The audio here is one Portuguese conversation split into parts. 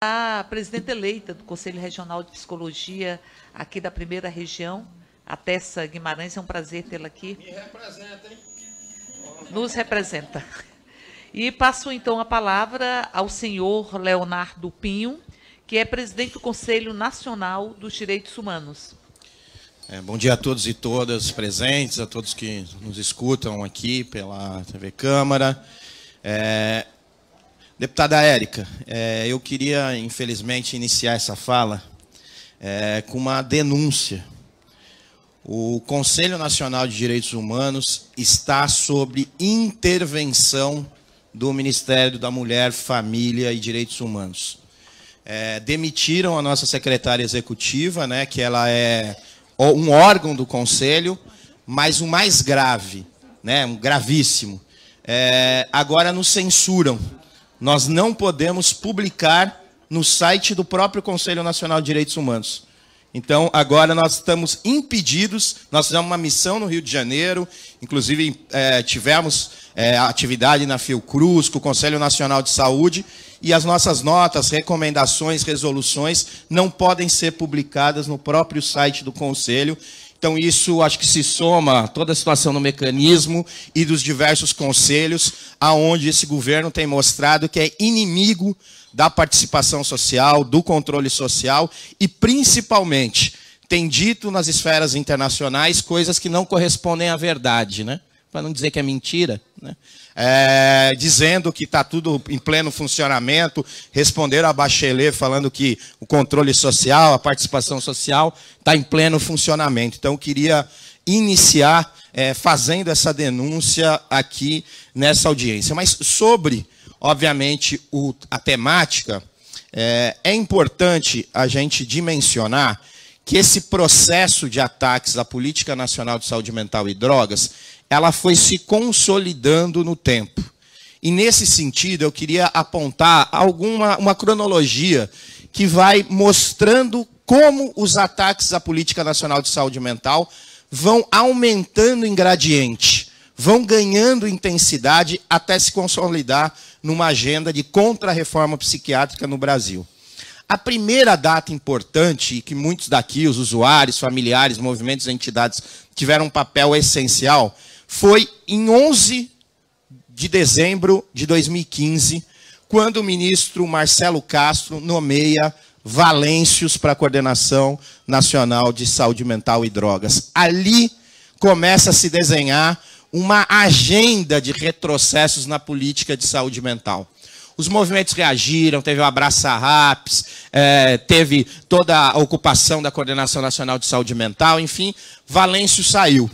a presidenta eleita do Conselho Regional de Psicologia aqui da primeira região, a Tessa Guimarães. É um prazer tê-la aqui. Me representa, hein? Nos representa. E passo então a palavra ao senhor Leonardo Pinho, que é presidente do Conselho Nacional dos Direitos Humanos. É, bom dia a todos e todas presentes, a todos que nos escutam aqui pela TV Câmara. É, Deputada Érica, é, eu queria, infelizmente, iniciar essa fala é, com uma denúncia. O Conselho Nacional de Direitos Humanos está sob intervenção do Ministério da Mulher, Família e Direitos Humanos. É, demitiram a nossa secretária executiva, né, que ela é um órgão do Conselho, mas o mais grave, né, um gravíssimo, é, agora nos censuram nós não podemos publicar no site do próprio Conselho Nacional de Direitos Humanos. Então, agora nós estamos impedidos. Nós fizemos uma missão no Rio de Janeiro, inclusive é, tivemos é, atividade na Fiocruz, com o Conselho Nacional de Saúde, e as nossas notas, recomendações, resoluções não podem ser publicadas no próprio site do Conselho. Então, isso acho que se soma a toda a situação no mecanismo e dos diversos conselhos, aonde esse governo tem mostrado que é inimigo da participação social, do controle social e, principalmente, tem dito nas esferas internacionais coisas que não correspondem à verdade, né? para não dizer que é mentira. Né? é, dizendo que está tudo em pleno funcionamento, responderam a Bachelet falando que o controle social, a participação social está em pleno funcionamento. Então, eu queria iniciar é, fazendo essa denúncia aqui nessa audiência. Mas sobre, obviamente, o, a temática, é, é importante a gente dimensionar que esse processo de ataques à Política Nacional de Saúde Mental e Drogas ela foi se consolidando no tempo. E nesse sentido, eu queria apontar alguma uma cronologia que vai mostrando como os ataques à política nacional de saúde mental vão aumentando em gradiente, vão ganhando intensidade até se consolidar numa agenda de contra-reforma psiquiátrica no Brasil. A primeira data importante, e que muitos daqui, os usuários, familiares, movimentos e entidades tiveram um papel essencial, foi em 11 de dezembro de 2015, quando o ministro Marcelo Castro nomeia Valêncios para a Coordenação Nacional de Saúde Mental e Drogas. Ali começa a se desenhar uma agenda de retrocessos na política de saúde mental. Os movimentos reagiram, teve o Abraça RAPS, é, eh, teve toda a ocupação da Coordenação Nacional de Saúde Mental, enfim, Valêncio saiu.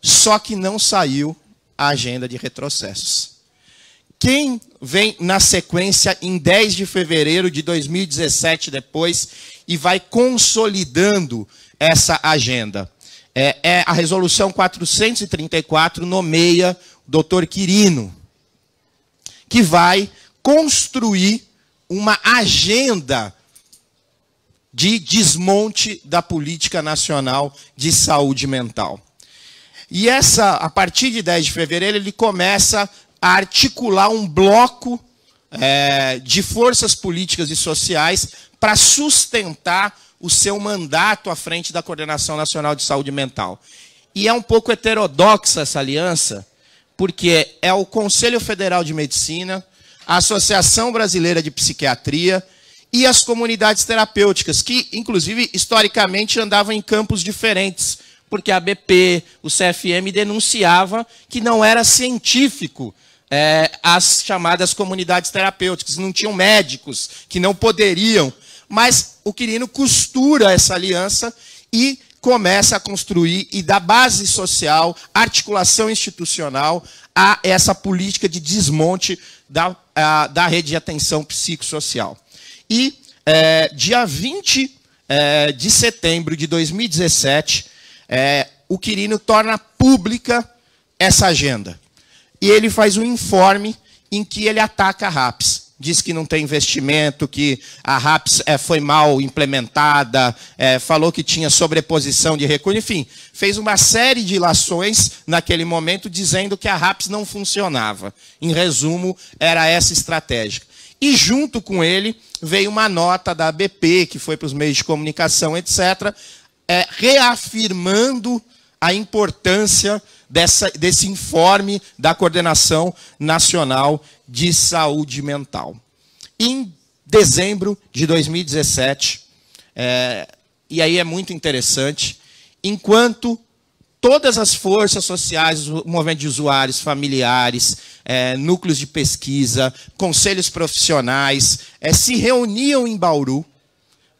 Só que não saiu a agenda de retrocessos. Quem vem na sequência em 10 de fevereiro de 2017 depois e vai consolidando essa agenda? É, é a resolução 434 nomeia o doutor Quirino, que vai construir uma agenda de desmonte da política nacional de saúde mental. E essa, a partir de 10 de fevereiro, ele começa a articular um bloco é, de forças políticas e sociais para sustentar o seu mandato à frente da Coordenação Nacional de Saúde Mental. E é um pouco heterodoxa essa aliança, porque é o Conselho Federal de Medicina, a Associação Brasileira de Psiquiatria e as comunidades terapêuticas, que, inclusive, historicamente andavam em campos diferentes porque a BP, o CFM denunciava que não era científico é, as chamadas comunidades terapêuticas, não tinham médicos que não poderiam. Mas o Quirino costura essa aliança e começa a construir e dá base social, articulação institucional a essa política de desmonte da, a, da rede de atenção psicossocial. E é, dia 20 é, de setembro de 2017, é, o Quirino torna pública essa agenda. E ele faz um informe em que ele ataca a RAPS. Diz que não tem investimento, que a RAPS é, foi mal implementada, é, falou que tinha sobreposição de recursos, enfim, fez uma série de ilações naquele momento dizendo que a RAPS não funcionava. Em resumo, era essa estratégia. E junto com ele veio uma nota da ABP, que foi para os meios de comunicação, etc., é, reafirmando a importância dessa, desse informe da Coordenação Nacional de Saúde Mental. Em dezembro de 2017, é, e aí é muito interessante, enquanto todas as forças sociais, movimento de usuários, familiares, é, núcleos de pesquisa, conselhos profissionais, é, se reuniam em Bauru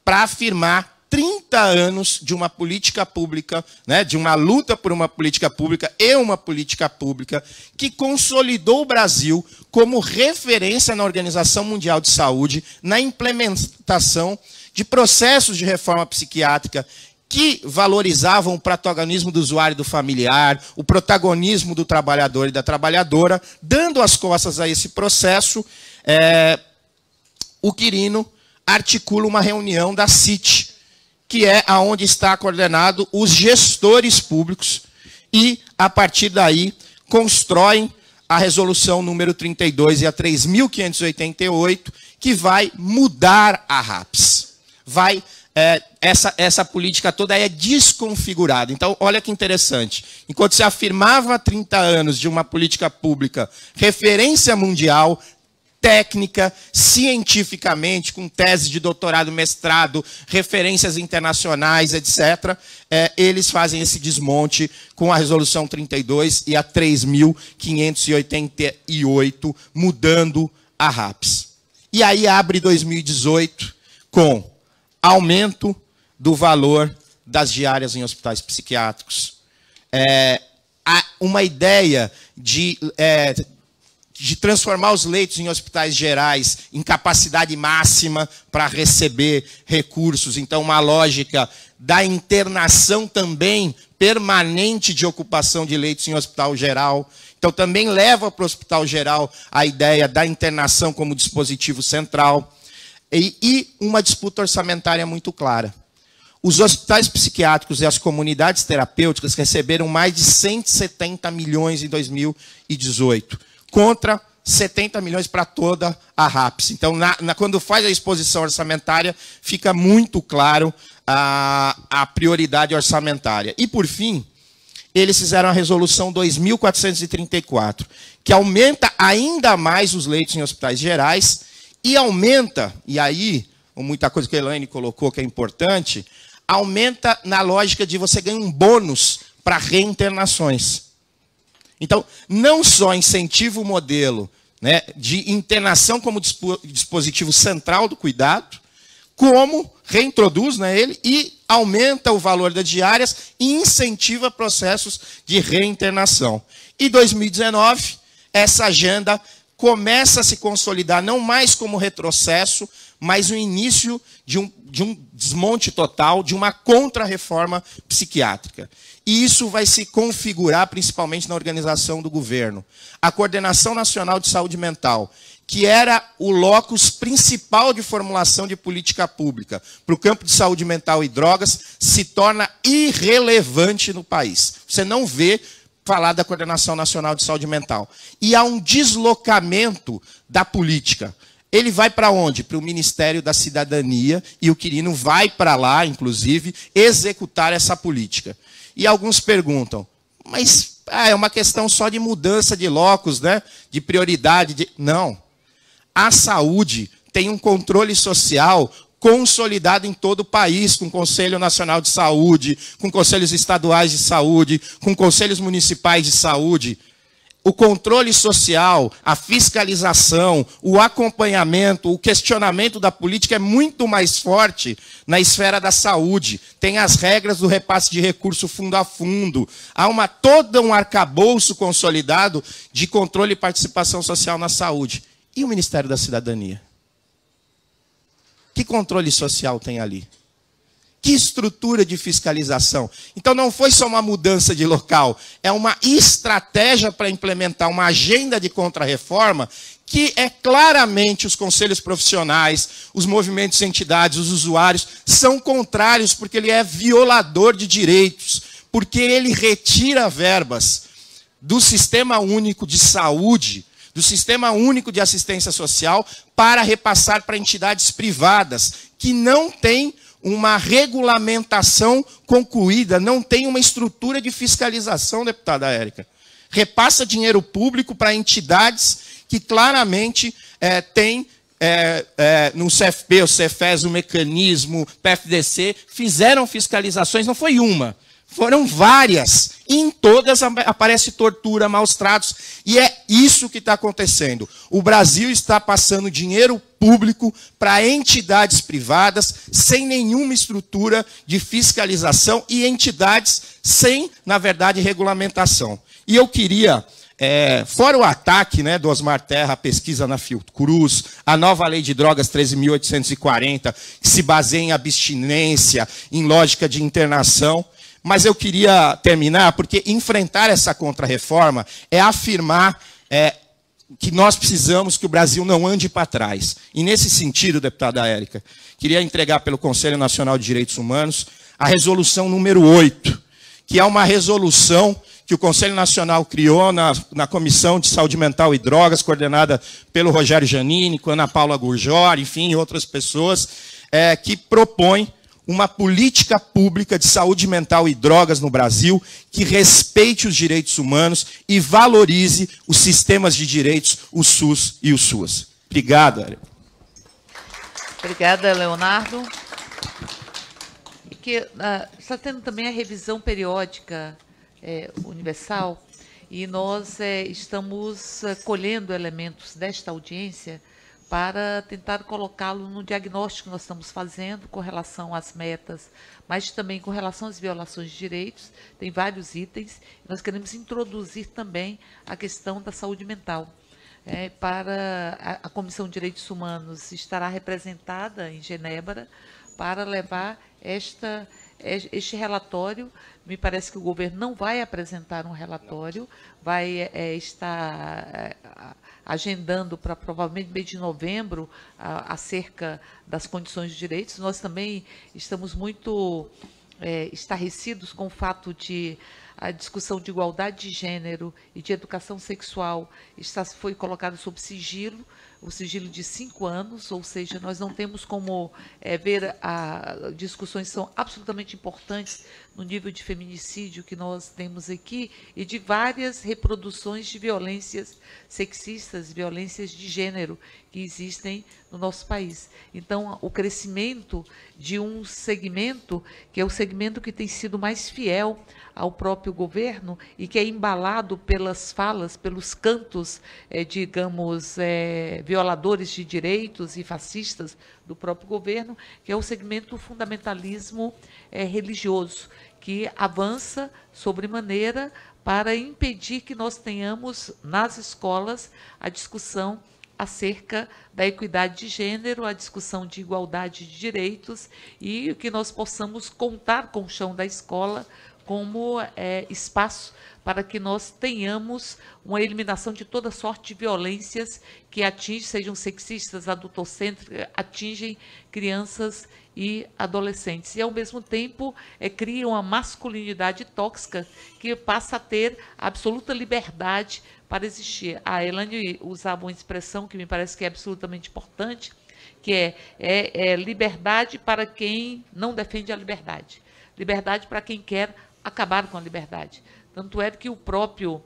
para afirmar 30 anos de uma política pública, né, de uma luta por uma política pública e uma política pública que consolidou o Brasil como referência na Organização Mundial de Saúde na implementação de processos de reforma psiquiátrica que valorizavam o protagonismo do usuário e do familiar, o protagonismo do trabalhador e da trabalhadora, dando as costas a esse processo, é, o Quirino articula uma reunião da CIT, que é aonde está coordenado os gestores públicos e a partir daí constroem a resolução número 32 e a 3588 que vai mudar a RAPS. Vai é, essa, essa política toda é desconfigurada. Então, olha que interessante. Enquanto se afirmava há 30 anos de uma política pública referência mundial, técnica, cientificamente, com tese de doutorado, mestrado, referências internacionais, etc., é, eles fazem esse desmonte com a Resolução 32 e a 3.588, mudando a RAPS. E aí abre 2018 com aumento do valor das diárias em hospitais psiquiátricos. É, uma ideia de é, de transformar os leitos em hospitais gerais, em capacidade máxima para receber recursos. Então, uma lógica da internação também permanente de ocupação de leitos em hospital geral. Então, também leva para o hospital geral a ideia da internação como dispositivo central. E, e uma disputa orçamentária muito clara. Os hospitais psiquiátricos e as comunidades terapêuticas receberam mais de 170 milhões em 2018 contra 70 milhões para toda a RAPS. Então, na, na, quando faz a exposição orçamentária, fica muito claro a, a prioridade orçamentária. E, por fim, eles fizeram a resolução 2434, que aumenta ainda mais os leitos em hospitais gerais e aumenta, e aí, muita coisa que a Elaine colocou que é importante, aumenta na lógica de você ganhar um bônus para reinternações. Então, não só incentiva o modelo né, de internação como dispositivo central do cuidado, como reintroduz né, ele e aumenta o valor das diárias e incentiva processos de reinternação. E 2019, essa agenda começa a se consolidar, não mais como retrocesso, mas o início de um, de um desmonte total, de uma contra-reforma psiquiátrica. E isso vai se configurar principalmente na organização do governo. A Coordenação Nacional de Saúde Mental, que era o locus principal de formulação de política pública para o campo de saúde mental e drogas, se torna irrelevante no país. Você não vê falar da Coordenação Nacional de Saúde Mental. E há um deslocamento da política. Ele vai para onde? Para o Ministério da Cidadania e o Quirino vai para lá, inclusive, executar essa política. E alguns perguntam, mas ah, é uma questão só de mudança de locus, né? de prioridade. De... Não. A saúde tem um controle social consolidado em todo o país, com o Conselho Nacional de Saúde, com conselhos estaduais de saúde, com conselhos municipais de saúde o controle social, a fiscalização, o acompanhamento, o questionamento da política é muito mais forte na esfera da saúde. Tem as regras do repasse de recurso fundo a fundo. Há uma, todo um arcabouço consolidado de controle e participação social na saúde. E o Ministério da Cidadania? Que controle social tem ali? Que estrutura de fiscalização? Então não foi só uma mudança de local, é uma estratégia para implementar uma agenda de contrarreforma que é claramente os conselhos profissionais, os movimentos, entidades, os usuários são contrários porque ele é violador de direitos, porque ele retira verbas do Sistema Único de Saúde, do Sistema Único de Assistência Social para repassar para entidades privadas que não têm uma regulamentação concluída, não tem uma estrutura de fiscalização, deputada Érica. Repassa dinheiro público para entidades que claramente é, têm é, é, no CFP, o CFES, o mecanismo, PFDC, fizeram fiscalizações, não foi uma, foram várias. E em todas aparece tortura, maus tratos. E é isso que está acontecendo. O Brasil está passando dinheiro público para entidades privadas, sem nenhuma estrutura de fiscalização e entidades sem, na verdade, regulamentação. E eu queria é, fora o ataque né, do Osmar Terra, a pesquisa na Fiocruz, a nova lei de drogas 13.840, que se baseia em abstinência, em lógica de internação, mas eu queria terminar, porque enfrentar essa contrarreforma é afirmar é, que nós precisamos que o Brasil não ande para trás. E nesse sentido, deputada Érica, queria entregar pelo Conselho Nacional de Direitos Humanos a resolução número 8, que é uma resolução que o Conselho Nacional criou na, na Comissão de Saúde Mental e Drogas, coordenada pelo Rogério Janini, com Ana Paula Gurjor, enfim, outras pessoas, é, que propõe uma política pública de saúde mental e drogas no Brasil que respeite os direitos humanos e valorize os sistemas de direitos, o SUS e o SUS. Obrigado, Obrigada, Leonardo. Porque ah, está tendo também a revisão periódica é, universal e nós é, estamos ah, colhendo elementos desta audiência para tentar colocá-lo no diagnóstico que nós estamos fazendo com relação às metas, mas também com relação às violações de direitos, tem vários itens. Nós queremos introduzir também a questão da saúde mental. É, para a, a Comissão de Direitos Humanos estará representada em Genebra para levar esta, é, este relatório. Me parece que o governo não vai apresentar um relatório, vai é, estar é, agendando para provavelmente meio de novembro a, acerca das condições de direitos. Nós também estamos muito é, estarrecidos com o fato de a discussão de igualdade de gênero e de educação sexual está, foi colocada sob sigilo, o sigilo de cinco anos, ou seja, nós não temos como é, ver a, discussões são absolutamente importantes no nível de feminicídio que nós temos aqui e de várias reproduções de violências sexistas, violências de gênero que existem no nosso país. Então, o crescimento de um segmento que é o segmento que tem sido mais fiel ao próprio governo e que é embalado pelas falas, pelos cantos, é, digamos, é, violadores de direitos e fascistas do próprio governo, que é o segmento fundamentalismo é, religioso que avança sobremaneira para impedir que nós tenhamos nas escolas a discussão acerca da equidade de gênero, a discussão de igualdade de direitos e que nós possamos contar com o chão da escola como é, espaço para que nós tenhamos uma eliminação de toda sorte de violências que atingem, sejam sexistas, adultocêntricas, atingem crianças e adolescentes. E, ao mesmo tempo, é, cria uma masculinidade tóxica que passa a ter absoluta liberdade para existir. A Elane usava uma expressão que me parece que é absolutamente importante, que é, é, é liberdade para quem não defende a liberdade. Liberdade para quem quer acabaram com a liberdade. Tanto é que o próprio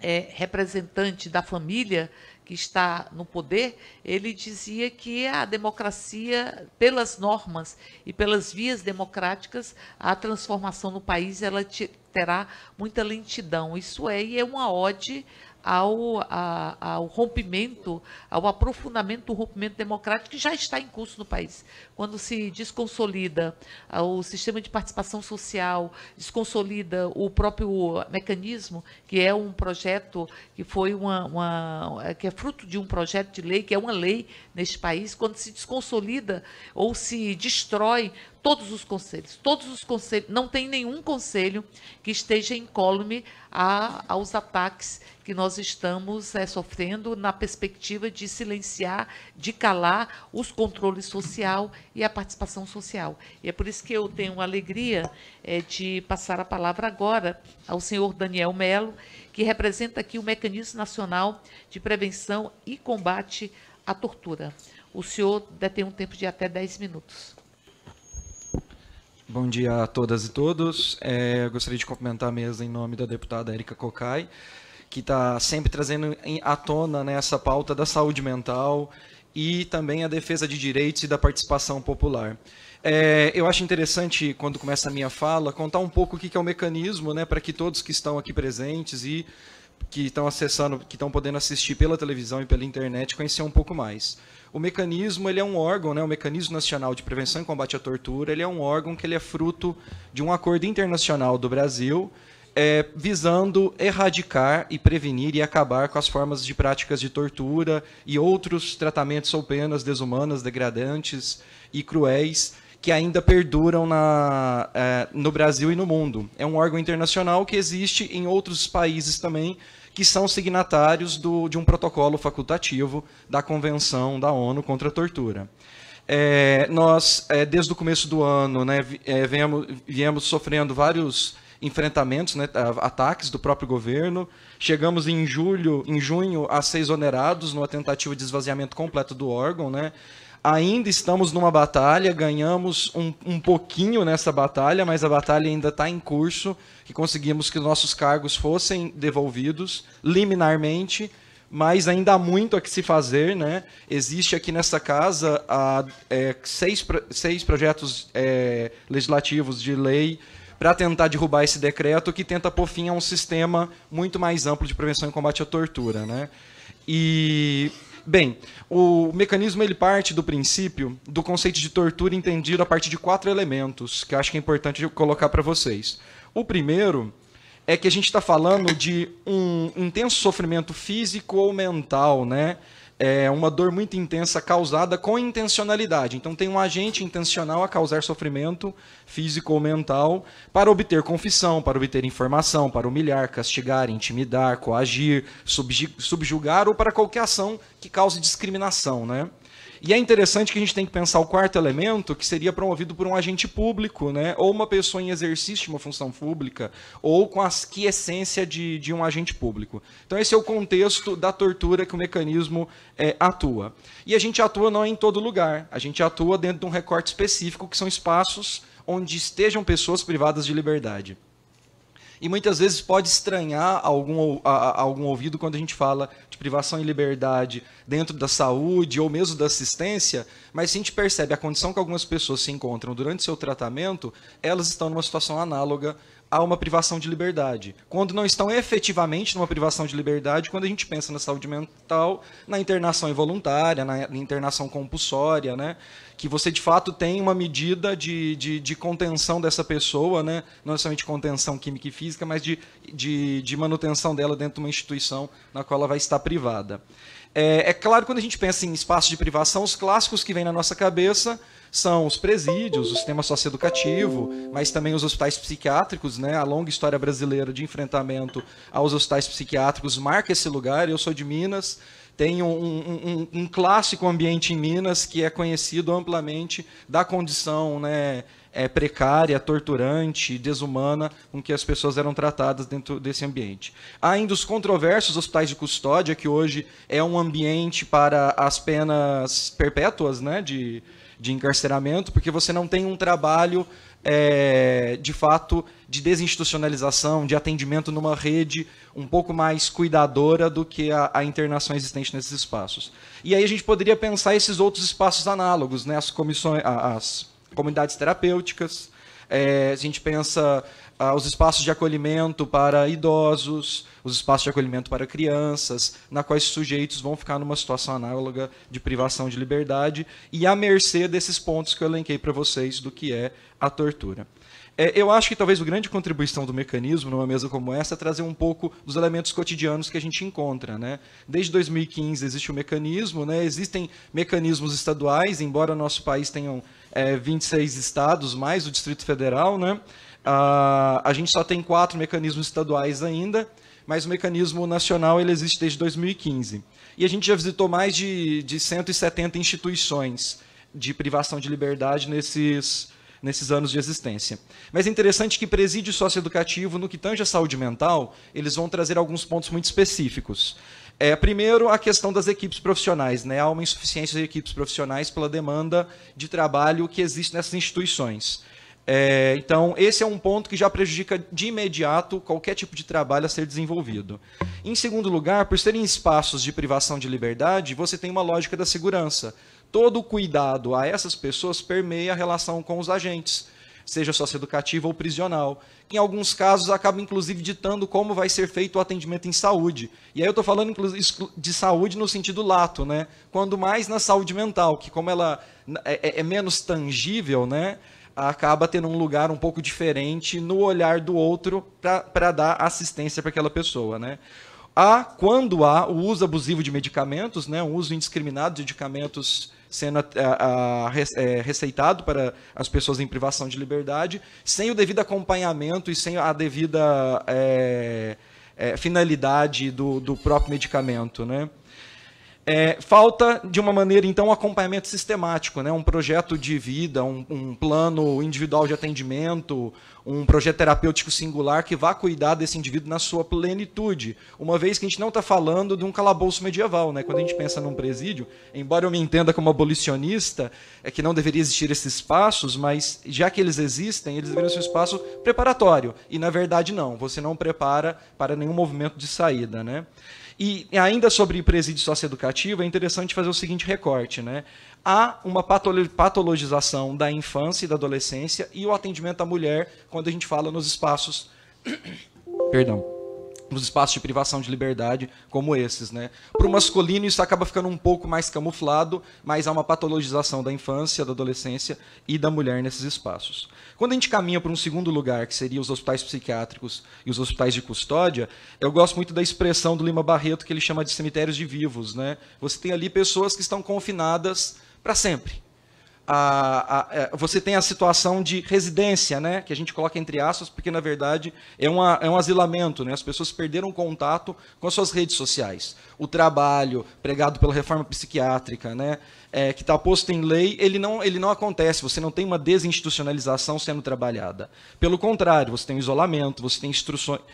é, representante da família que está no poder, ele dizia que a democracia, pelas normas e pelas vias democráticas, a transformação no país ela terá muita lentidão. Isso é, e é uma ode ao, a, ao rompimento, ao aprofundamento do rompimento democrático que já está em curso no país. Quando se desconsolida ah, o sistema de participação social, desconsolida o próprio mecanismo, que é um projeto que foi uma, uma que é fruto de um projeto de lei, que é uma lei neste país, quando se desconsolida ou se destrói todos os conselhos. Todos os conselhos, não tem nenhum conselho que esteja incólume a, aos ataques que nós estamos é, sofrendo na perspectiva de silenciar, de calar os controles social e a participação social. E é por isso que eu tenho a alegria é, de passar a palavra agora ao senhor Daniel Melo, que representa aqui o Mecanismo Nacional de Prevenção e Combate à Tortura. O senhor detém um tempo de até 10 minutos. Bom dia a todas e todos. É, gostaria de cumprimentar a mesa em nome da deputada Érica Cocai, que está sempre trazendo à tona né, essa pauta da saúde mental e também a defesa de direitos e da participação popular. É, eu acho interessante, quando começa a minha fala, contar um pouco o que é o mecanismo né, para que todos que estão aqui presentes e que estão acessando, que estão podendo assistir pela televisão e pela internet, conhecer um pouco mais. O mecanismo ele é um órgão, né? o Mecanismo Nacional de Prevenção e Combate à Tortura, ele é um órgão que ele é fruto de um acordo internacional do Brasil é, visando erradicar e prevenir e acabar com as formas de práticas de tortura e outros tratamentos ou penas desumanas, degradantes e cruéis que ainda perduram na, é, no Brasil e no mundo. É um órgão internacional que existe em outros países também que são signatários do, de um protocolo facultativo da Convenção da ONU contra a Tortura. É, nós, é, desde o começo do ano, né, é, viemos, viemos sofrendo vários enfrentamentos, né, ataques do próprio governo. Chegamos em julho, em junho, a ser exonerados numa tentativa de esvaziamento completo do órgão, né, Ainda estamos numa batalha, ganhamos um, um pouquinho nessa batalha, mas a batalha ainda está em curso e conseguimos que nossos cargos fossem devolvidos liminarmente mas ainda há muito a que se fazer. Né? Existe aqui nessa casa é, seis, seis projetos é, legislativos de lei para tentar derrubar esse decreto que tenta pôr fim a um sistema muito mais amplo de prevenção e combate à tortura. Né? E Bem, o mecanismo ele parte do princípio do conceito de tortura entendido a partir de quatro elementos que eu acho que é importante colocar para vocês. O primeiro é que a gente está falando de um intenso sofrimento físico ou mental, né? é uma dor muito intensa causada com intencionalidade. Então, tem um agente intencional a causar sofrimento físico ou mental para obter confissão, para obter informação, para humilhar, castigar, intimidar, coagir, subjugar ou para qualquer ação que cause discriminação, né? E é interessante que a gente tem que pensar o quarto elemento, que seria promovido por um agente público, né? ou uma pessoa em exercício de uma função pública, ou com a quiescência de, de um agente público. Então, esse é o contexto da tortura que o mecanismo é, atua. E a gente atua não em todo lugar, a gente atua dentro de um recorte específico, que são espaços onde estejam pessoas privadas de liberdade e muitas vezes pode estranhar algum, a, a, algum ouvido quando a gente fala privação e liberdade dentro da saúde ou mesmo da assistência, mas se a gente percebe a condição que algumas pessoas se encontram durante seu tratamento, elas estão numa situação análoga a uma privação de liberdade. Quando não estão efetivamente numa privação de liberdade, quando a gente pensa na saúde mental, na internação involuntária, na internação compulsória, né? que você de fato tem uma medida de, de, de contenção dessa pessoa, né? não somente contenção química e física, mas de, de, de manutenção dela dentro de uma instituição na qual ela vai estar privada. É, é, claro, quando a gente pensa em espaços de privação, os clássicos que vêm na nossa cabeça são os presídios, o sistema socioeducativo, mas também os hospitais psiquiátricos, né? A longa história brasileira de enfrentamento aos hospitais psiquiátricos marca esse lugar. Eu sou de Minas, tem um, um, um, um clássico ambiente em Minas que é conhecido amplamente da condição, né? é, precária, torturante, desumana com que as pessoas eram tratadas dentro desse ambiente. Há ainda os controversos hospitais de custódia, que hoje é um ambiente para as penas perpétuas, né, de, de encarceramento, porque você não tem um trabalho é, de fato de desinstitucionalização, de atendimento numa rede um pouco mais cuidadora do que a, a, internação existente nesses espaços. E aí a gente poderia pensar esses outros espaços análogos, né? as comissões, as comunidades terapêuticas. É, a gente pensa ah, os espaços de acolhimento para idosos, os espaços de acolhimento para crianças, na quais sujeitos vão ficar numa situação análoga de privação de liberdade e à mercê desses pontos que eu elenquei para vocês do que é a tortura. É, eu acho que talvez a grande contribuição do mecanismo numa mesa como essa é trazer um pouco dos elementos cotidianos que a gente encontra. Né? Desde 2015 existe o mecanismo, né? existem mecanismos estaduais, embora nosso país tenha é, 26 estados, mais o Distrito Federal, né? Uh, a gente só tem quatro mecanismos estaduais ainda, mas o mecanismo nacional ele existe desde 2015. E a gente já visitou mais de, de 170 instituições de privação de liberdade nesses, nesses anos de existência. Mas é interessante que presídio socioeducativo, no que tange à saúde mental, eles vão trazer alguns pontos muito específicos. É, primeiro, a questão das equipes profissionais. Né? Há uma insuficiência de equipes profissionais pela demanda de trabalho que existe nessas instituições. É, então, esse é um ponto que já prejudica de imediato qualquer tipo de trabalho a ser desenvolvido. Em segundo lugar, por serem espaços de privação de liberdade, você tem uma lógica da segurança. Todo o cuidado a essas pessoas permeia a relação com os agentes, seja socioeducativo ou prisional. Em alguns casos, acaba inclusive ditando como vai ser feito o atendimento em saúde. E aí eu estou falando de saúde no sentido lato, né? quando mais na saúde mental, que como ela é, é, é menos tangível, né? acaba tendo um lugar um pouco diferente no olhar do outro para dar assistência para aquela pessoa, né? Há, quando há, o uso abusivo de medicamentos, né, o uso indiscriminado de medicamentos sendo a, a, a, é, receitado para as pessoas em privação de liberdade, sem o devido acompanhamento e sem a devida é, é, finalidade do, do próprio medicamento, né? É, falta, de uma maneira, então, um acompanhamento sistemático, né? um projeto de vida, um, um, plano individual de atendimento, um projeto terapêutico singular que vá cuidar desse indivíduo na sua plenitude. Uma vez que a gente não está falando de um calabouço medieval. Né? Quando a gente pensa num presídio, embora eu me entenda como abolicionista, é que não deveria existir esses espaços, mas já que eles existem, eles deveriam ser um espaço preparatório. E, na verdade, não. Você não prepara para nenhum movimento de saída. Né? E ainda sobre presídio socioeducativo, é interessante fazer o seguinte recorte, né? Há uma patologização da infância e da adolescência e o atendimento à mulher quando a gente fala nos espaços perdão, nos espaços de privação de liberdade como esses, né? Para o masculino isso acaba ficando um pouco mais camuflado, mas há uma patologização da infância, da adolescência e da mulher nesses espaços. Quando a gente caminha para um segundo lugar, que seria os hospitais psiquiátricos e os hospitais de custódia, eu gosto muito da expressão do Lima Barreto que ele chama de cemitérios de vivos, né? Você tem ali pessoas que estão confinadas para sempre. A, a, a, é, você tem a situação de residência, né, que a gente coloca entre aspas, porque na verdade é, uma, é um asilamento, né, as pessoas perderam contato com as suas redes sociais o trabalho, pregado pela reforma psiquiátrica, né, é, que está posto em lei, ele não, ele não acontece, você não tem uma desinstitucionalização sendo trabalhada. Pelo contrário, você tem o isolamento, você tem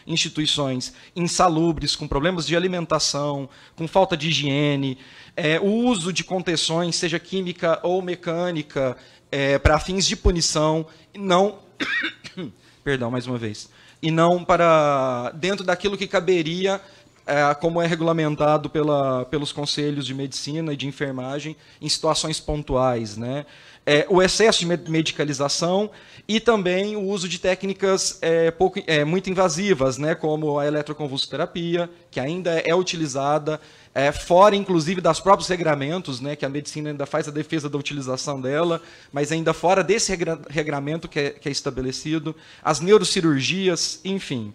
instituições insalubres, com problemas de alimentação, com falta de higiene, é, o uso de contenções, seja química ou mecânica, é, para fins de punição, não. Perdão, mais uma vez. E não para. dentro daquilo que caberia é, como é regulamentado pela, pelos conselhos de medicina e de enfermagem em situações pontuais, né? É, o excesso de medicalização e também o uso de técnicas é, pouco, é, muito invasivas, né, como a eletroconvulsoterapia, que ainda é utilizada, é, fora inclusive das próprios regramentos, né, que a medicina ainda faz a defesa da utilização dela, mas ainda fora desse regra, regramento que é, que é estabelecido, as neurocirurgias, enfim.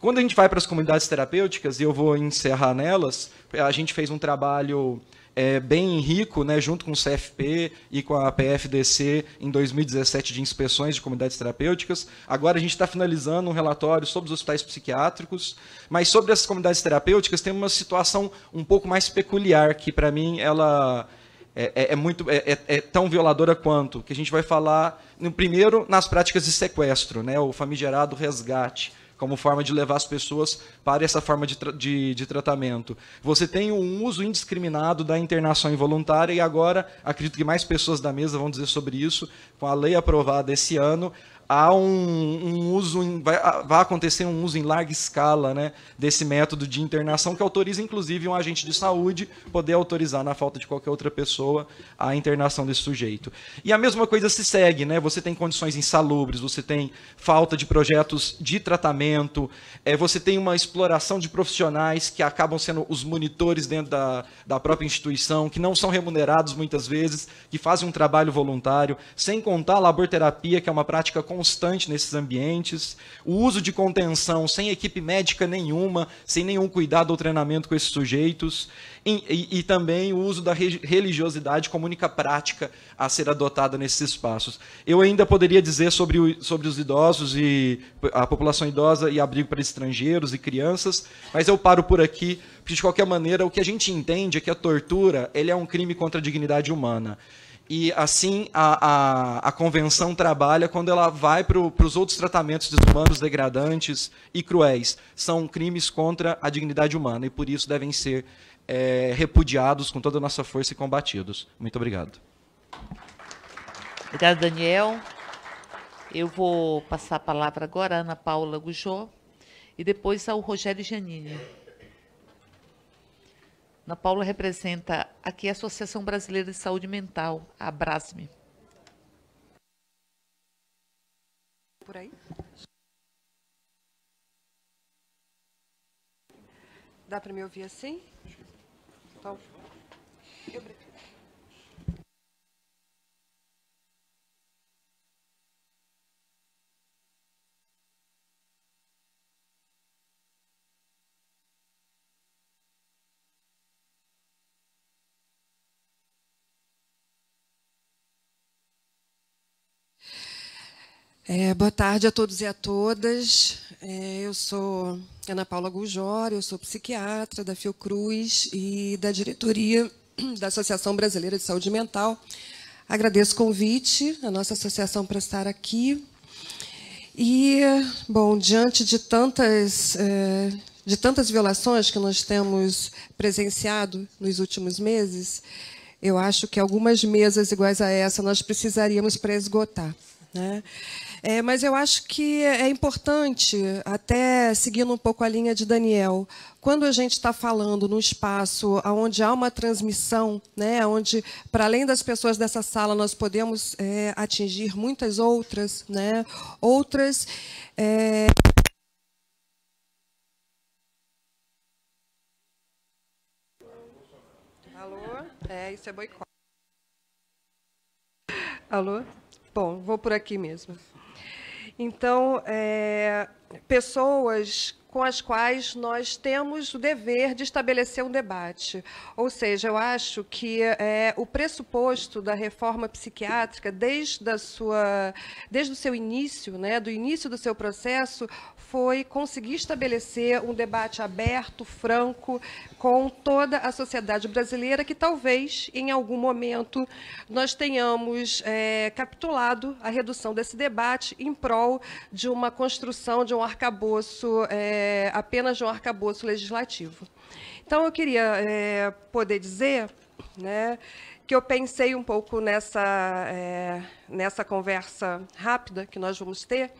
Quando a gente vai para as comunidades terapêuticas, e eu vou encerrar nelas, a gente fez um trabalho é, bem rico, né, junto com o CFP e com a PFDC em 2017 de inspeções de comunidades terapêuticas. Agora a gente está finalizando um relatório sobre os hospitais psiquiátricos, mas sobre essas comunidades terapêuticas tem uma situação um pouco mais peculiar que para mim ela é, é, é muito é, é, é, tão violadora quanto que a gente vai falar no primeiro nas práticas de sequestro, né, o famigerado resgate como forma de levar as pessoas para essa forma de, tra de, de tratamento. Você tem um uso indiscriminado da internação involuntária, e agora acredito que mais pessoas da mesa vão dizer sobre isso, com a lei aprovada esse ano, há um, um uso, em, vai, vai, acontecer um uso em larga escala né, desse método de internação que autoriza, inclusive, um agente de saúde poder autorizar, na falta de qualquer outra pessoa, a internação desse sujeito. E a mesma coisa se segue, né? Você tem condições insalubres, você tem falta de projetos de tratamento, é, você tem uma exploração de profissionais que acabam sendo os monitores dentro da, da própria instituição, que não são remunerados muitas vezes, que fazem um trabalho voluntário, sem contar a laborterapia, que é uma prática com constante nesses ambientes, o uso de contenção sem equipe médica nenhuma, sem nenhum cuidado ou treinamento com esses sujeitos, e, e, e também o uso da religiosidade como única prática a ser adotada nesses espaços. Eu ainda poderia dizer sobre, o, sobre os idosos e a população idosa e abrigo para estrangeiros e crianças, mas eu paro por aqui, porque de qualquer maneira o que a gente entende é que a tortura ele é um crime contra a dignidade humana. E assim a, a, a convenção trabalha quando ela vai para os outros tratamentos desumanos, degradantes e cruéis. São crimes contra a dignidade humana e por isso devem ser é, repudiados com toda a nossa força e combatidos. Muito obrigado. Obrigada, Daniel. Eu vou passar a palavra agora à Ana Paula Gujó e depois ao Rogério Obrigada. Ana Paula representa aqui a Associação Brasileira de Saúde Mental, a Abrasme. Por aí? Dá para me ouvir assim? Então, Eu... É, boa tarde a todos e a todas. É, eu sou Ana Paula Gujor, eu sou psiquiatra da Fiocruz e da diretoria da Associação Brasileira de Saúde Mental. Agradeço o convite a nossa associação para estar aqui. E, bom, diante de tantas, é, de tantas violações que nós temos presenciado nos últimos meses, eu acho que algumas mesas iguais a essa nós precisaríamos para esgotar. Né? É, mas eu acho que é importante, até seguindo um pouco a linha de Daniel, quando a gente está falando num espaço onde há uma transmissão, né, onde, para além das pessoas dessa sala, nós podemos é, atingir muitas outras, né, outras. É... Alô? É, isso é boicote. Alô? Bom, vou por aqui mesmo. Então, é, pessoas com as quais nós temos o dever de estabelecer um debate. Ou seja, eu acho que é, o pressuposto da reforma psiquiátrica, desde, a sua, desde o seu início, né, do início do seu processo, foi conseguir estabelecer um debate aberto, franco, com toda a sociedade brasileira, que talvez, em algum momento, nós tenhamos é, capitulado a redução desse debate em prol de uma construção de um arcabouço, é, apenas de um arcabouço legislativo. Então, eu queria é, poder dizer né, que eu pensei um pouco nessa, é, nessa conversa rápida que nós vamos ter,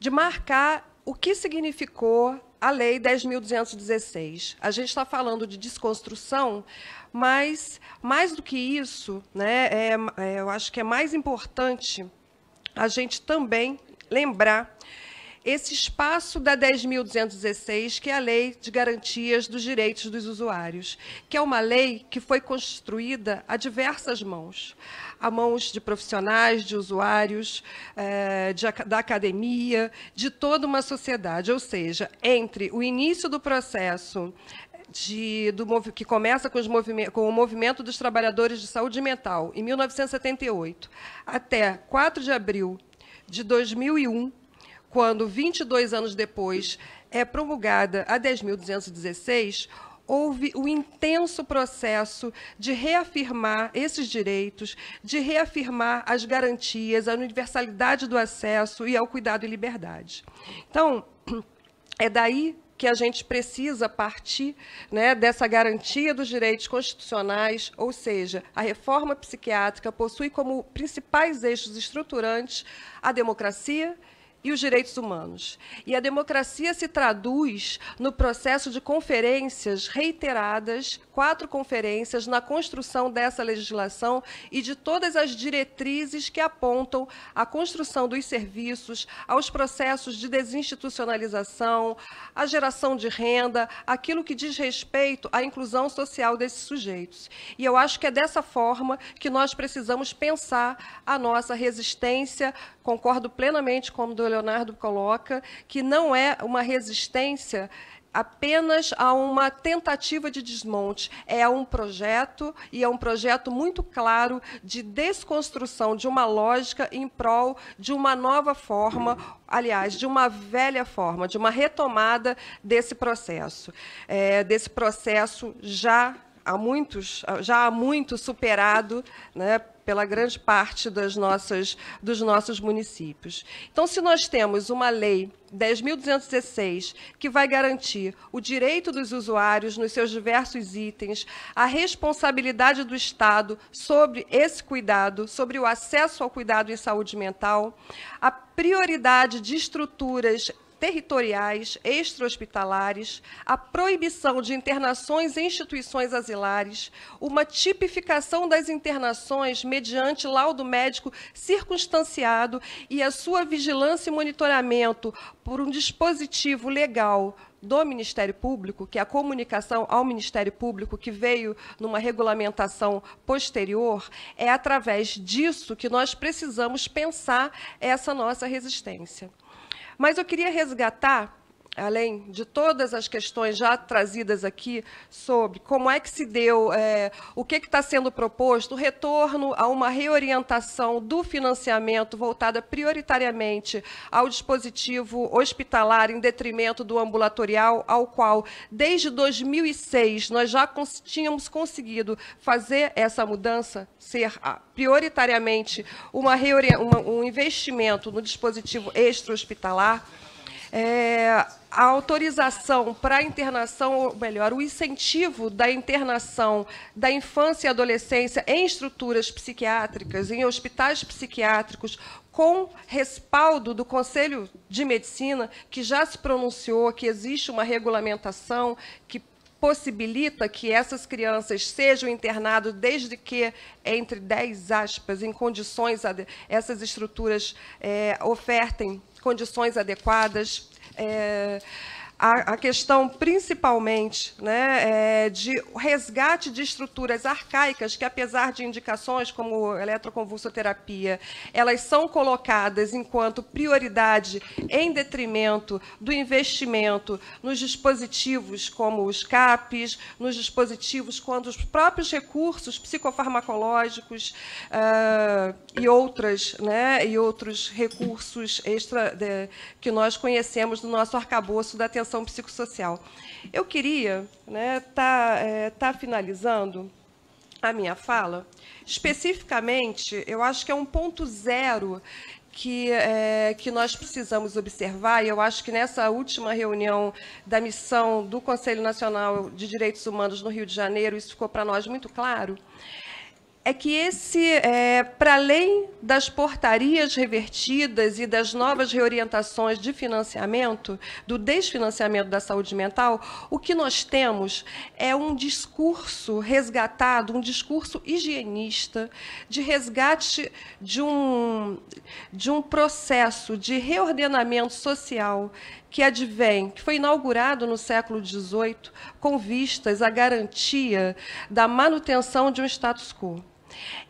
de marcar o que significou a Lei 10.216. A gente está falando de desconstrução, mas mais do que isso, né, é, é, eu acho que é mais importante a gente também lembrar esse espaço da 10.216, que é a Lei de Garantias dos Direitos dos Usuários, que é uma lei que foi construída a diversas mãos a mãos de profissionais, de usuários, eh, de, da academia, de toda uma sociedade. Ou seja, entre o início do processo de, do, que começa com, com, o movimento dos trabalhadores de saúde mental, em 1978, até 4 de abril de 2001, quando 22 anos depois é promulgada a 10.216, houve o um intenso processo de reafirmar esses direitos, de reafirmar as garantias, a universalidade do acesso e ao cuidado e liberdade. Então, é daí que a gente precisa partir né, dessa garantia dos direitos constitucionais, ou seja, a reforma psiquiátrica possui como principais eixos estruturantes a democracia, e os direitos humanos. E a democracia se traduz no processo de conferências reiteradas, quatro conferências, na construção dessa legislação e de todas as diretrizes que apontam a construção dos serviços, aos processos de desinstitucionalização, à geração de renda, aquilo que diz respeito à inclusão social desses sujeitos. E eu acho que é dessa forma que nós precisamos pensar a nossa resistência, concordo plenamente com o Leonardo coloca, que não é uma resistência apenas a uma tentativa de desmonte, é a um projeto e é um projeto muito claro de desconstrução de uma lógica em prol de uma nova forma, aliás, de uma velha forma, de uma retomada desse processo, é, desse processo já há muitos, já há muito superado né, pela grande parte das nossas, dos nossos municípios. Então, se nós temos uma lei 10.216 que vai garantir o direito dos usuários nos seus diversos itens, a responsabilidade do Estado sobre esse cuidado, sobre o acesso ao cuidado em saúde mental, a prioridade de estruturas territoriais, extra-hospitalares, a proibição de internações em instituições asilares, uma tipificação das internações mediante laudo médico circunstanciado e a sua vigilância e monitoramento por um dispositivo legal do Ministério Público, que é a comunicação ao Ministério Público, que veio numa regulamentação posterior, é através disso que nós precisamos pensar essa nossa resistência. Mas eu queria resgatar além de todas as questões já trazidas aqui sobre como é que se deu, é, o que está sendo proposto, o retorno a uma reorientação do financiamento voltada prioritariamente ao dispositivo hospitalar em detrimento do ambulatorial, ao qual desde 2006 nós já cons tínhamos conseguido fazer essa mudança ser prioritariamente uma, uma um investimento no dispositivo extra-hospitalar. É, a autorização para a internação, ou melhor, o incentivo da internação da infância e adolescência em estruturas psiquiátricas, em hospitais psiquiátricos, com respaldo do Conselho de Medicina, que já se pronunciou que existe uma regulamentação que possibilita que essas crianças sejam internadas desde que entre 10 aspas em condições essas estruturas é, ofertem condições adequadas Merci. Euh, a, a questão principalmente né, é de resgate de estruturas arcaicas que, apesar de indicações como eletroconvulsoterapia, elas são colocadas enquanto prioridade em detrimento do investimento nos dispositivos como os CAPs, nos dispositivos quando os próprios recursos psicofarmacológicos uh, e outras, né, e outros recursos extra de, que nós conhecemos do nosso arcabouço da atenção avaliação psicossocial. Eu queria estar né, tá, é, tá finalizando a minha fala, especificamente, eu acho que é um ponto zero que, é, que nós precisamos observar, e eu acho que nessa última reunião da missão do Conselho Nacional de Direitos Humanos no Rio de Janeiro, isso ficou para nós muito claro, é que esse, é, para além das portarias revertidas e das novas reorientações de financiamento, do desfinanciamento da saúde mental, o que nós temos é um discurso resgatado, um discurso higienista, de resgate de um, de um processo de reordenamento social que advém, que foi inaugurado no século XVIII com vistas à garantia da manutenção de um status quo.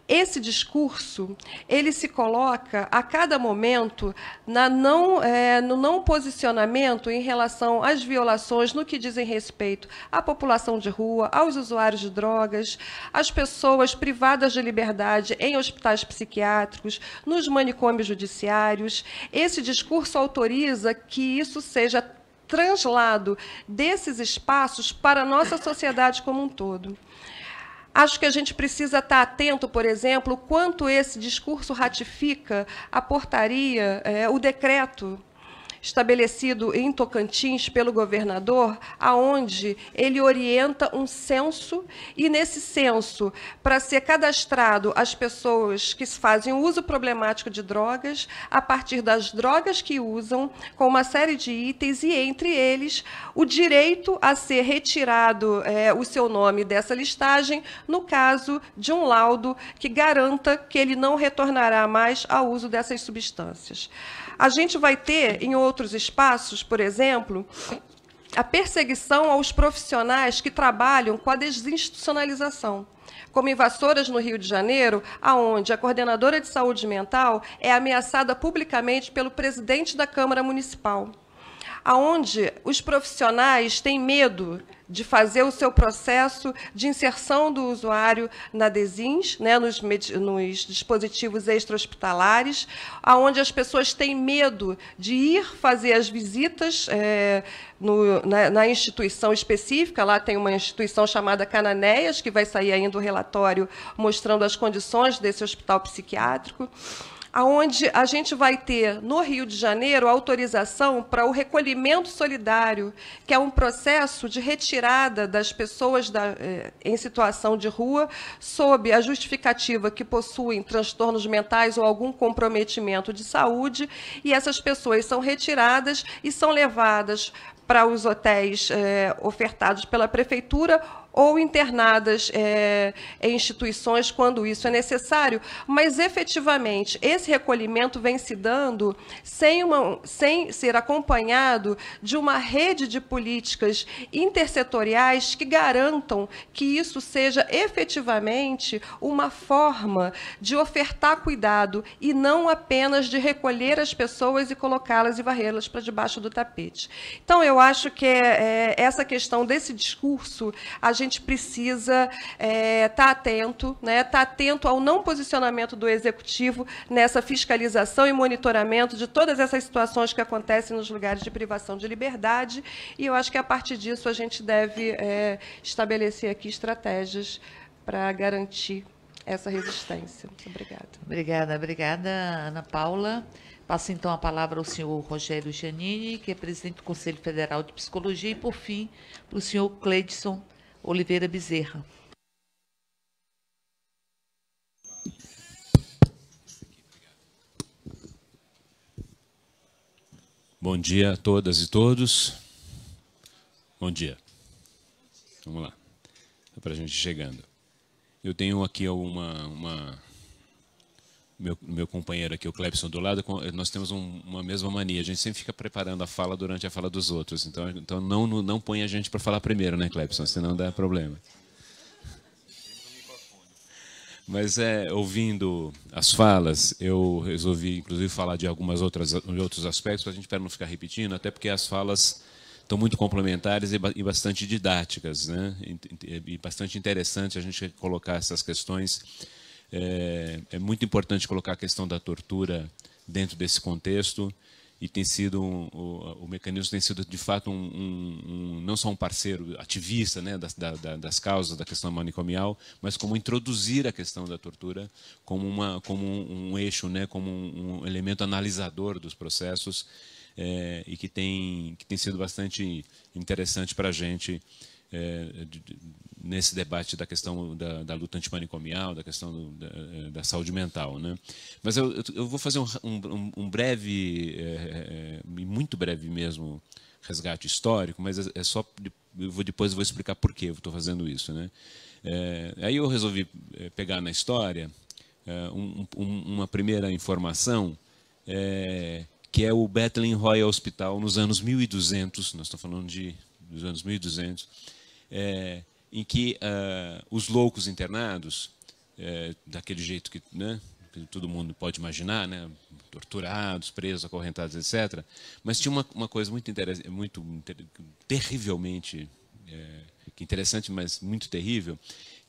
Esse discurso ele se coloca a cada momento na não, é, no não posicionamento em relação às violações no que dizem respeito à população de rua, aos usuários de drogas, às pessoas privadas de liberdade em hospitais psiquiátricos, nos manicômios judiciários. Esse discurso autoriza que isso seja translado desses espaços para a nossa sociedade como um todo. Acho que a gente precisa estar atento, por exemplo, quanto esse discurso ratifica a portaria, é, o decreto estabelecido em Tocantins pelo governador, aonde ele orienta um censo e nesse censo, para ser cadastrado as pessoas que fazem uso problemático de drogas, a partir das drogas que usam, com uma série de itens e entre eles o direito a ser retirado é, o seu nome dessa listagem, no caso de um laudo que garanta que ele não retornará mais ao uso dessas substâncias. A gente vai ter em outro outros espaços, por exemplo, a perseguição aos profissionais que trabalham com a desinstitucionalização, como em Vassouras, no Rio de Janeiro, aonde a coordenadora de saúde mental é ameaçada publicamente pelo presidente da Câmara Municipal aonde os profissionais têm medo de fazer o seu processo de inserção do usuário na DESINS, né, nos, nos, dispositivos extra-hospitalares, onde as pessoas têm medo de ir fazer as visitas é, no, na, na, instituição específica. Lá tem uma instituição chamada Cananeias que vai sair ainda o relatório mostrando as condições desse hospital psiquiátrico aonde a gente vai ter no Rio de Janeiro autorização para o recolhimento solidário, que é um processo de retirada das pessoas da, eh, em situação de rua sob a justificativa que possuem transtornos mentais ou algum comprometimento de saúde, e essas pessoas são retiradas e são levadas para os hotéis eh, ofertados pela prefeitura ou internadas é, em instituições quando isso é necessário, mas efetivamente esse recolhimento vem se dando sem, uma, sem ser acompanhado de uma rede de políticas intersetoriais que garantam que isso seja efetivamente uma forma de ofertar cuidado e não apenas de recolher as pessoas e colocá-las e varrê-las para debaixo do tapete. Então, eu acho que é, é essa questão desse discurso, a gente gente precisa estar é, tá atento, estar né, tá atento ao não posicionamento do executivo nessa fiscalização e monitoramento de todas essas situações que acontecem nos lugares de privação de liberdade. E eu acho que a partir disso a gente deve é, estabelecer aqui estratégias para garantir essa resistência. Obrigada. Obrigada, obrigada, Ana Paula. Passo então a palavra ao senhor Rogério Giannini, que é presidente do Conselho Federal de Psicologia, e por fim, para o senhor Cleidson Oliveira Bezerra. Bom dia a todas e todos. Bom dia. Vamos lá. É para a gente chegando. Eu tenho aqui uma, uma meu, meu companheiro aqui, o Clebson, do lado, nós temos um, uma mesma mania. A gente sempre fica preparando a fala durante a fala dos outros. Então, então não, não, põe a gente para falar primeiro, né, Clebson? Senão dá problema. Mas é, ouvindo as falas, eu resolvi, inclusive, falar de algumas outras de outros aspectos para a gente para não ficar repetindo, até porque as falas estão muito complementares e bastante didáticas, né? E bastante interessante a gente colocar essas questões é, é muito importante colocar a questão da tortura dentro desse contexto e tem sido um, o, o, mecanismo tem sido de fato um, um, um não só um parceiro ativista né, das, da, das, causas da questão manicomial, mas como introduzir a questão da tortura como uma como um, eixo, né, como um, elemento analisador dos processos é, e que tem que tem sido bastante interessante para a gente é, de, de, nesse debate da questão da, da luta antimanicomial, da questão do, da, da, saúde mental. Né? Mas eu, eu vou fazer um, um, um breve, é, é, é, muito breve mesmo, resgate histórico, mas é, é só eu vou, depois eu vou explicar por que eu estou fazendo isso. Né? É, aí eu resolvi é, pegar na história um, uma primeira informação que é o Bethlehem Royal Hospital nos anos 1200, nós estamos falando de, dos anos 1200, é, em que uh, os loucos internados, é, daquele jeito que, né, que, todo mundo pode imaginar, né, torturados, presos, acorrentados, etc. Mas tinha uma, uma coisa muito, muito terrivelmente é, interessante, mas muito terrível,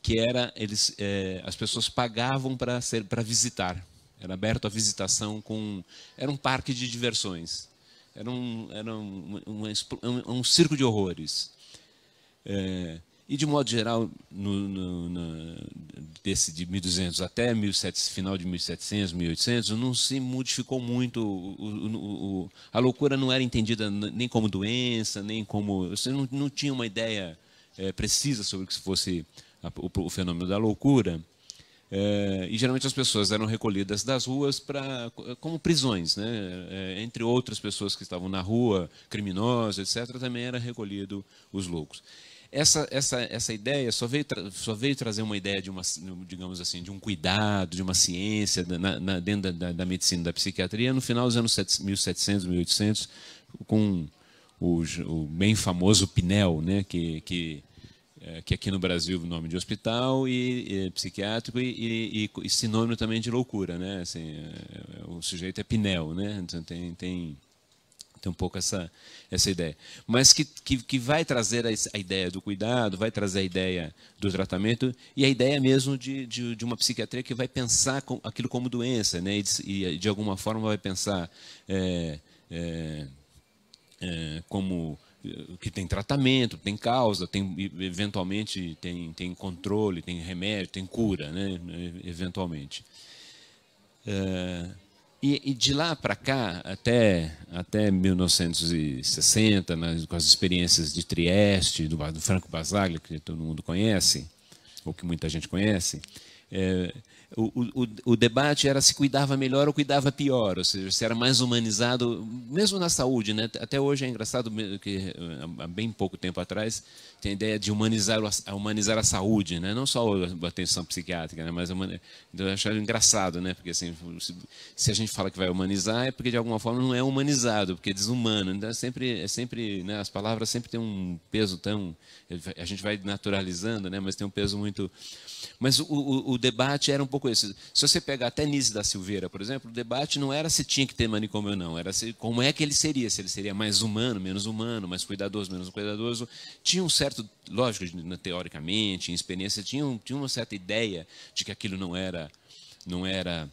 que era eles, é, as pessoas pagavam para ser para visitar. Era aberto a visitação com era um parque de diversões era um, era um, um, um circo de horrores. É, e, de modo geral, no, no, no, desse de 1200 até 1700, final de 1700, 1800, não se modificou muito. O, o, o, a loucura não era entendida nem como doença, nem como. Você não, não tinha uma ideia é, precisa sobre o que fosse a, o, fenômeno da loucura. É, e geralmente as pessoas eram recolhidas das ruas pra, como prisões, né? É, entre outras pessoas que estavam na rua, criminosas etc., também era recolhido os loucos essa, essa, essa ideia só veio, só veio trazer uma ideia de uma, digamos assim, de um cuidado, de uma ciência na, na, dentro da, da, medicina, da psiquiatria, no final dos anos 1700, 1800, com o, o bem famoso Pinel, né, que, que é, que aqui no Brasil o nome de hospital e, e psiquiátrico e, e, e, sinônimo também de loucura, né? Assim, é, é, o sujeito é pinel, né? Então tem, tem tem um pouco essa, essa ideia. Mas que, que, que vai trazer a, ideia do cuidado, vai trazer a ideia do tratamento e a ideia mesmo de, de, de uma psiquiatria que vai pensar com, aquilo como doença, né? E de, e de alguma forma vai pensar é, é, é, como eh, que tem tratamento, tem causa, tem eventualmente tem, tem controle, tem remédio, tem cura, né? Eventualmente. É, e, e de lá para cá, até, até 1960, com as experiências de Trieste, do, do Franco Basaglia, que todo mundo conhece, ou que muita gente conhece, é, o, o, o, debate era se cuidava melhor ou cuidava pior, ou seja, se era mais humanizado, mesmo na saúde. Né? Até hoje é engraçado que, há bem pouco tempo atrás, tem a ideia de humanizar a, humanizar a saúde, né? não só a atenção psiquiátrica, né? mas a então, eu acho engraçado, né? porque assim, se a gente fala que vai humanizar, é porque de alguma forma não é humanizado, porque é desumano. Então é sempre, é sempre né? as palavras sempre têm um peso tão. A gente vai naturalizando, né? mas tem um peso muito. Mas o, o, o debate era um pouco esse. Se você pegar até Nise da Silveira, por exemplo, o debate não era se tinha que ter manicômio ou não, era se, como é que ele seria, se ele seria mais humano, menos humano, mais cuidadoso, menos cuidadoso. Tinha um certo certo, lógico, teoricamente, em experiência, tinha, tinha uma certa ideia de que aquilo não era, não era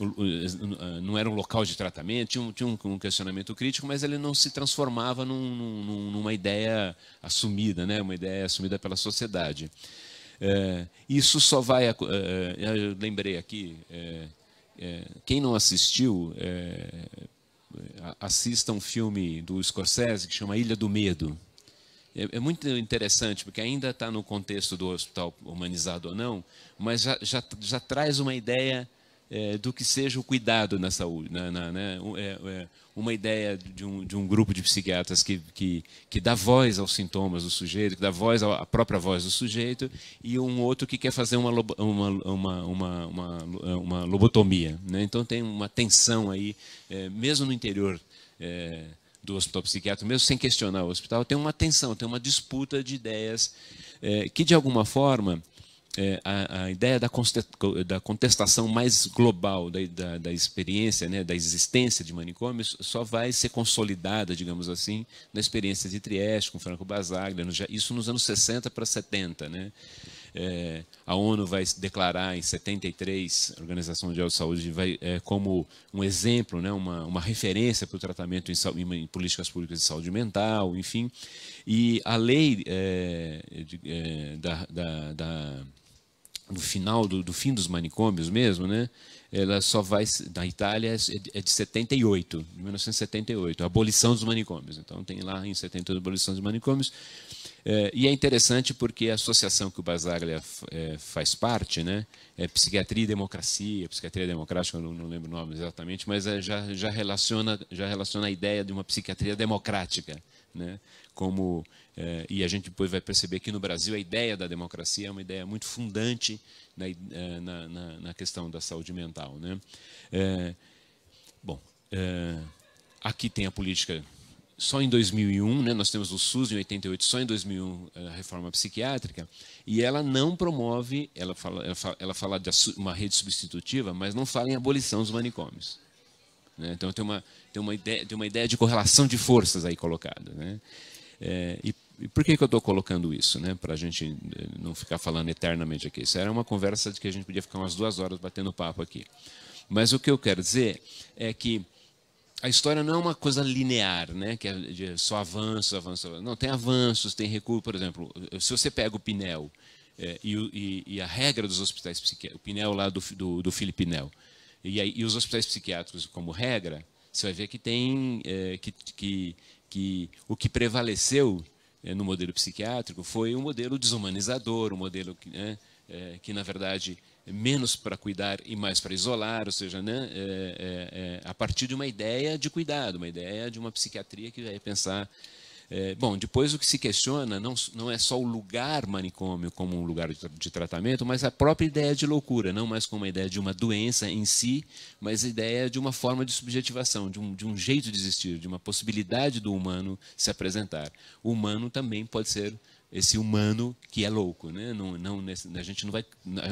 eh, não era um local de tratamento, tinha um, tinha um questionamento crítico, mas ele não se transformava num, num, numa ideia assumida, né? uma ideia assumida pela sociedade. É, isso só vai. É, eu lembrei aqui, é, quem não assistiu, assista um filme do Scorsese que chama Ilha do Medo é, é muito interessante, porque ainda está no contexto do hospital humanizado ou não, mas já, já, já traz uma ideia é, do que seja o cuidado na saúde. Na, né, na, né? é, é uma ideia de um, de um grupo de psiquiatras que, que, que, dá voz aos sintomas do sujeito, que dá voz à própria voz do sujeito, e um outro que quer fazer uma, uma, uma, uma, uma, uma lobotomia. Né? Então tem uma tensão aí, é, mesmo no interior. É, do hospital psiquiátrico, mesmo sem questionar o hospital, tem uma tensão, tem uma disputa de ideias é, que, de alguma forma, é, a, a, ideia da, contestação mais global da, da, da experiência, né, da existência de manicômios, só vai ser consolidada, digamos assim, na experiência de Trieste, com Franco Basaglia, no, isso nos anos 60 para 70. Né? É, a ONU vai declarar em 73, a Organização Mundial de Saúde, vai, é, como um exemplo, né, uma, uma referência para o tratamento em, em, políticas públicas de saúde mental, enfim. E a lei é, de, é, da, da, da, do final, do, do fim dos manicômios mesmo, né, ela só vai na Itália é, é de 78, de 1978, a abolição dos manicômios. Então tem lá em 78 a abolição dos manicômios. É, e é interessante porque a associação que o Basaglia é, faz parte, né, é Psiquiatria e Democracia, Psiquiatria Democrática, eu não, não lembro o nome exatamente, mas é, já, já, relaciona, já relaciona a ideia de uma psiquiatria democrática. Né, como, é, e a gente depois vai perceber que no Brasil a ideia da democracia é uma ideia muito fundante na, é, na, na, na questão da saúde mental. Né. bom, aqui tem a política só em 2001, né, nós temos o SUS em 88, só em 2001 a eh, reforma psiquiátrica, e ela não promove, ela fala, ela fala, ela fala de uma rede substitutiva, mas não fala em abolição dos manicômios. Né? Então tem uma, tem, uma ideia, tem uma ideia de correlação de forças aí colocada. Né? É, e, e, por que, que eu estou colocando isso? Né? Para a gente eh, não ficar falando eternamente aqui. Isso era uma conversa de que a gente podia ficar umas duas horas batendo papo aqui. Mas o que eu quero dizer é que a história não é uma coisa linear, né? Que é só avanços, avanços. Não, tem avanços, tem recuo. Por exemplo, se você pega o Pinel é, e, e, e, a regra dos hospitais psiquiátricos, o Pinel lá do, do, do Pinel, e, aí, e, os hospitais psiquiátricos como regra, você vai ver que tem é, que, que, que o que prevaleceu é, no modelo psiquiátrico foi um modelo desumanizador, um modelo que, né, que na verdade menos para cuidar e mais para isolar, ou seja, né, é, é, é, a partir de uma ideia de cuidado, uma ideia de uma psiquiatria que vai pensar. É, bom, depois o que se questiona não, não é só o lugar manicômio como um lugar de, de, tratamento, mas a própria ideia de loucura, não mais como a ideia de uma doença em si, mas a ideia de uma forma de subjetivação, de um, de um jeito de existir, de uma possibilidade do humano se apresentar. O humano também pode ser esse humano que é louco, né? Não, não, a gente não vai,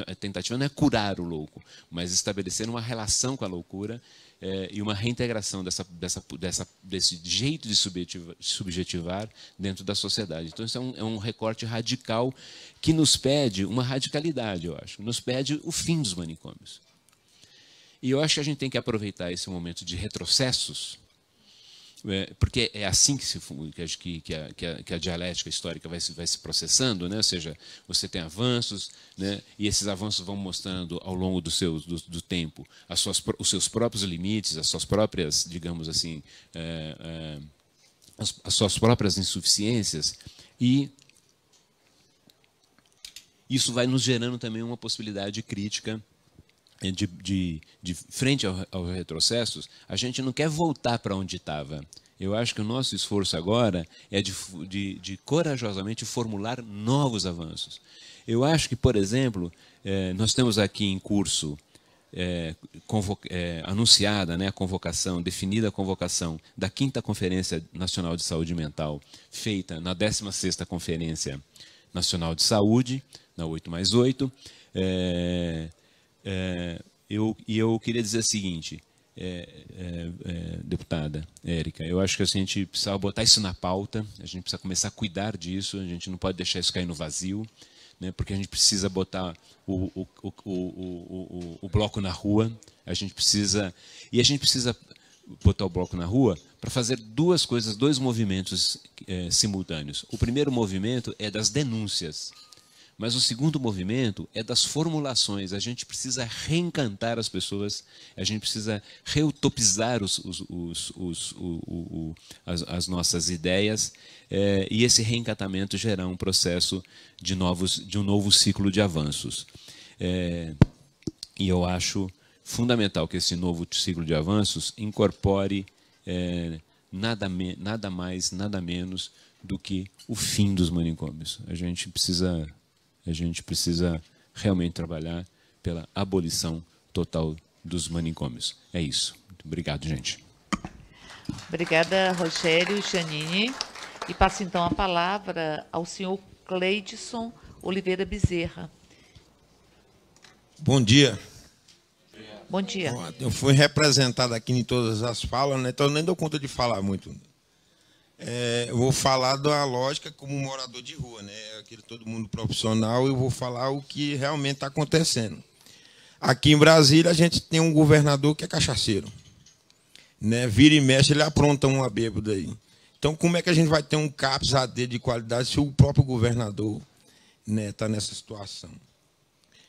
a tentativa não é curar o louco, mas estabelecer uma relação com a loucura é, e uma reintegração dessa, dessa, dessa, desse jeito de subjetivar, subjetivar dentro da sociedade. Então, isso é um, é um, recorte radical que nos pede uma radicalidade, eu acho, nos pede o fim dos manicômios. E eu acho que a gente tem que aproveitar esse momento de retrocessos é, porque é assim que, se, que, que, a, que, a, que, a, dialética histórica vai se, vai se processando, né? ou seja, você tem avanços, né? e esses avanços vão mostrando ao longo do, seu, do, do tempo as suas, os seus próprios limites, as suas próprias, digamos assim, é, é, as, as suas próprias insuficiências, e isso vai nos gerando também uma possibilidade crítica é, de, de, de frente aos ao retrocessos, a gente não quer voltar para onde estava. Eu acho que o nosso esforço agora é de, de, de, corajosamente formular novos avanços. Eu acho que, por exemplo, é, nós temos aqui em curso é, anunciada né, a convocação, definida a convocação da quinta Conferência Nacional de Saúde Mental, feita na 16 Conferência Nacional de Saúde, na 8 mais 8, é, eu, e eu queria dizer o seguinte, é, é, é deputada Érica, eu acho que assim, a gente precisa botar isso na pauta, a gente precisa começar a cuidar disso, a gente não pode deixar isso cair no vazio, né, porque a gente precisa botar o, o, o, o bloco na rua, a gente precisa. E a gente precisa botar o bloco na rua para fazer duas coisas, dois movimentos é, simultâneos. O primeiro movimento é das denúncias. Mas o segundo movimento é das formulações. A gente precisa reencantar as pessoas, a gente precisa reutopizar os, os, os, os o, o, as, as, nossas ideias é, e esse reencantamento gerar um processo de, novos, de um novo ciclo de avanços. É, e eu acho fundamental que esse novo ciclo de avanços incorpore é, nada, nada mais, nada menos do que o fim dos manicômios. A gente precisa a gente precisa realmente trabalhar pela abolição total dos manicômios. É isso. obrigado, gente. Obrigada, Rogério Janine. E passo então a palavra ao senhor Cleidson Oliveira Bezerra. Bom dia. Bom dia. Eu fui representado aqui em todas as falas, né? então nem dou conta de falar muito. É, eu vou falar da lógica como morador de rua, né? É aquele todo mundo profissional, eu vou falar o que realmente está acontecendo. Aqui em Brasília, a gente tem um governador que é cachaceiro. Né? Vira e mexe, ele apronta uma bêbada aí. Então, como é que a gente vai ter um CAPS AD de qualidade se o próprio governador está né, tá nessa situação?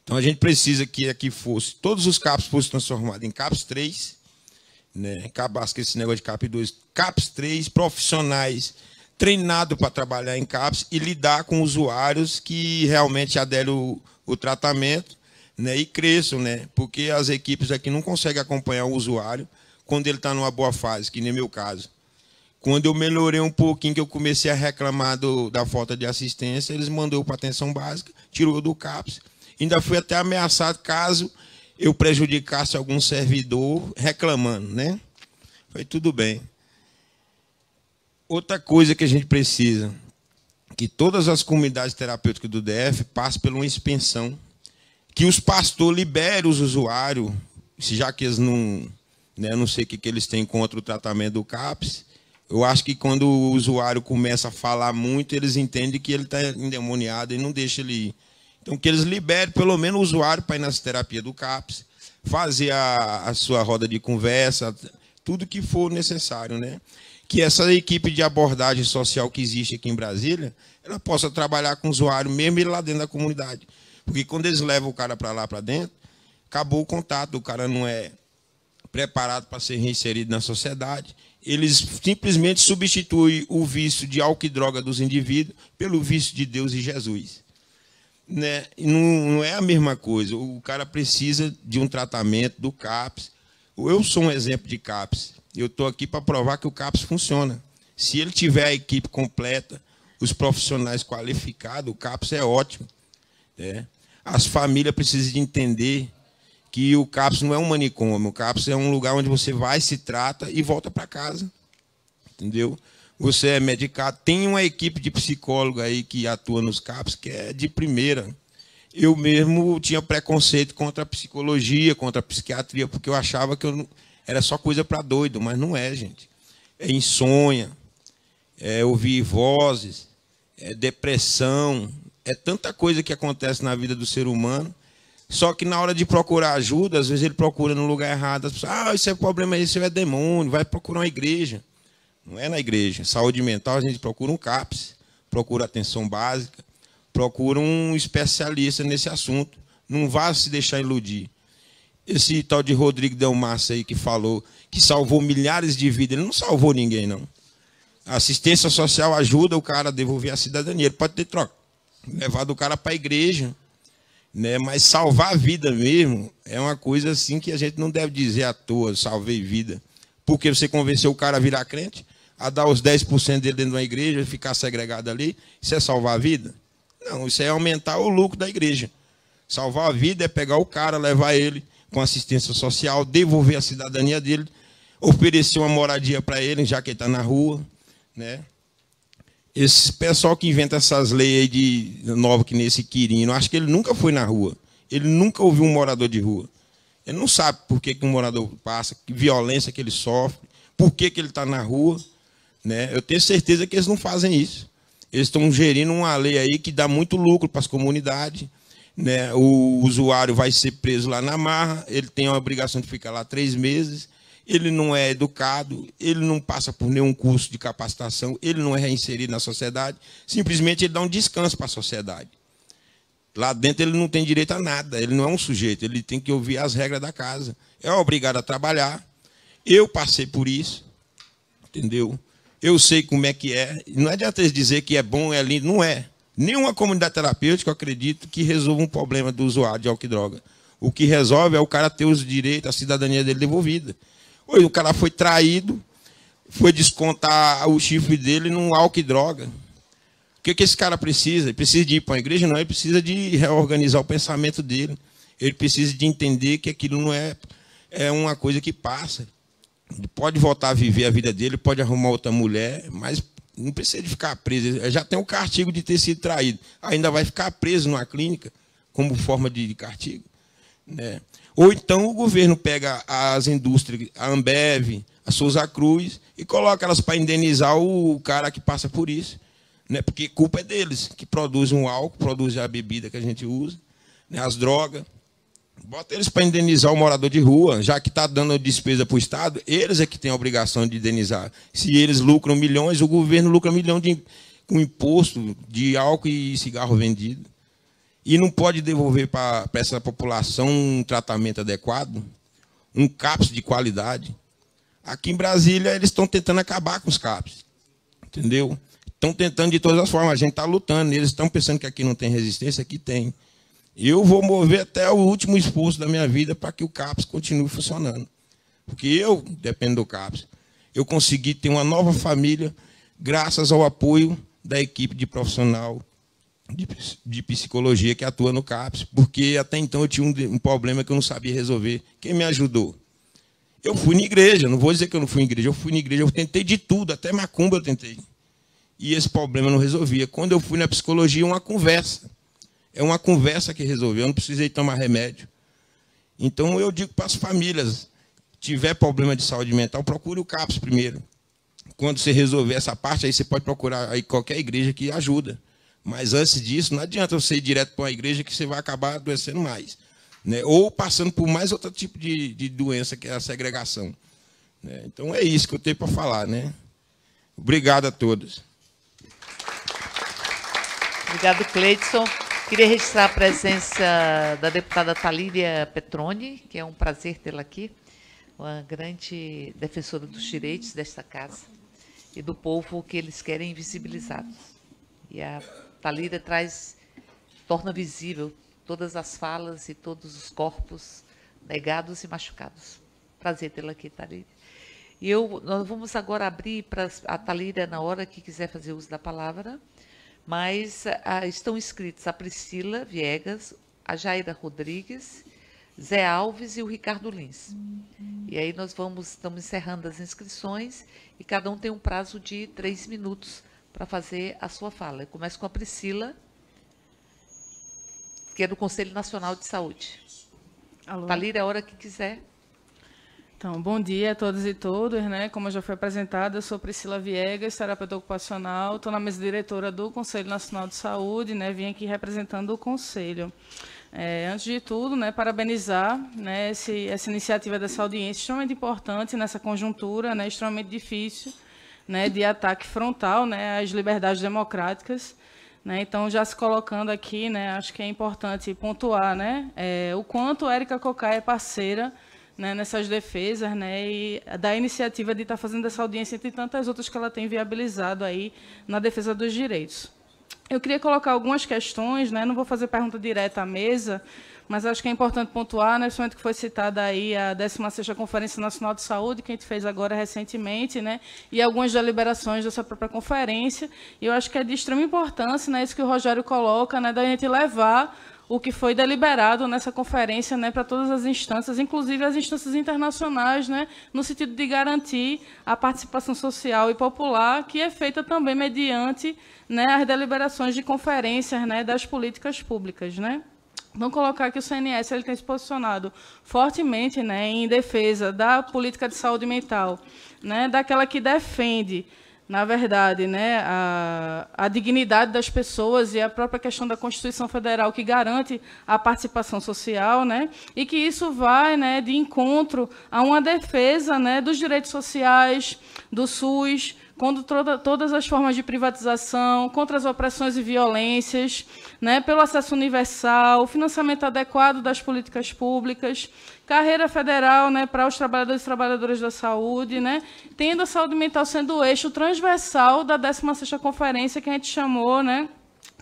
Então, a gente precisa que aqui fosse, todos os CAPS fossem transformados em CAPS 3, né? Acabasse com esse negócio de CAP 2. CAPS 3, profissionais treinado para trabalhar em CAPS e lidar com usuários que realmente aderem o, o tratamento né? e cresçam, né? Porque as equipes aqui não conseguem acompanhar o usuário quando ele está numa boa fase, que nem meu caso. Quando eu melhorei um pouquinho, que eu comecei a reclamar do, da falta de assistência, eles mandou para atenção básica, tirou do CAPS. Ainda fui até ameaçado caso eu prejudicasse algum servidor reclamando, né? Foi tudo bem. Outra coisa que a gente precisa, que todas as comunidades terapêuticas do DF passem por uma expensão, que os pastores liberem os usuários, já que eles não, né, não sei o que, que eles têm contra o tratamento do CAPS, eu acho que quando o usuário começa a falar muito, eles entendem que ele está endemoniado e não deixa ele ir. Então, que eles liberem pelo menos o usuário para ir nessa terapia do CAPS, fazer a, a sua roda de conversa, tudo que for necessário, né? Que essa equipe de abordagem social que existe aqui em Brasília, ela possa trabalhar com o usuário mesmo ele lá dentro da comunidade. Porque quando eles levam o cara para lá, para dentro, acabou o contato, o cara não é preparado para ser reinserido na sociedade. Eles simplesmente substituem o vício de álcool e droga dos indivíduos pelo vício de Deus e Jesus né, não, não é a mesma coisa. O cara precisa de um tratamento do CAPS. Eu sou um exemplo de CAPS. Eu estou aqui para provar que o CAPS funciona. Se ele tiver a equipe completa, os profissionais qualificados, o CAPS é ótimo. Né? As famílias precisam de entender que o CAPS não é um manicômio, o CAPS é um lugar onde você vai, se trata e volta para casa. Entendeu? você é medicado. Tem uma equipe de psicólogo aí que atua nos CAPs, que é de primeira. Eu mesmo tinha preconceito contra a psicologia, contra a psiquiatria, porque eu achava que eu não... era só coisa para doido, mas não é, gente. É insônia, é ouvir vozes, é depressão, é tanta coisa que acontece na vida do ser humano. Só que na hora de procurar ajuda, às vezes ele procura no lugar errado. As pessoas, ah, isso é problema, isso é demônio, vai procurar uma igreja não é na igreja. Saúde mental a gente procura um CAPS, procura atenção básica, procura um especialista nesse assunto. Não vá se deixar iludir. Esse tal de Rodrigo Delmassa aí que falou que salvou milhares de vidas, ele não salvou ninguém, não. A assistência social ajuda o cara a devolver a cidadania. Ele pode ter troca, levado o cara para a igreja, né? mas salvar a vida mesmo é uma coisa assim que a gente não deve dizer à toa, salvei vida. Porque você convenceu o cara a virar crente? a dar os 10% dele dentro de uma igreja e ficar segregado ali, isso é salvar a vida? Não, isso é aumentar o lucro da igreja. Salvar a vida é pegar o cara, levar ele com assistência social, devolver a cidadania dele, oferecer uma moradia para ele, já que ele está na rua. Né? Esse pessoal que inventa essas leis aí de novo que nesse Quirino, acho que ele nunca foi na rua. Ele nunca ouviu um morador de rua. Ele não sabe por que, que um morador passa, que violência que ele sofre, por que, que ele está na rua. Né? Eu tenho certeza que eles não fazem isso. Eles estão gerindo uma lei aí que dá muito lucro para as comunidades. Né? O usuário vai ser preso lá na marra, ele tem a obrigação de ficar lá três meses, ele não é educado, ele não passa por nenhum curso de capacitação, ele não é reinserido na sociedade, simplesmente ele dá um descanso para a sociedade. Lá dentro ele não tem direito a nada, ele não é um sujeito, ele tem que ouvir as regras da casa. É obrigado a trabalhar. Eu passei por isso, entendeu? eu sei como é que é. Não adianta eles dizer que é bom, é lindo, não é. Nenhuma comunidade terapêutica, eu acredito, que resolva um problema do usuário de álcool e droga. O que resolve é o cara ter os direitos, a cidadania dele devolvida. Ou o cara foi traído, foi descontar o chifre dele num álcool e droga. O que, que esse cara precisa? Ele precisa de ir para a igreja? Não, ele precisa de reorganizar o pensamento dele. Ele precisa de entender que aquilo não é, é uma coisa que passa pode voltar a viver a vida dele, pode arrumar outra mulher, mas não precisa de ficar preso. Já tem o um castigo de ter sido traído. Ainda vai ficar preso numa clínica como forma de, de castigo. Né? Ou então o governo pega as indústrias, a Ambev, a Souza Cruz, e coloca elas para indenizar o cara que passa por isso. Né? Porque culpa é deles, que produzem o álcool, produzem a bebida que a gente usa, né? as drogas. Bota eles para indenizar o morador de rua, já que está dando despesa para o Estado, eles é que têm a obrigação de indenizar. Se eles lucram milhões, o governo lucra milhão de, com imposto de álcool e cigarro vendido. E não pode devolver para essa população um tratamento adequado, um CAPS de qualidade. Aqui em Brasília, eles estão tentando acabar com os CAPS. Entendeu? Estão tentando de todas as formas, a gente está lutando. Eles estão pensando que aqui não tem resistência, aqui tem. Eu vou mover até o último esforço da minha vida para que o CAPS continue funcionando. Porque eu dependo do CAPS. Eu consegui ter uma nova família graças ao apoio da equipe de profissional de, de psicologia que atua no CAPS, porque até então eu tinha um, um problema que eu não sabia resolver. Quem me ajudou? Eu fui na igreja, não vou dizer que eu não fui na igreja, eu fui na igreja, eu tentei de tudo, até macumba eu tentei. E esse problema eu não resolvia. Quando eu fui na psicologia, uma conversa. É uma conversa que resolveu, eu não precisei tomar remédio. Então eu digo para as famílias, tiver problema de saúde mental, procure o CAPS primeiro. Quando você resolver essa parte, aí você pode procurar aí qualquer igreja que ajuda. Mas antes disso, não adianta você ir direto para uma igreja que você vai acabar adoecendo mais. Né? Ou passando por mais outro tipo de, de doença, que é a segregação. Né? Então é isso que eu tenho para falar. Né? Obrigado a todos. Obrigado, Cleidson. Queria registrar a presença da deputada Talíria Petroni, que é um prazer tê-la aqui, uma grande defensora dos direitos desta casa e do povo que eles querem invisibilizados. E a Talíria traz, torna visível todas as falas e todos os corpos negados e machucados. Prazer tê-la aqui, Talíria. E eu, nós vamos agora abrir para a Talíria, na hora que quiser fazer uso da palavra, mas ah, estão inscritos a Priscila Viegas, a Jaira Rodrigues, Zé Alves e o Ricardo Lins. Uhum. E aí nós vamos, estamos encerrando as inscrições e cada um tem um prazo de três minutos para fazer a sua fala. Eu começo com a Priscila, que é do Conselho Nacional de Saúde. Alô? Talira, é a hora que quiser. Então, bom dia a todos e todas, né? Como já foi apresentada, eu sou Priscila Viegas, terapeuta ocupacional, estou na mesa diretora do Conselho Nacional de Saúde, né? Vim aqui representando o Conselho. É, antes de tudo, né, parabenizar né, esse, essa iniciativa dessa audiência extremamente importante nessa conjuntura, né, extremamente difícil, né, de ataque frontal, né, às liberdades democráticas. Né, então, já se colocando aqui, né, acho que é importante pontuar, né, é, o quanto Érica Cocá é parceira né, nessas defesas, né, e da iniciativa de estar tá fazendo essa audiência entre tantas outras que ela tem viabilizado aí na defesa dos direitos. Eu queria colocar algumas questões, né, não vou fazer pergunta direta à mesa, mas acho que é importante pontuar, né, momento que foi citada aí a 16ª Conferência Nacional de Saúde, que a gente fez agora recentemente, né, e algumas deliberações dessa própria conferência, e eu acho que é de extrema importância, né, isso que o Rogério coloca, né, da gente levar o que foi deliberado nessa conferência né, para todas as instâncias, inclusive as instâncias internacionais, né, no sentido de garantir a participação social e popular, que é feita também mediante né, as deliberações de conferências né, das políticas públicas. Né? Vamos colocar que o CNS ele tem se posicionado fortemente né, em defesa da política de saúde mental, né, daquela que defende na verdade, né, a, a, dignidade das pessoas e a própria questão da Constituição Federal que garante a participação social, né, e que isso vai, né, de encontro a uma defesa, né, dos direitos sociais, do SUS, contra toda, todas as formas de privatização, contra as opressões e violências, né, pelo acesso universal, o financiamento adequado das políticas públicas, carreira federal né, para os trabalhadores e trabalhadoras da saúde, né, tendo a saúde mental sendo o eixo transversal da 16ª conferência que a gente chamou, né,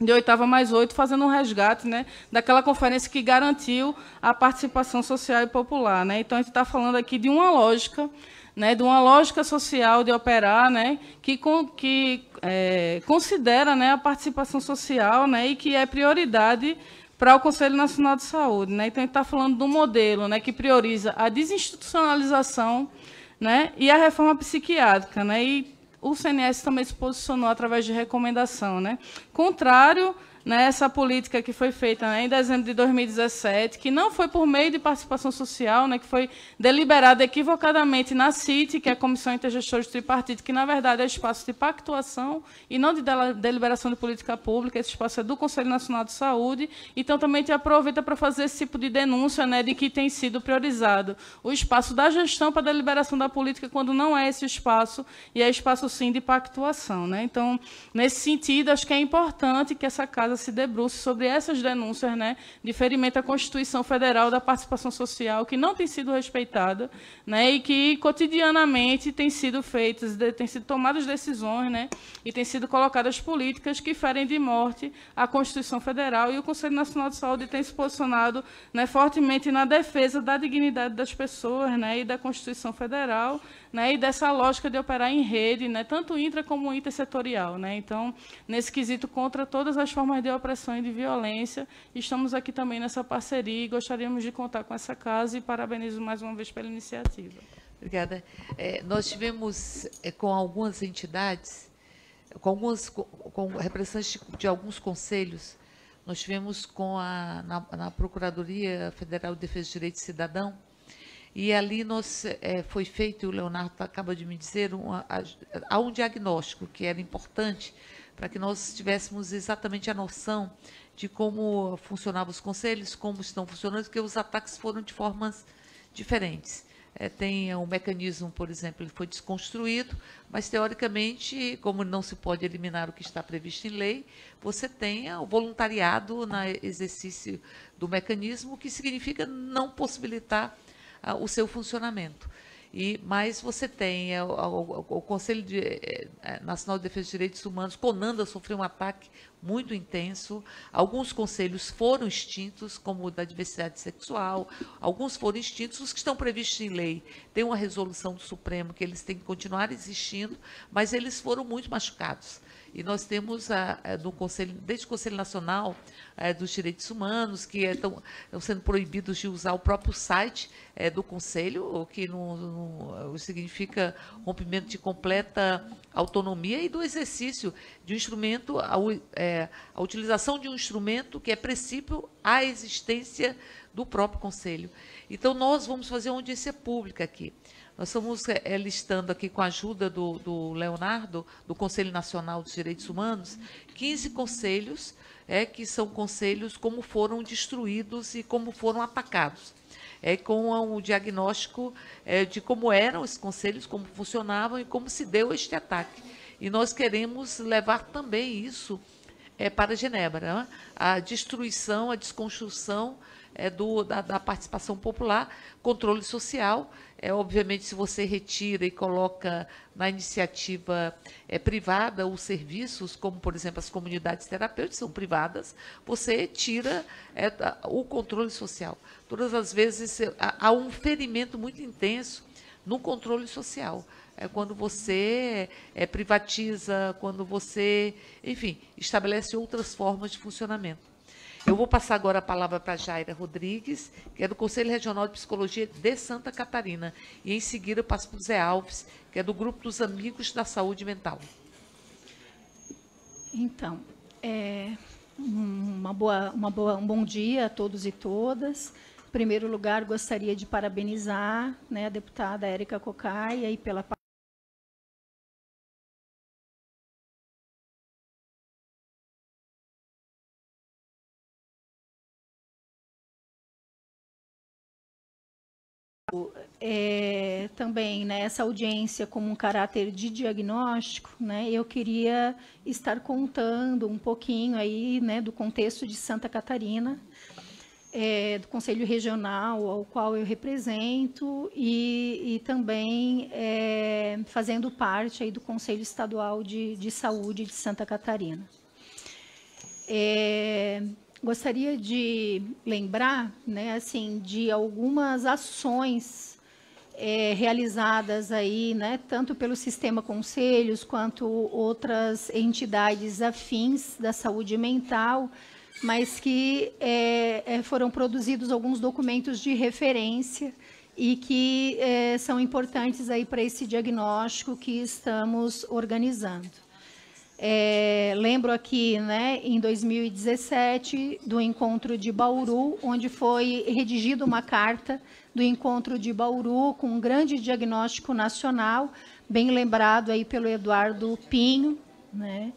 de oitava mais oito, fazendo um resgate né, daquela conferência que garantiu a participação social e popular. Né? Então, a gente está falando aqui de uma lógica né, de uma lógica social de operar, né, que, com, que é, considera né, a participação social né, e que é prioridade para o Conselho Nacional de Saúde. Né? Então, a gente está falando de um modelo né, que prioriza a desinstitucionalização né, e a reforma psiquiátrica. Né? E o CNS também se posicionou através de recomendação. Né? Contrário né, essa política que foi feita né, em dezembro de 2017, que não foi por meio de participação social, né, que foi deliberada equivocadamente na CIT, que é a Comissão Intergestores Tripartite, que, na verdade, é espaço de pactuação e não de deliberação de política pública, esse espaço é do Conselho Nacional de Saúde, então também te aproveita para fazer esse tipo de denúncia né, de que tem sido priorizado o espaço da gestão para a deliberação da política, quando não é esse espaço, e é espaço, sim, de pactuação. Né? Então, nesse sentido, acho que é importante que essa casa casa se debruce sobre essas denúncias né, de ferimento à Constituição Federal da participação social, que não tem sido respeitada né, e que cotidianamente tem sido feitas, têm sido tomadas decisões né, e têm sido colocadas políticas que ferem de morte a Constituição Federal. E o Conselho Nacional de Saúde tem se posicionado né, fortemente na defesa da dignidade das pessoas né, e da Constituição Federal né, e dessa lógica de operar em rede, né, tanto intra como intersetorial. Né? Então, nesse quesito contra todas as formas de opressão e de violência, estamos aqui também nessa parceria e gostaríamos de contar com essa casa e parabenizo mais uma vez pela iniciativa. Obrigada. É, nós tivemos é, com algumas entidades, com, algumas, com, com representantes de, de, alguns conselhos, nós tivemos com a, na, na Procuradoria Federal de Defesa de Direitos do Cidadão, e ali nos é, foi feito, o Leonardo acaba de me dizer, uma, há um diagnóstico que era importante para que nós tivéssemos exatamente a noção de como funcionavam os conselhos, como estão funcionando, porque os ataques foram de formas diferentes. É, tem um mecanismo, por exemplo, ele foi desconstruído, mas teoricamente, como não se pode eliminar o que está previsto em lei, você tem o voluntariado no exercício do mecanismo, o que significa não possibilitar o seu funcionamento. E, mas você tem é, o, o, o Conselho de, é, é, Nacional de Defesa dos Direitos Humanos, Conanda sofreu um ataque muito intenso, alguns conselhos foram extintos, como o da diversidade sexual, alguns foram extintos, os que estão previstos em lei tem uma resolução do Supremo que eles têm que continuar existindo, mas eles foram muito machucados. E nós temos a, a, do Conselho, desde o Conselho Nacional dos Direitos Humanos, que é estão é sendo proibidos de usar o próprio site é, do Conselho, o que não, não, significa rompimento de completa autonomia e do exercício de um instrumento, a, é, a utilização de um instrumento que é princípio à existência do próprio Conselho. Então, nós vamos fazer uma audiência pública aqui. Nós estamos é, listando aqui, com a ajuda do, do, Leonardo, do Conselho Nacional dos Direitos Humanos, 15 conselhos é, que são conselhos como foram destruídos e como foram atacados. É, com o diagnóstico é, de como eram os conselhos, como funcionavam e como se deu este ataque. E nós queremos levar também isso é, para Genebra né? a destruição, a desconstrução é, do, da, da participação popular, controle social é, obviamente, se você retira e coloca na iniciativa é, privada os serviços, como, por exemplo, as comunidades terapêuticas são privadas, você tira é, o controle social. Todas as vezes há um ferimento muito intenso no controle social. É quando você eh, privatiza, quando você, enfim, estabelece outras formas de funcionamento. Eu vou passar agora a palavra para Jaira Rodrigues, que é do Conselho Regional de Psicologia de Santa Catarina. E em seguida eu passo para o Zé Alves, que é do Grupo dos Amigos da Saúde Mental. Então, é, uma boa, uma boa, um bom dia a todos e todas. Em primeiro lugar, gostaria de parabenizar né, a deputada Érica Cocaia pela é, também né, essa audiência como um caráter de diagnóstico, né, eu queria estar contando um pouquinho aí né, do contexto de Santa Catarina, é, do Conselho Regional ao qual eu represento e, e também é, fazendo parte aí do Conselho Estadual de, de Saúde de Santa Catarina. É, gostaria de lembrar, né, assim, de algumas ações é, realizadas aí, né, tanto pelo sistema conselhos quanto outras entidades afins da saúde mental, mas que é, é foram produzidos alguns documentos de referência e que é, são importantes aí para esse diagnóstico que estamos organizando. É, lembro aqui, né, em 2017, do encontro de Bauru, onde foi redigida uma carta do encontro de Bauru, com um grande diagnóstico nacional, bem lembrado aí pelo Eduardo Pinho. Né?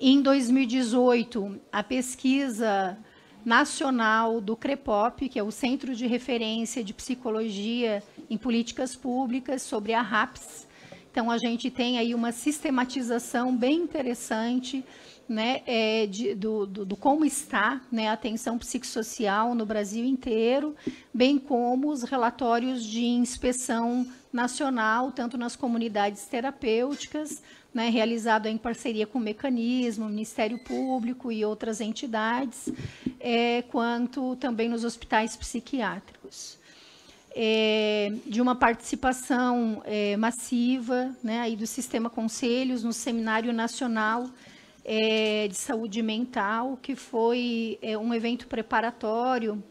Em 2018, a pesquisa nacional do CREPOP, que é o Centro de Referência de Psicologia em Políticas Públicas, sobre a RAPS. Então, a gente tem aí uma sistematização bem interessante né, é, de, do, do, do, como está né, a atenção psicossocial no Brasil inteiro, bem como os relatórios de inspeção nacional, tanto nas comunidades terapêuticas, né, realizado em parceria com o Mecanismo, o Ministério Público e outras entidades, é, quanto também nos hospitais psiquiátricos. É, de uma participação é, massiva né, aí do Sistema Conselhos no Seminário Nacional é, de saúde mental, que foi é, um evento preparatório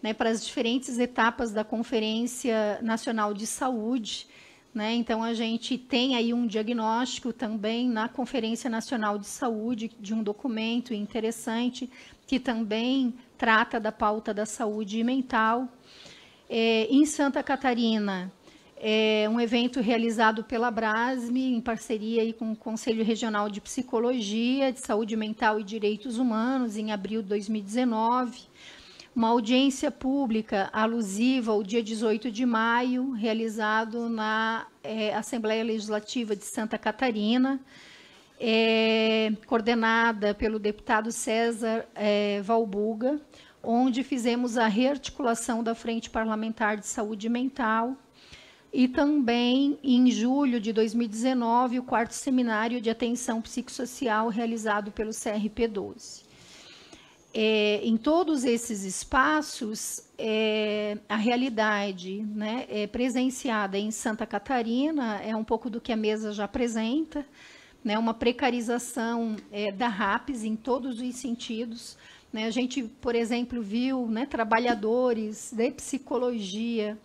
né, para as diferentes etapas da Conferência Nacional de Saúde. Né? Então, a gente tem aí um diagnóstico também na Conferência Nacional de Saúde, de um documento interessante, que também trata da pauta da saúde mental. É, em Santa Catarina, é um evento realizado pela Brasme em parceria aí com o Conselho Regional de Psicologia, de Saúde Mental e Direitos Humanos em abril de 2019. Uma audiência pública alusiva ao dia 18 de maio, realizado na é, Assembleia Legislativa de Santa Catarina, é, coordenada pelo deputado César é, Valbuga, onde fizemos a rearticulação da Frente Parlamentar de Saúde Mental, e também, em julho de 2019, o quarto seminário de atenção psicossocial realizado pelo CRP12. É, em todos esses espaços, é, a realidade né, é presenciada em Santa Catarina é um pouco do que a mesa já apresenta, né, uma precarização é, da RAPS em todos os sentidos. Né? A gente, por exemplo, viu né, trabalhadores de psicologia,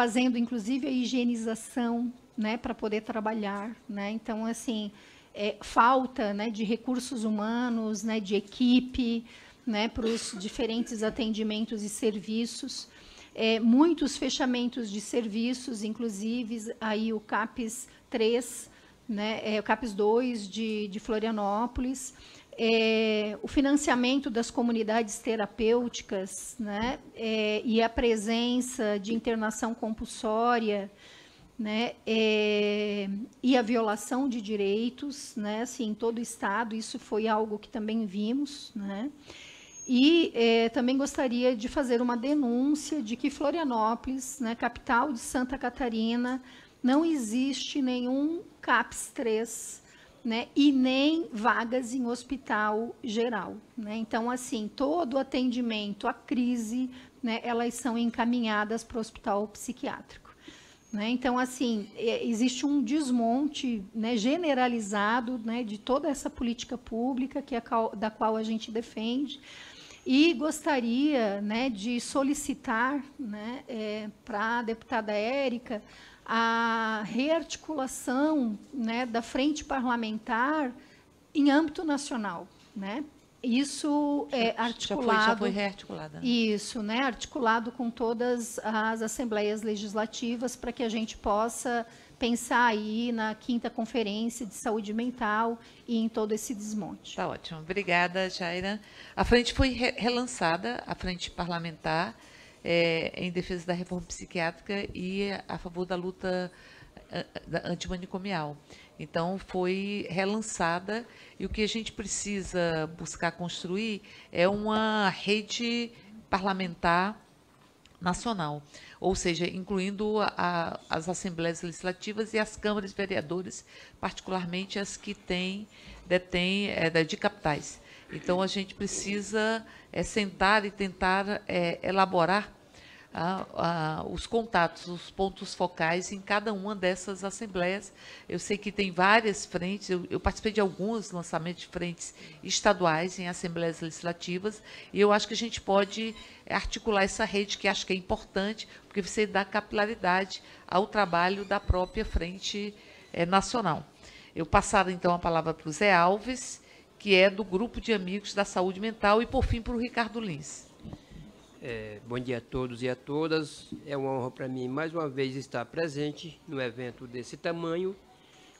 fazendo inclusive a higienização, né, para poder trabalhar, né? Então assim, é, falta, né, de recursos humanos, né, de equipe, né, para os diferentes atendimentos e serviços. É, muitos fechamentos de serviços, inclusive aí o CAPES 3, né, é, o CAPES 2 de, de Florianópolis é, o financiamento das comunidades terapêuticas, né, é, e a presença de internação compulsória, né, é, e a violação de direitos, né, assim, em todo o estado, isso foi algo que também vimos, né, e é, também gostaria de fazer uma denúncia de que Florianópolis, né, capital de Santa Catarina, não existe nenhum CAPS 3, né? E nem vagas em hospital geral, né? Então, assim, todo atendimento à crise, né? Elas são encaminhadas para o hospital psiquiátrico. Né? Então, assim, é, existe um desmonte né, generalizado né, de toda essa política pública que da qual a gente defende e gostaria né, de solicitar né, é, para a deputada Érica a rearticulação né, da frente parlamentar em âmbito nacional, né? Isso é articulado. Já foi, já foi rearticulada. Né? Isso, né? Articulado com todas as assembleias legislativas para que a gente possa pensar aí na quinta conferência de saúde mental e em todo esse desmonte. Tá ótimo. Obrigada, Jaira. A frente foi relançada, a frente parlamentar é, em defesa da reforma psiquiátrica e a favor da luta eh, eh, antimanicomial. Então, foi relançada e o que a gente precisa buscar construir é uma rede parlamentar nacional, ou seja, incluindo a, as assembleias legislativas e as câmaras de vereadores, particularmente as que têm detém é, eh, de capitais. Então a gente precisa é, sentar e tentar é, elaborar ah, ah, os contatos, os pontos focais em cada uma dessas assembleias. Eu sei que tem várias frentes, eu, eu, participei de alguns lançamentos de frentes estaduais em assembleias legislativas, e eu acho que a gente pode é, articular essa rede, que acho que é importante, porque você dá capilaridade ao trabalho da própria frente é, nacional. Eu passar então a palavra para o Zé Alves que é do Grupo de Amigos da Saúde Mental, e por fim para o Ricardo Lins. É, bom dia a todos e a todas. É uma honra para mim mais uma vez estar presente no evento desse tamanho.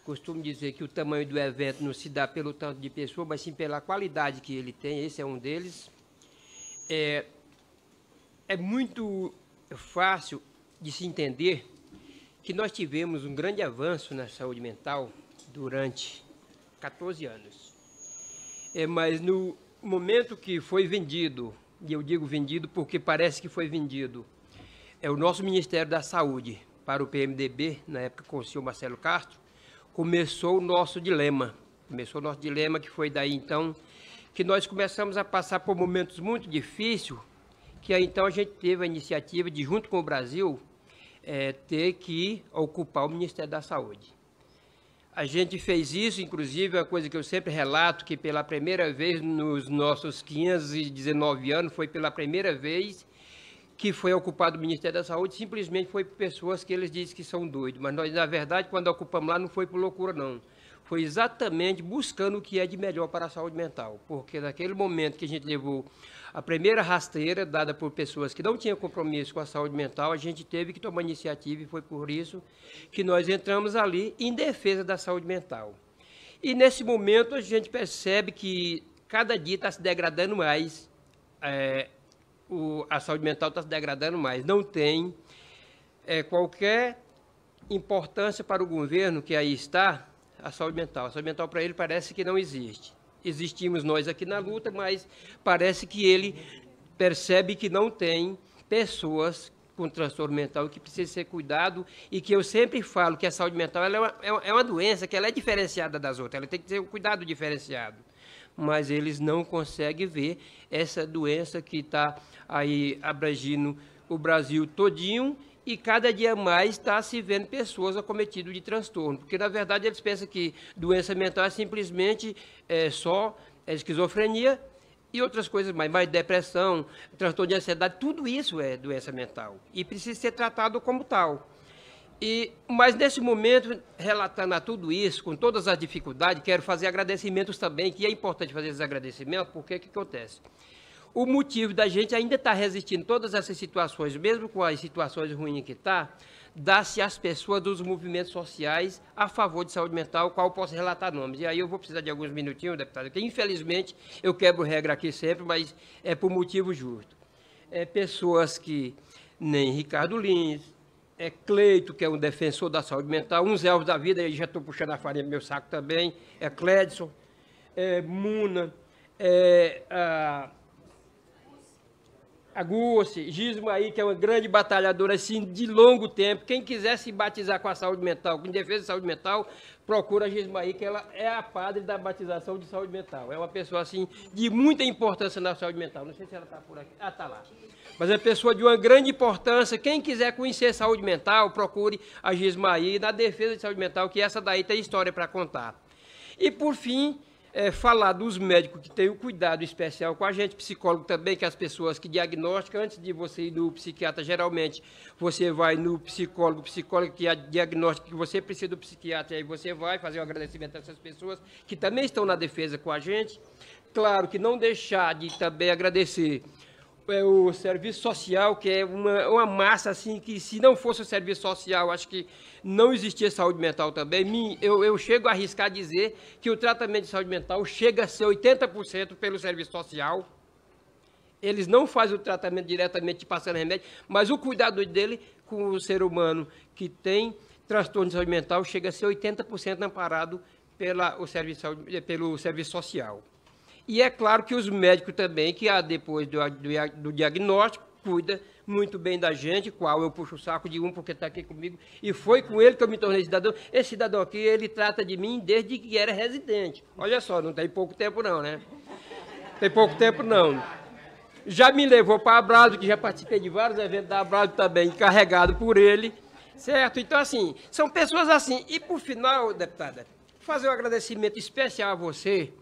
Costumo dizer que o tamanho do evento não se dá pelo tanto de pessoa, mas sim pela qualidade que ele tem. Esse é um deles. É, é muito fácil de se entender que nós tivemos um grande avanço na saúde mental durante 14 anos. É, mas no momento que foi vendido, e eu digo vendido porque parece que foi vendido, é o nosso Ministério da Saúde para o PMDB, na época com o senhor Marcelo Castro, começou o nosso dilema. Começou o nosso dilema, que foi daí então que nós começamos a passar por momentos muito difíceis, que aí então a gente teve a iniciativa de, junto com o Brasil, é, ter que ocupar o Ministério da Saúde. A gente fez isso, inclusive, é uma coisa que eu sempre relato, que pela primeira vez nos nossos 19 anos, foi pela primeira vez que foi ocupado o Ministério da Saúde, simplesmente foi por pessoas que eles dizem que são doidos. Mas nós, na verdade, quando ocupamos lá, não foi por loucura, não foi exatamente buscando o que é de melhor para a saúde mental, porque naquele momento que a gente levou a primeira rasteira dada por pessoas que não tinham compromisso com a saúde mental, a gente teve que tomar iniciativa e foi por isso que nós entramos ali em defesa da saúde mental. E nesse momento a gente percebe que cada dia está se degradando mais, é, o, a saúde mental está se degradando mais, não tem é, qualquer importância para o governo que aí está a saúde mental. A saúde mental para ele parece que não existe. Existimos nós aqui na luta, mas parece que ele percebe que não tem pessoas com transtorno mental que precisa ser cuidado e que eu sempre falo que a saúde mental é, é, uma, é uma doença que ela é diferenciada das outras, ela tem que ter um cuidado diferenciado. Mas eles não conseguem ver essa doença que está aí abrangindo o Brasil todinho e cada dia mais está se vendo pessoas acometidas de transtorno, porque na verdade eles pensam que doença mental é simplesmente é, só é esquizofrenia e outras coisas mais, mais depressão, transtorno de ansiedade, tudo isso é doença mental e precisa ser tratado como tal. E, mas nesse momento, relatando a tudo isso, com todas as dificuldades, quero fazer agradecimentos também, que é importante fazer esses agradecimentos, porque o que acontece? o motivo da gente ainda estar tá resistindo todas essas situações, mesmo com as situações ruins que está, dá-se às pessoas dos movimentos sociais a favor de saúde mental, qual eu posso relatar nomes. E aí eu vou precisar de alguns minutinhos, deputado, porque infelizmente eu quebro regra aqui sempre, mas é por motivo justo. É, pessoas que nem Ricardo Lins, é Cleito, que é um defensor da saúde mental, uns elfos da vida, aí já estou puxando a farinha do meu saco também, é Clédson, é Muna, é... A, Agúcia, Gismaí, que é uma grande batalhadora assim de longo tempo. Quem quiser se batizar com a saúde mental, com defesa de saúde mental, procura a Gismaí, que ela é a padre da batização de saúde mental. É uma pessoa assim de muita importância na saúde mental. Não sei se ela está por aqui. Ah, está lá. Mas é pessoa de uma grande importância. Quem quiser conhecer saúde mental, procure a Gismaí na defesa de saúde mental, que essa daí tem história para contar. E por fim, é, falar dos médicos que têm o um cuidado especial com a gente, psicólogo também, que as pessoas que diagnosticam, antes de você ir no psiquiatra, geralmente você vai no psicólogo, psicólogo que diagnostica que você precisa do psiquiatra, aí você vai fazer um agradecimento a essas pessoas que também estão na defesa com a gente. Claro que não deixar de também agradecer é o serviço social, que é uma, uma massa assim, que se não fosse o serviço social, acho que não existia saúde mental também. Eu, eu chego a arriscar dizer que o tratamento de saúde mental chega a ser 80% pelo serviço social. Eles não fazem o tratamento diretamente passando remédio, mas o cuidado dele com o ser humano que tem transtorno de saúde mental chega a ser 80% amparado pela, o serviço, pelo serviço social. E é claro que os médicos também, que ah, depois do, do, do diagnóstico, cuida muito bem da gente, qual eu puxo o saco de um porque está aqui comigo, e foi com ele que eu me tornei cidadão. Esse cidadão aqui, ele trata de mim desde que era residente. Olha só, não tem pouco tempo não, né? Tem pouco tempo não. Já me levou para a Abrado, que já participei de vários eventos da Abrado também, encarregado por ele, certo? Então, assim, são pessoas assim. E, por final, deputada, fazer um agradecimento especial a você,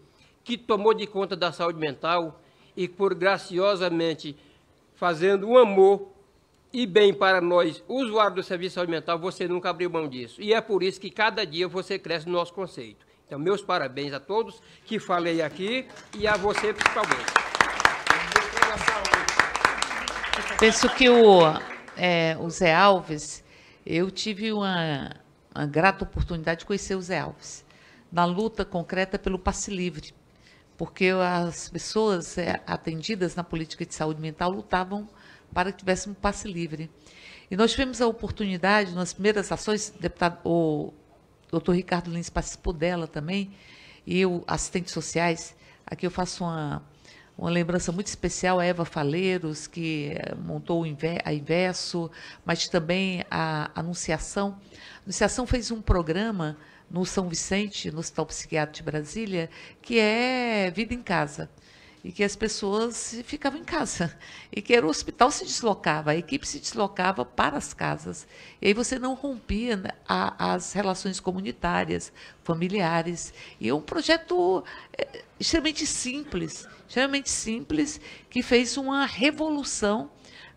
que tomou de conta da saúde mental e por graciosamente fazendo um amor e bem para nós, usuários do serviço de saúde mental, você nunca abriu mão disso. E é por isso que cada dia você cresce no nosso conceito. Então, meus parabéns a todos que falei aqui e a você principalmente. Penso que o, é, o Zé Alves, eu tive uma, uma grata oportunidade de conhecer o Zé Alves na luta concreta pelo passe livre porque as pessoas é, atendidas na política de saúde mental lutavam para que tivesse um passe livre. E nós tivemos a oportunidade, nas primeiras ações, deputado, o doutor Ricardo Lins participou dela também, e os assistentes sociais, aqui eu faço uma, uma lembrança muito especial a Eva Faleiros, que é, montou a Inverso, mas também a Anunciação. A Anunciação fez um programa no São Vicente, no Hospital Psiquiátrico de Brasília, que é vida em casa. E que as pessoas ficavam em casa. E que era o hospital se deslocava, a equipe se deslocava para as casas. E aí você não rompia né, a, as relações comunitárias, familiares. E é um projeto eh, extremamente simples, extremamente simples, que fez uma revolução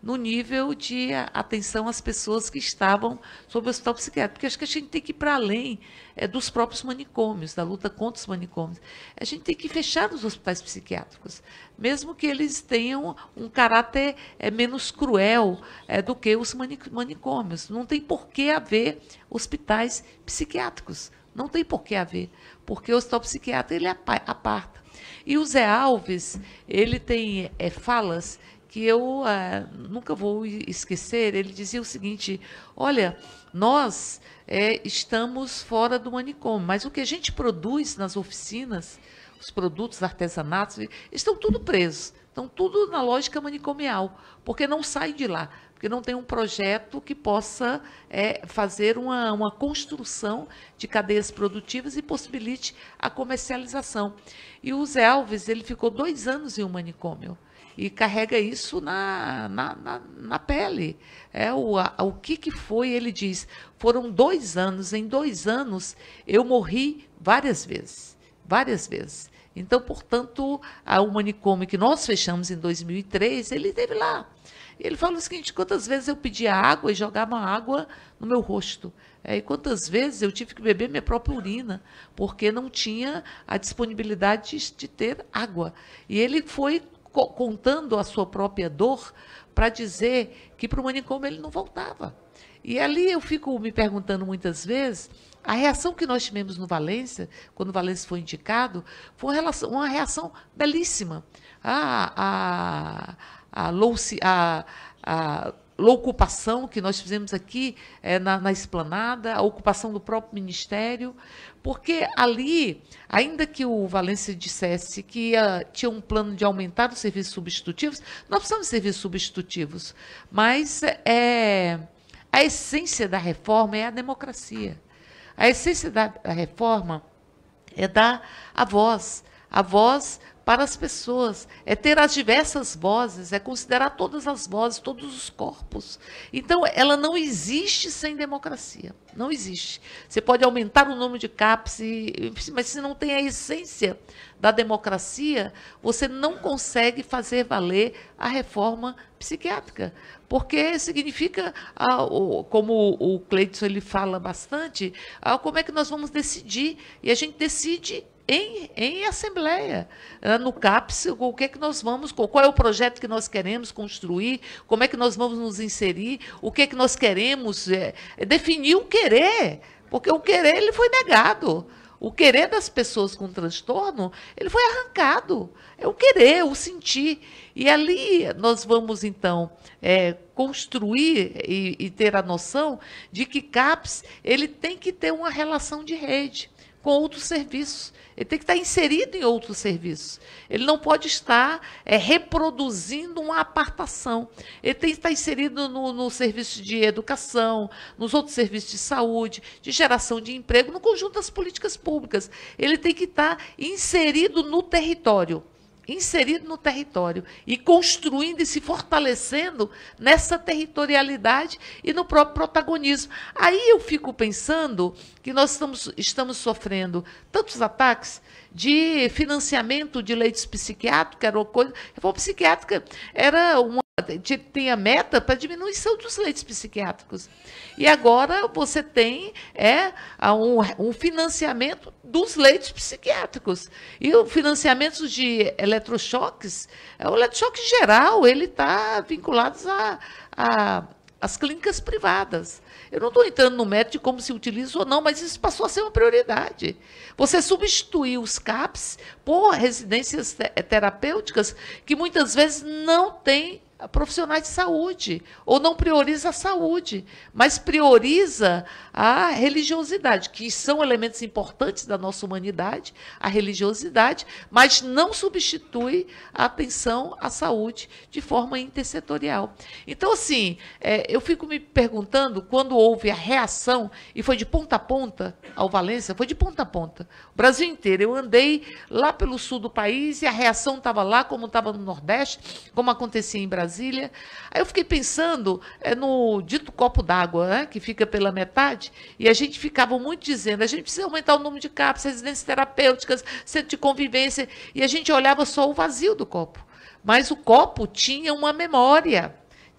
no nível de atenção às pessoas que estavam sob o hospital psiquiátrico. Porque acho que a gente tem que ir para além é, dos próprios manicômios, da luta contra os manicômios. A gente tem que fechar os hospitais psiquiátricos, mesmo que eles tenham um caráter é, menos cruel é, do que os manicômios. Não tem por que haver hospitais psiquiátricos. Não tem por que haver, porque o hospital psiquiátrico ele é aparta. E o Zé Alves, ele tem é, falas que eu ah, nunca vou esquecer, ele dizia o seguinte: olha, nós é, estamos fora do manicômio, mas o que a gente produz nas oficinas, os produtos artesanatos, estão tudo presos, estão tudo na lógica manicomial, porque não sai de lá, porque não tem um projeto que possa é, fazer uma, uma construção de cadeias produtivas e possibilite a comercialização. E o Zé Alves, ele ficou dois anos em um manicômio e carrega isso na, na, na, na pele. É o, a, o que, que foi, ele diz. Foram dois anos, em dois anos eu morri várias vezes, várias vezes. Então, portanto, a, o manicômio que nós fechamos em 2003, ele esteve lá. Ele falou o seguinte: quantas vezes eu pedia água e jogava água no meu rosto? É, e quantas vezes eu tive que beber minha própria urina, porque não tinha a disponibilidade de, de ter água. E ele foi contando a sua própria dor para dizer que para o manicômio ele não voltava. E ali eu fico me perguntando muitas vezes, a reação que nós tivemos no Valência, quando o Valência foi indicado, foi uma, uma reação belíssima. A, a, a, a, a ocupação que nós fizemos aqui é, na, na esplanada, a ocupação do próprio ministério, porque ali, ainda que o Valência dissesse que ia, tinha um plano de aumentar os serviços substitutivos, nós precisamos de serviços substitutivos, mas é, é a essência da reforma é a democracia. A essência da, da reforma é dar a voz a voz para as pessoas, é ter as diversas vozes, é considerar todas as vozes, todos os corpos. Então, ela não existe sem democracia. Não existe. Você pode aumentar o número de CAPs, mas se não tem a essência da democracia, você não consegue fazer valer a reforma psiquiátrica. Porque significa, como o Cleiton ele fala bastante, como é que nós vamos decidir? E a gente decide em, em assembleia, ah, no CAPS, o que é que nós vamos, qual é o projeto que nós queremos construir, como é que nós vamos nos inserir, o que é que nós queremos, é, é definir o querer, porque o querer ele foi negado. O querer das pessoas com transtorno, ele foi arrancado. É o querer, o sentir. E ali nós vamos, então, é, construir e, e ter a noção de que CAPS ele tem que ter uma relação de rede com outros serviços. Ele tem que estar inserido em outros serviços. Ele não pode estar é, reproduzindo uma apartação. Ele tem que estar inserido no, no serviço de educação, nos outros serviços de saúde, de geração de emprego, no conjunto das políticas públicas. Ele tem que estar inserido no território inserido no território e construindo e se fortalecendo nessa territorialidade e no próprio protagonismo. Aí eu fico pensando que nós estamos, estamos sofrendo tantos ataques de financiamento de leitos psiquiátricos, era uma coisa, a psiquiátrica era uma tem a meta para diminuição dos leitos psiquiátricos. E agora você tem é, um, um financiamento dos leitos psiquiátricos. E o financiamento de eletrochoques, é, o eletrochoque geral, ele está vinculado a, a as clínicas privadas. Eu não estou entrando no mérito de como se utiliza ou não, mas isso passou a ser uma prioridade. Você substituir os CAPs por residências terapêuticas que muitas vezes não têm profissionais de saúde, ou não prioriza a saúde, mas prioriza a religiosidade, que são elementos importantes da nossa humanidade, a religiosidade, mas não substitui a atenção à saúde de forma intersetorial. Então, assim, é, eu fico me perguntando quando houve a reação, e foi de ponta a ponta ao Valência, foi de ponta a ponta, o Brasil inteiro. Eu andei lá pelo sul do país e a reação estava lá, como estava no Nordeste, como acontecia em Brasília Brasília. Aí eu fiquei pensando é, no dito copo d'água, né, que fica pela metade, e a gente ficava muito dizendo, a gente precisa aumentar o número de CAPs, residências terapêuticas, centro de convivência, e a gente olhava só o vazio do copo. Mas o copo tinha uma memória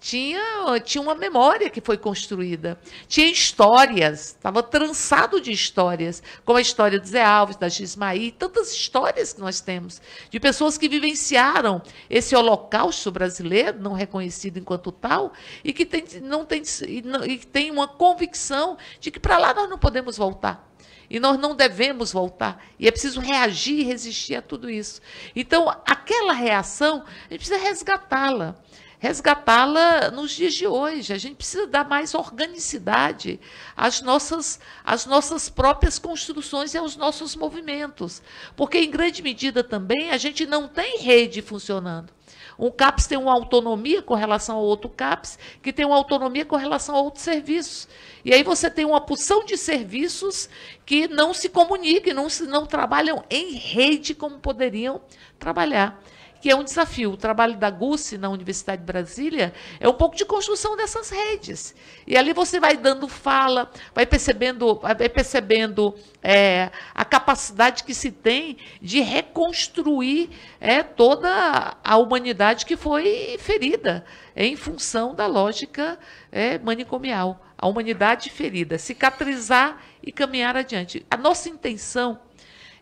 tinha, tinha uma memória que foi construída, tinha histórias, estava trançado de histórias, como a história do Zé Alves, da Gismaí, tantas histórias que nós temos, de pessoas que vivenciaram esse holocausto brasileiro, não reconhecido enquanto tal, e que tem, não tem, e, não, e tem uma convicção de que para lá nós não podemos voltar. E nós não devemos voltar. E é preciso reagir e resistir a tudo isso. Então, aquela reação, a gente precisa resgatá-la resgatá-la nos dias de hoje. A gente precisa dar mais organicidade às nossas, às nossas próprias construções e aos nossos movimentos, porque, em grande medida, também a gente não tem rede funcionando. Um CAPS tem uma autonomia com relação ao outro CAPS, que tem uma autonomia com relação a outros serviços. E aí você tem uma porção de serviços que não se comunicam, não, se, não trabalham em rede como poderiam trabalhar que é um desafio. O trabalho da GUSE na Universidade de Brasília é um pouco de construção dessas redes. E ali você vai dando fala, vai percebendo, vai percebendo é, a capacidade que se tem de reconstruir é, toda a humanidade que foi ferida em função da lógica é, manicomial. A humanidade ferida, cicatrizar e caminhar adiante. A nossa intenção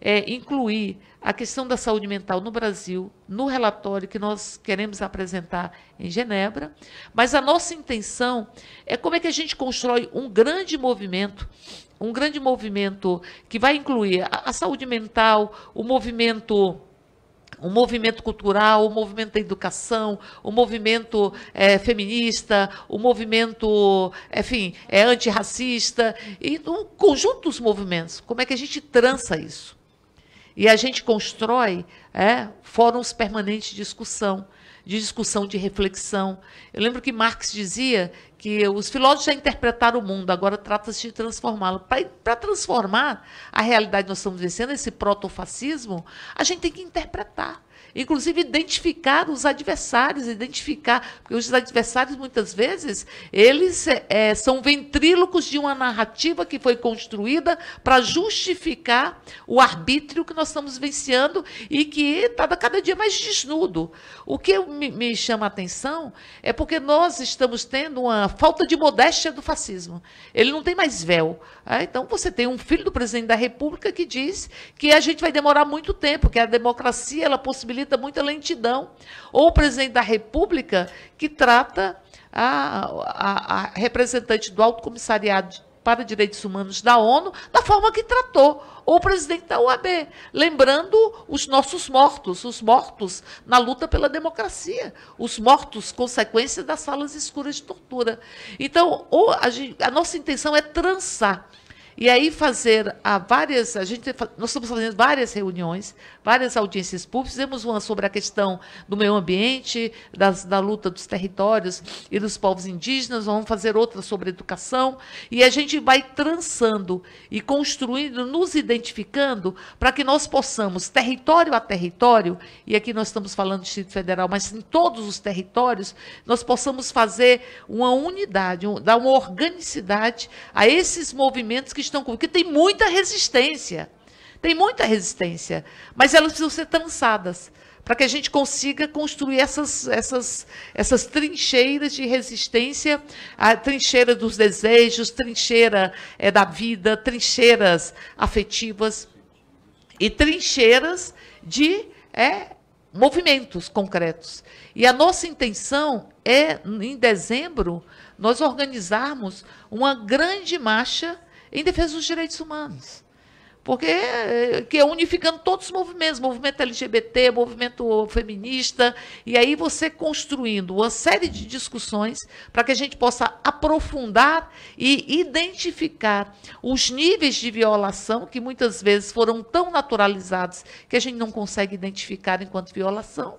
é incluir a questão da saúde mental no Brasil, no relatório que nós queremos apresentar em Genebra, mas a nossa intenção é como é que a gente constrói um grande movimento, um grande movimento que vai incluir a, a saúde mental, o movimento o movimento cultural, o movimento da educação, o movimento é, feminista, o movimento, enfim, é, antirracista, e um conjunto dos movimentos. Como é que a gente trança isso? E a gente constrói é, fóruns permanentes de discussão, de discussão, de reflexão. Eu lembro que Marx dizia que os filósofos já interpretaram o mundo, agora trata-se de transformá-lo. Para transformar a realidade que nós estamos vivendo, esse protofascismo, a gente tem que interpretar. Inclusive, identificar os adversários, identificar, porque os adversários, muitas vezes, eles é, é são ventrílocos de uma narrativa que foi construída para justificar o arbítrio que nós estamos vivenciando e que está cada dia mais desnudo. O que me, chama a atenção é porque nós estamos tendo uma falta de modéstia do fascismo. Ele não tem mais véu. Ah, então, você tem um filho do presidente da República que diz que a gente vai demorar muito tempo, que a democracia ela possibilita evita muita lentidão. Ou o presidente da República, que trata a, a, a representante do Alto Comissariado para Direitos Humanos da ONU da forma que tratou, ou o presidente da UAB, lembrando os nossos mortos, os mortos na luta pela democracia, os mortos consequência das salas escuras de tortura. Então, a, gente, a nossa intenção é trançar e aí fazer a várias, a gente nós estamos fazendo várias reuniões várias audiências públicas, fizemos uma sobre a questão do meio ambiente, das, da luta dos territórios e dos povos indígenas, vamos fazer outra sobre educação, e a gente vai trançando e construindo, nos identificando, para que nós possamos, território a território, e aqui nós estamos falando do Distrito Federal, mas em todos os territórios, nós possamos fazer uma unidade, um, dar uma organicidade a esses movimentos que estão. Porque tem muita resistência. Tem muita resistência, mas elas precisam ser trançadas para que a gente consiga construir essas, essas, essas trincheiras de resistência, a trincheira dos desejos, trincheira é, da vida, trincheiras afetivas e trincheiras de é, movimentos concretos. E a nossa intenção é, em dezembro, nós organizarmos uma grande marcha em defesa dos direitos humanos. Porque eh, que é unificando todos os movimentos, movimento LGBT, movimento feminista, e aí você construindo uma série de discussões para que a gente possa aprofundar e identificar os níveis de violação que muitas vezes foram tão naturalizados que a gente não consegue identificar enquanto violação,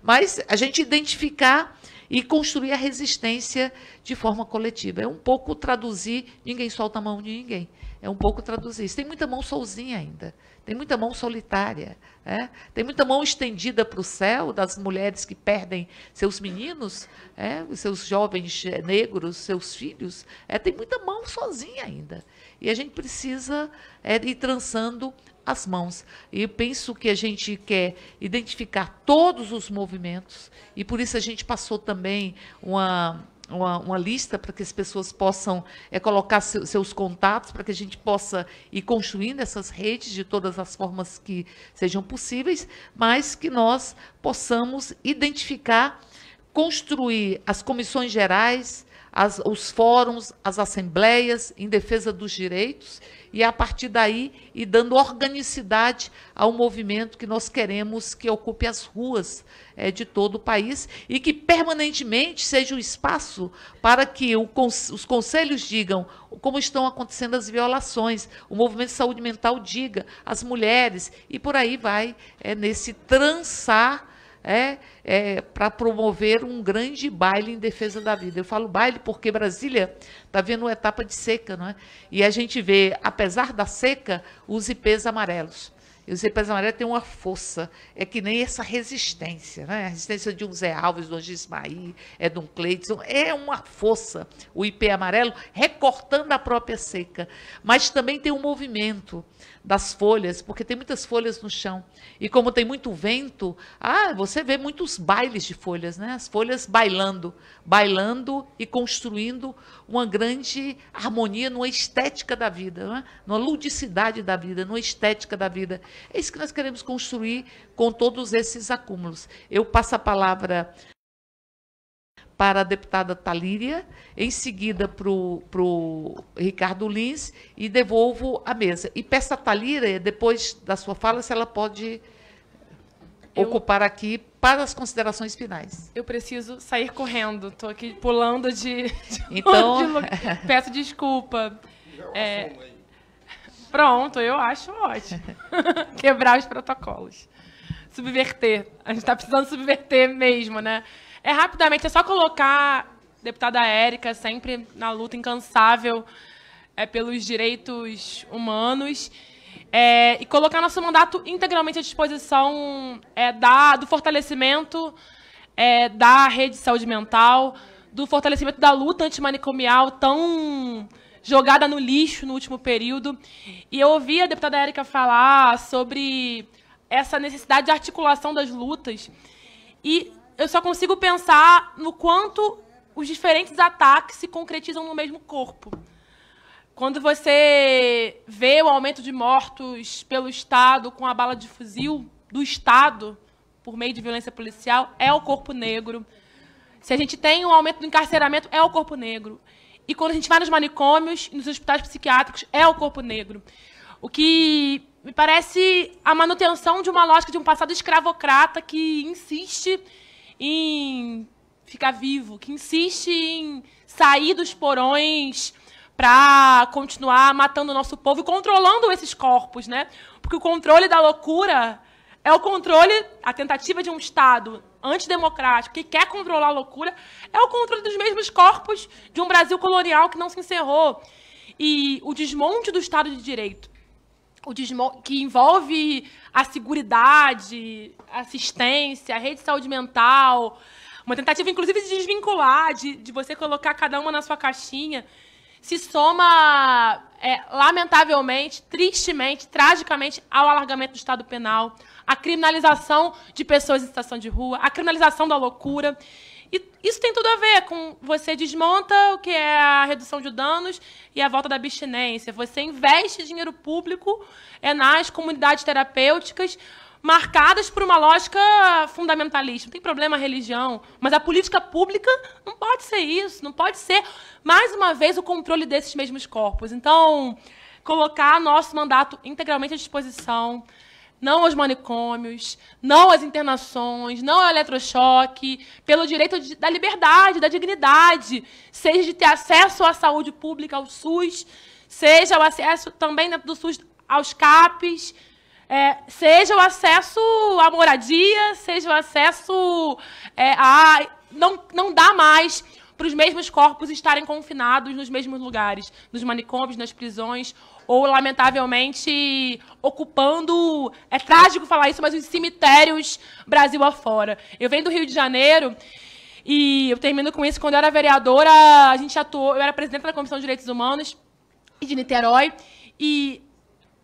mas a gente identificar e construir a resistência de forma coletiva. É um pouco traduzir ninguém solta a mão de ninguém é um pouco traduzir isso. Tem muita mão sozinha ainda, tem muita mão solitária, é? tem muita mão estendida para o céu das mulheres que perdem seus meninos, é? seus jovens eh, negros, seus filhos. É? Tem muita mão sozinha ainda. E a gente precisa é, ir trançando as mãos. E eu penso que a gente quer identificar todos os movimentos, e por isso a gente passou também uma uma, uma lista para que as pessoas possam é, colocar seu, seus contatos, para que a gente possa ir construindo essas redes de todas as formas que sejam possíveis, mas que nós possamos identificar, construir as comissões gerais, as, os fóruns, as assembleias em defesa dos direitos e a partir daí e dando organicidade ao movimento que nós queremos que ocupe as ruas é, de todo o país e que permanentemente seja o um espaço para que o, os conselhos digam como estão acontecendo as violações, o movimento de saúde mental diga, as mulheres e por aí vai é, nesse trançar é, é para promover um grande baile em defesa da vida. Eu falo baile porque Brasília está vendo uma etapa de seca, não é? E a gente vê, apesar da seca, os IPs amarelos. E os IPs amarelos têm uma força, é que nem essa resistência, né? A resistência de um Zé Alves, do Anjo é de um Cleiton, é uma força, o IP amarelo, recortando a própria seca. Mas também tem um movimento das folhas, porque tem muitas folhas no chão. E como tem muito vento, ah, você vê muitos bailes de folhas, né? As folhas bailando, bailando e construindo uma grande harmonia numa estética da vida, né? numa ludicidade da vida, numa estética da vida. É isso que nós queremos construir com todos esses acúmulos. Eu passo a palavra para a deputada Talíria, em seguida para o Ricardo Lins e devolvo a mesa. E peço a Talíria, depois da sua fala, se ela pode eu, ocupar aqui para as considerações finais. Eu preciso sair correndo, estou aqui pulando de. de então. De, peço desculpa. É, pronto, eu acho ótimo. Quebrar os protocolos subverter. A gente está precisando subverter mesmo, né? É rapidamente, é só colocar deputada Érica sempre na luta incansável é, pelos direitos humanos. É, e colocar nosso mandato integralmente à disposição é, da, do fortalecimento é, da rede de saúde mental, do fortalecimento da luta antimanicomial tão jogada no lixo no último período. E eu ouvi a deputada Érica falar sobre essa necessidade de articulação das lutas. E eu só consigo pensar no quanto os diferentes ataques se concretizam no mesmo corpo. Quando você vê o aumento de mortos pelo Estado com a bala de fuzil do Estado por meio de violência policial, é o corpo negro. Se a gente tem um aumento do encarceramento, é o corpo negro. E quando a gente vai nos manicômios, nos hospitais psiquiátricos, é o corpo negro. O que me parece a manutenção de uma lógica de um passado escravocrata que insiste em ficar vivo, que insiste em sair dos porões para continuar matando o nosso povo e controlando esses corpos, né? Porque o controle da loucura é o controle, a tentativa de um Estado antidemocrático que quer controlar a loucura, é o controle dos mesmos corpos de um Brasil colonial que não se encerrou. E o desmonte do Estado de Direito, o que envolve a seguridade, assistência, a rede de saúde mental. Uma tentativa, inclusive, de desvincular, de, de você colocar cada uma na sua caixinha. Se soma, é, lamentavelmente, tristemente, tragicamente, ao alargamento do Estado Penal, à criminalização de pessoas em situação de rua, à criminalização da loucura. E isso tem tudo a ver com você desmonta o que é a redução de danos e a volta da abstinência. Você investe dinheiro público é, nas comunidades terapêuticas marcadas por uma lógica fundamentalista. Não tem problema a religião, mas a política pública não pode ser isso, não pode ser, mais uma vez, o controle desses mesmos corpos. Então, colocar nosso mandato integralmente à disposição, não aos manicômios, não às internações, não ao eletrochoque, pelo direito de, da liberdade, da dignidade, seja de ter acesso à saúde pública, ao SUS, seja o acesso também dentro do SUS aos CAPs, é, seja o acesso à moradia, seja o acesso é, a. Não, não dá mais para os mesmos corpos estarem confinados nos mesmos lugares, nos manicômios, nas prisões ou lamentavelmente ocupando, é trágico falar isso, mas os cemitérios Brasil afora. Eu venho do Rio de Janeiro e eu termino com isso, quando eu era vereadora, a gente atuou, eu era presidenta da Comissão de Direitos Humanos de Niterói e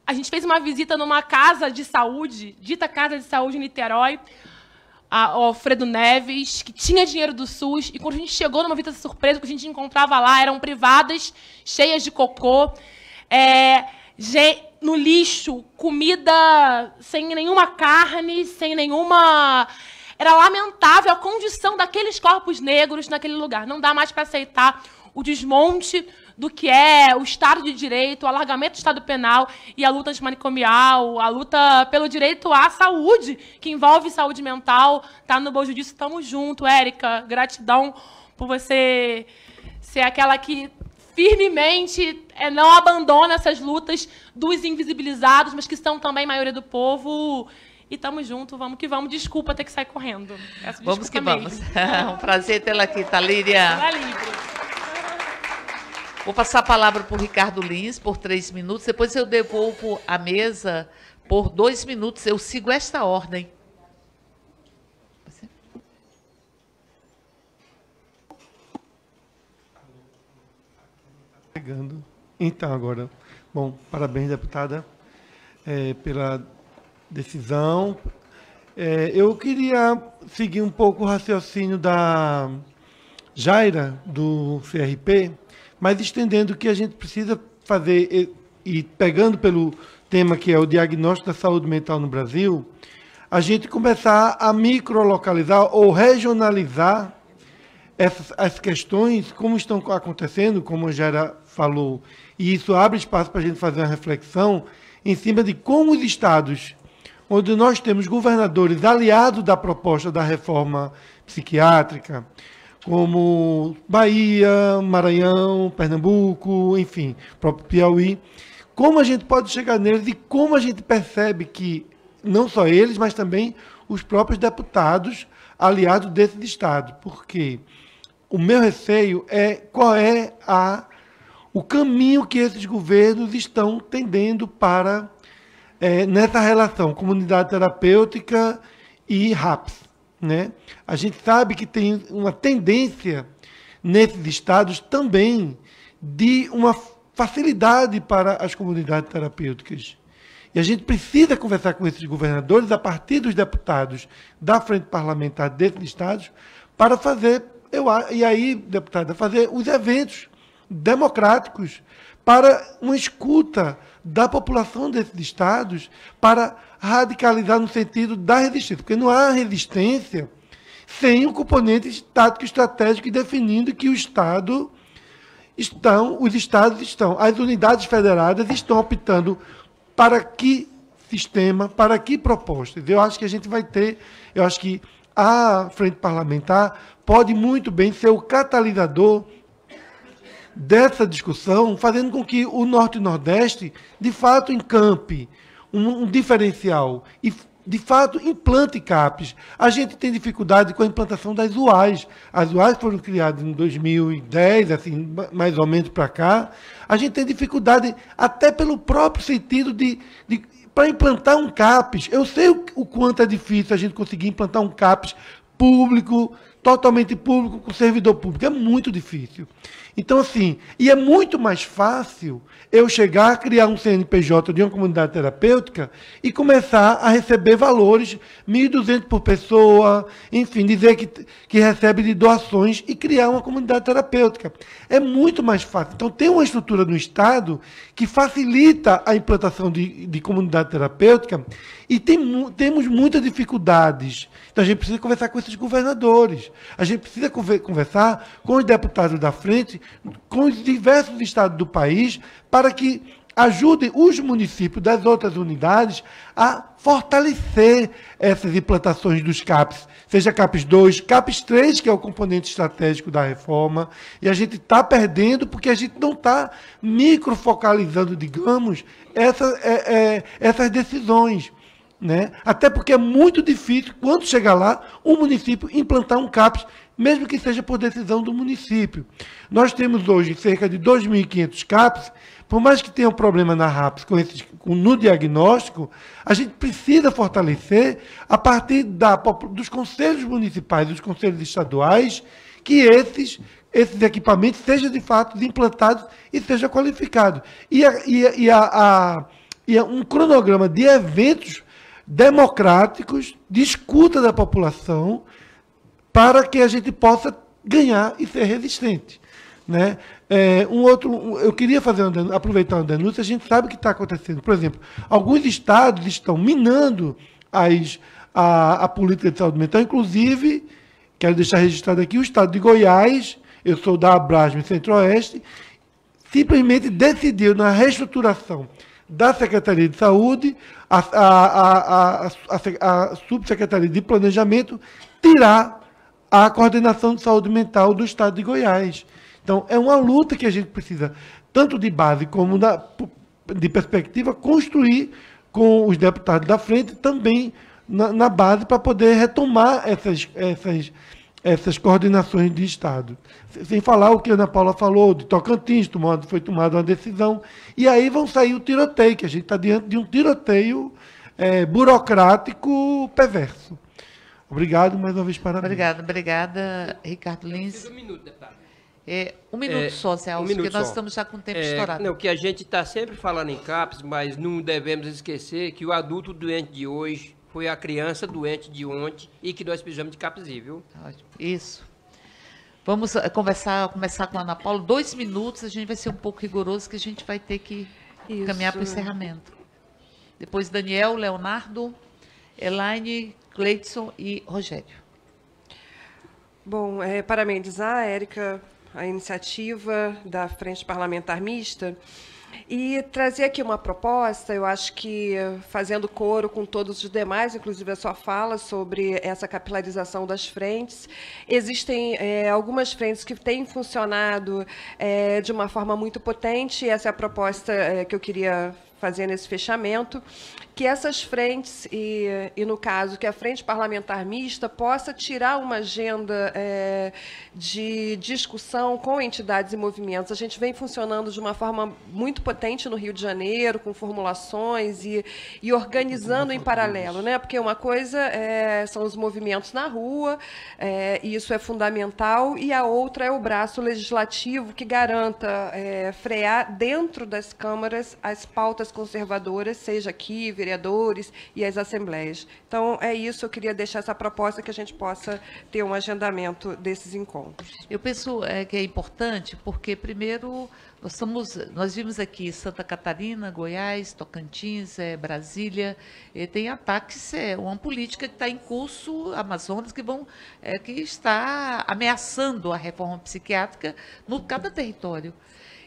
a gente fez uma visita numa casa de saúde, dita casa de saúde em Niterói, a Alfredo Neves, que tinha dinheiro do SUS, e quando a gente chegou numa visita surpresa, o que a gente encontrava lá eram privadas, cheias de cocô, é, no lixo, comida sem nenhuma carne, sem nenhuma. Era lamentável a condição daqueles corpos negros naquele lugar. Não dá mais para aceitar o desmonte do que é o Estado de Direito, o alargamento do Estado Penal e a luta antimanicomial, a luta pelo direito à saúde, que envolve saúde mental. Tá no bojo disso, estamos junto, Érica. Gratidão por você ser aquela que firmemente é, não abandona essas lutas dos invisibilizados, mas que são também maioria do povo. E tamo junto, vamos que vamos. Desculpa ter que sair correndo. Essa vamos que mesmo. vamos. É um prazer tê-la aqui, Talíria. Tá, tá Vou passar a palavra para o Ricardo Lins por três minutos, depois eu devolvo a mesa por dois minutos. Eu sigo esta ordem. chegando. Então, agora, bom, parabéns, deputada, é, pela decisão. É, eu queria seguir um pouco o raciocínio da Jaira, do CRP, mas estendendo que a gente precisa fazer, e, e pegando pelo tema que é o diagnóstico da saúde mental no Brasil, a gente começar a microlocalizar ou regionalizar essas, as questões, como estão acontecendo, como já era falou. E isso abre espaço para a gente fazer uma reflexão em cima de como os estados, onde nós temos governadores aliados da proposta da reforma psiquiátrica, como Bahia, Maranhão, Pernambuco, enfim, próprio Piauí, como a gente pode chegar neles e como a gente percebe que não só eles, mas também os próprios deputados aliados desse estado, porque o meu receio é qual é a o caminho que esses governos estão tendendo para é, nessa relação comunidade terapêutica e RAPS. Né? A gente sabe que tem uma tendência nesses estados também de uma facilidade para as comunidades terapêuticas. E a gente precisa conversar com esses governadores, a partir dos deputados da frente parlamentar desses estados, para fazer, eu, e aí, deputada, fazer os eventos democráticos para uma escuta da população desses estados para radicalizar no sentido da resistência, porque não há resistência sem o componente tático estratégico definindo que o estado estão, os estados estão, as unidades federadas estão optando para que sistema, para que propostas. Eu acho que a gente vai ter, eu acho que a frente parlamentar pode muito bem ser o catalisador dessa discussão, fazendo com que o Norte e Nordeste, de fato, encampe um, um diferencial e, de fato, implante CAPES. A gente tem dificuldade com a implantação das UAs. As UAs foram criadas em 2010, assim, mais ou menos para cá. A gente tem dificuldade até pelo próprio sentido de, de para implantar um CAPES. Eu sei o, o, quanto é difícil a gente conseguir implantar um CAPES público, totalmente público, com servidor público. É muito difícil. Então, assim, e é muito mais fácil eu chegar a criar um CNPJ de uma comunidade terapêutica e começar a receber valores, 1.200 por pessoa, enfim, dizer que, que recebe de doações e criar uma comunidade terapêutica. É muito mais fácil. Então, tem uma estrutura no Estado que facilita a implantação de, de comunidade terapêutica e tem, temos muitas dificuldades. Então, a gente precisa conversar com esses governadores, a gente precisa conversar com os deputados da frente, com os diversos estados do país, para que ajude os municípios das outras unidades a fortalecer essas implantações dos CAPs, seja CAPs 2, CAPs 3, que é o componente estratégico da reforma, e a gente está perdendo porque a gente não está microfocalizando, digamos, essa, é, é, essas decisões. Né? Até porque é muito difícil, quando chegar lá, um município implantar um CAPS, mesmo que seja por decisão do município. Nós temos hoje cerca de 2.500 CAPS, por mais que tenha um problema na RAPS com esse, com, no diagnóstico, a gente precisa fortalecer a partir da, dos conselhos municipais, dos conselhos estaduais, que esses, esses equipamentos sejam de fato implantados e sejam qualificados. E, a, e, a, e, a, e um cronograma de eventos democráticos, de escuta da população, para que a gente possa ganhar e ser resistente. Né? É, um outro, eu queria fazer uma, aproveitar uma denúncia, a gente sabe o que está acontecendo. Por exemplo, alguns estados estão minando as, a, a política de saúde mental, inclusive, quero deixar registrado aqui, o estado de Goiás, eu sou da Abrasme Centro-Oeste, simplesmente decidiu na reestruturação da Secretaria de Saúde, a, a, a, a, Subsecretaria de Planejamento, tirar a coordenação de saúde mental do Estado de Goiás. Então, é uma luta que a gente precisa, tanto de base como da, de perspectiva, construir com os deputados da frente também na, na base para poder retomar essas, essas, essas coordenações de Estado. Sem falar o que a Ana Paula falou, de Tocantins, tomado, foi tomada uma decisão. E aí vão sair o tiroteio, que a gente está diante de um tiroteio é, burocrático perverso. Obrigado mais uma vez, parabéns. Obrigada, obrigada, Ricardo Lins. Um minuto, deputado. É, um minuto é, só, Celso, um minuto porque nós só. estamos já com o tempo é, estourado. Não, que a gente está sempre falando em CAPS, mas não devemos esquecer que o adulto doente de hoje foi a criança doente de ontem e que nós precisamos de CAPS, viu? Tá Isso. Vamos eh, conversar, começar com a Ana Paula. Dois minutos, a gente vai ser um pouco rigoroso, que a gente vai ter que Isso. caminhar para o encerramento. Depois Daniel, Leonardo, Elaine, Cleidson e Rogério. Bom, é, eh, parabenizar a Érica a iniciativa da Frente Parlamentar Mista e trazer aqui uma proposta, eu acho que fazendo coro com todos os demais, inclusive a sua fala sobre essa capilarização das frentes. Existem é, algumas frentes que têm funcionado é, de uma forma muito potente, e essa é a proposta é, que eu queria fazer nesse fechamento, que essas frentes, e, e no caso que a Frente Parlamentar Mista, possa tirar uma agenda é, de discussão com entidades e movimentos. A gente vem funcionando de uma forma muito potente no Rio de Janeiro, com formulações e, e organizando em paralelo, né? porque uma coisa é, são os movimentos na rua, é, e isso é fundamental, e a outra é o braço legislativo que garanta é, frear dentro das câmaras as pautas conservadoras, seja aqui, vereador vereadores e as assembleias. Então, é isso, eu queria deixar essa proposta que a gente possa ter um agendamento desses encontros. Eu penso é, que é importante, porque, primeiro, nós, somos, nós vimos aqui Santa Catarina, Goiás, Tocantins, é, Brasília, tem ataques, é uma política que está em curso, Amazonas, que, vão, é, que está ameaçando a reforma psiquiátrica no cada território.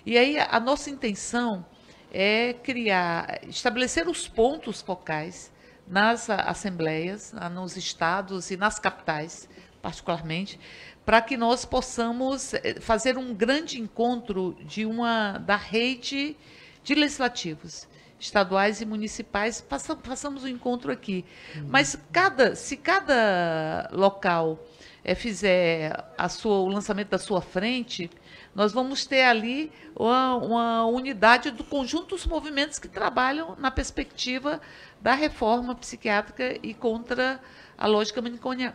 E aí a nossa intenção é criar, estabelecer os pontos focais nas assembleias, nos estados e nas capitais, particularmente, para que nós possamos eh, fazer um grande encontro de uma da rede de legislativos estaduais e municipais, façamos o um encontro aqui. Uhum. Mas cada, se cada local é, fizer a sua, o lançamento da sua frente, nós vamos ter ali uma, uma unidade do conjunto dos movimentos que trabalham na perspectiva da reforma psiquiátrica e contra a lógica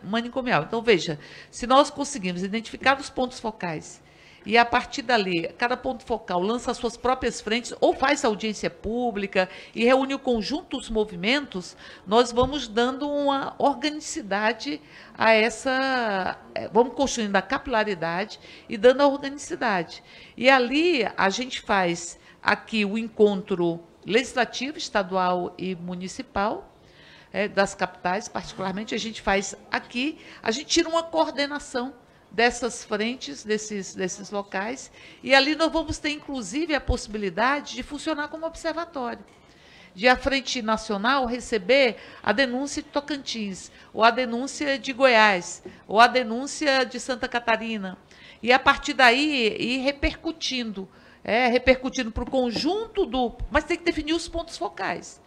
manicomial. Então, veja, se nós conseguimos identificar os pontos focais e a partir dali, cada ponto focal lança suas próprias frentes ou faz audiência pública e reúne o conjunto dos movimentos, nós vamos dando uma organicidade a essa. Eh, vamos construindo a capilaridade e dando a organicidade. E ali a gente faz aqui o encontro legislativo, estadual e municipal, é, das capitais, particularmente, a gente faz aqui, a gente tira uma coordenação dessas frentes, desses, desses locais. E ali nós vamos ter, inclusive, a possibilidade de funcionar como observatório. De a Frente Nacional receber a denúncia de Tocantins, ou a denúncia de Goiás, ou a denúncia de Santa Catarina. E a partir daí ir repercutindo, é, repercutindo para o conjunto do. Mas tem que definir os pontos focais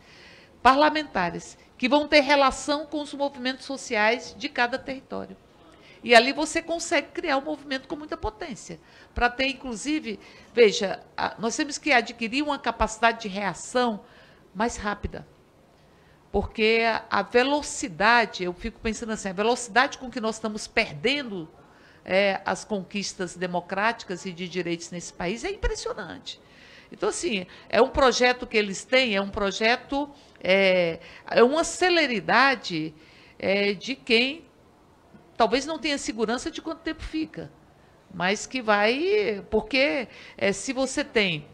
parlamentares, que vão ter relação com os movimentos sociais de cada território. E ali você consegue criar um movimento com muita potência. Para ter, inclusive, veja, nós temos que adquirir uma capacidade de reação mais rápida. Porque a velocidade, eu fico pensando assim, a velocidade com que nós estamos perdendo é, as conquistas democráticas e de direitos nesse país é impressionante. Então, assim, é um projeto que eles têm, é um projeto, é, é uma celeridade é, de quem talvez não tenha segurança de quanto tempo fica, mas que vai, porque é, se você tem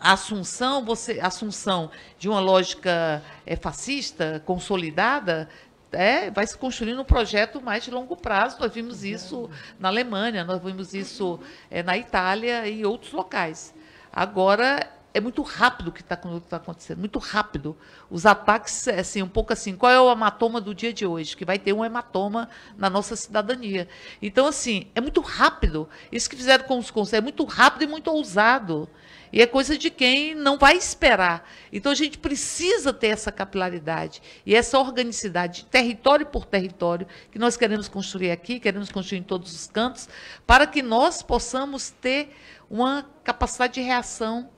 a assunção, você, assunção de uma lógica é, fascista consolidada, é, vai se construindo um projeto mais de longo prazo. Nós vimos isso na Alemanha, nós vimos isso é, na Itália e outros locais. Agora é muito rápido o que está tá acontecendo, muito rápido. Os ataques, é assim, um pouco assim, qual é o hematoma do dia de hoje? Que vai ter um hematoma na nossa cidadania. Então, assim, é muito rápido. Isso que fizeram com os conselhos, é muito rápido e muito ousado. E é coisa de quem não vai esperar. Então, a gente precisa ter essa capilaridade e essa organicidade, território por território, que nós queremos construir aqui, queremos construir em todos os cantos, para que nós possamos ter uma capacidade de reação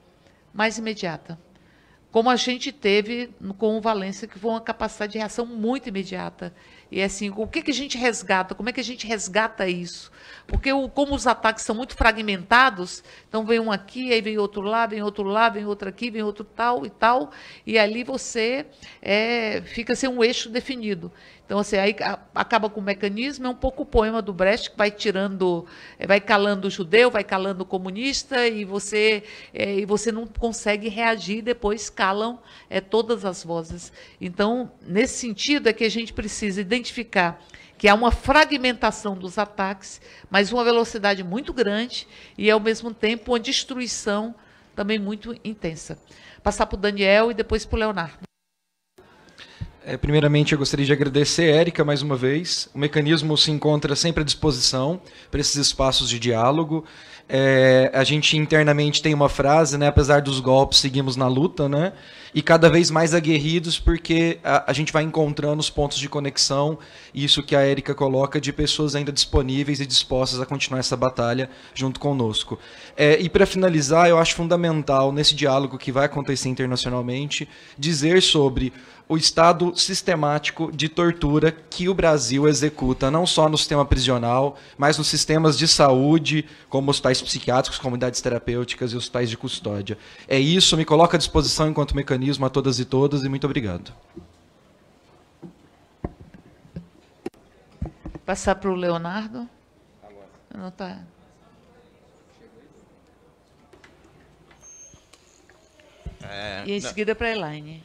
mais imediata. Como a gente teve com o Valência, que foi uma capacidade de reação muito imediata. E é assim, o que, que a gente resgata? Como é que a gente resgata isso? Porque o, como os ataques são muito fragmentados, então vem um aqui, aí vem outro lá, vem outro lá, vem outro aqui, vem outro tal e tal, e ali você é, fica sem um eixo definido. Então, assim, aí acaba com o mecanismo, é um pouco o poema do Brecht que vai tirando, é, vai calando o judeu, vai calando o comunista, e você, é, e você não consegue reagir, depois calam é, todas as vozes. Então, nesse sentido, é que a gente precisa identificar que há uma fragmentação dos ataques, mas uma velocidade muito grande e, ao mesmo tempo, uma destruição também muito intensa. Passar para o Daniel e depois para o Leonardo. É, primeiramente, eu gostaria de agradecer a Érica mais uma vez. O mecanismo se encontra sempre à disposição para esses espaços de diálogo. É, a gente internamente tem uma frase, né? Apesar dos golpes, seguimos na luta, né? E cada vez mais aguerridos, porque a, a gente vai encontrando os pontos de conexão, isso que a Érica coloca, de pessoas ainda disponíveis e dispostas a continuar essa batalha junto conosco. É, e para finalizar, eu acho fundamental, nesse diálogo que vai acontecer internacionalmente, dizer sobre o estado sistemático de tortura que o Brasil executa, não só no sistema prisional, mas nos sistemas de saúde, como hospitais psiquiátricos, comunidades terapêuticas e hospitais de custódia. É isso, me coloca à disposição enquanto mecanismo a todas e todas, e muito obrigado. Passar para o Leonardo. Não está. É, e em seguida para a Elaine.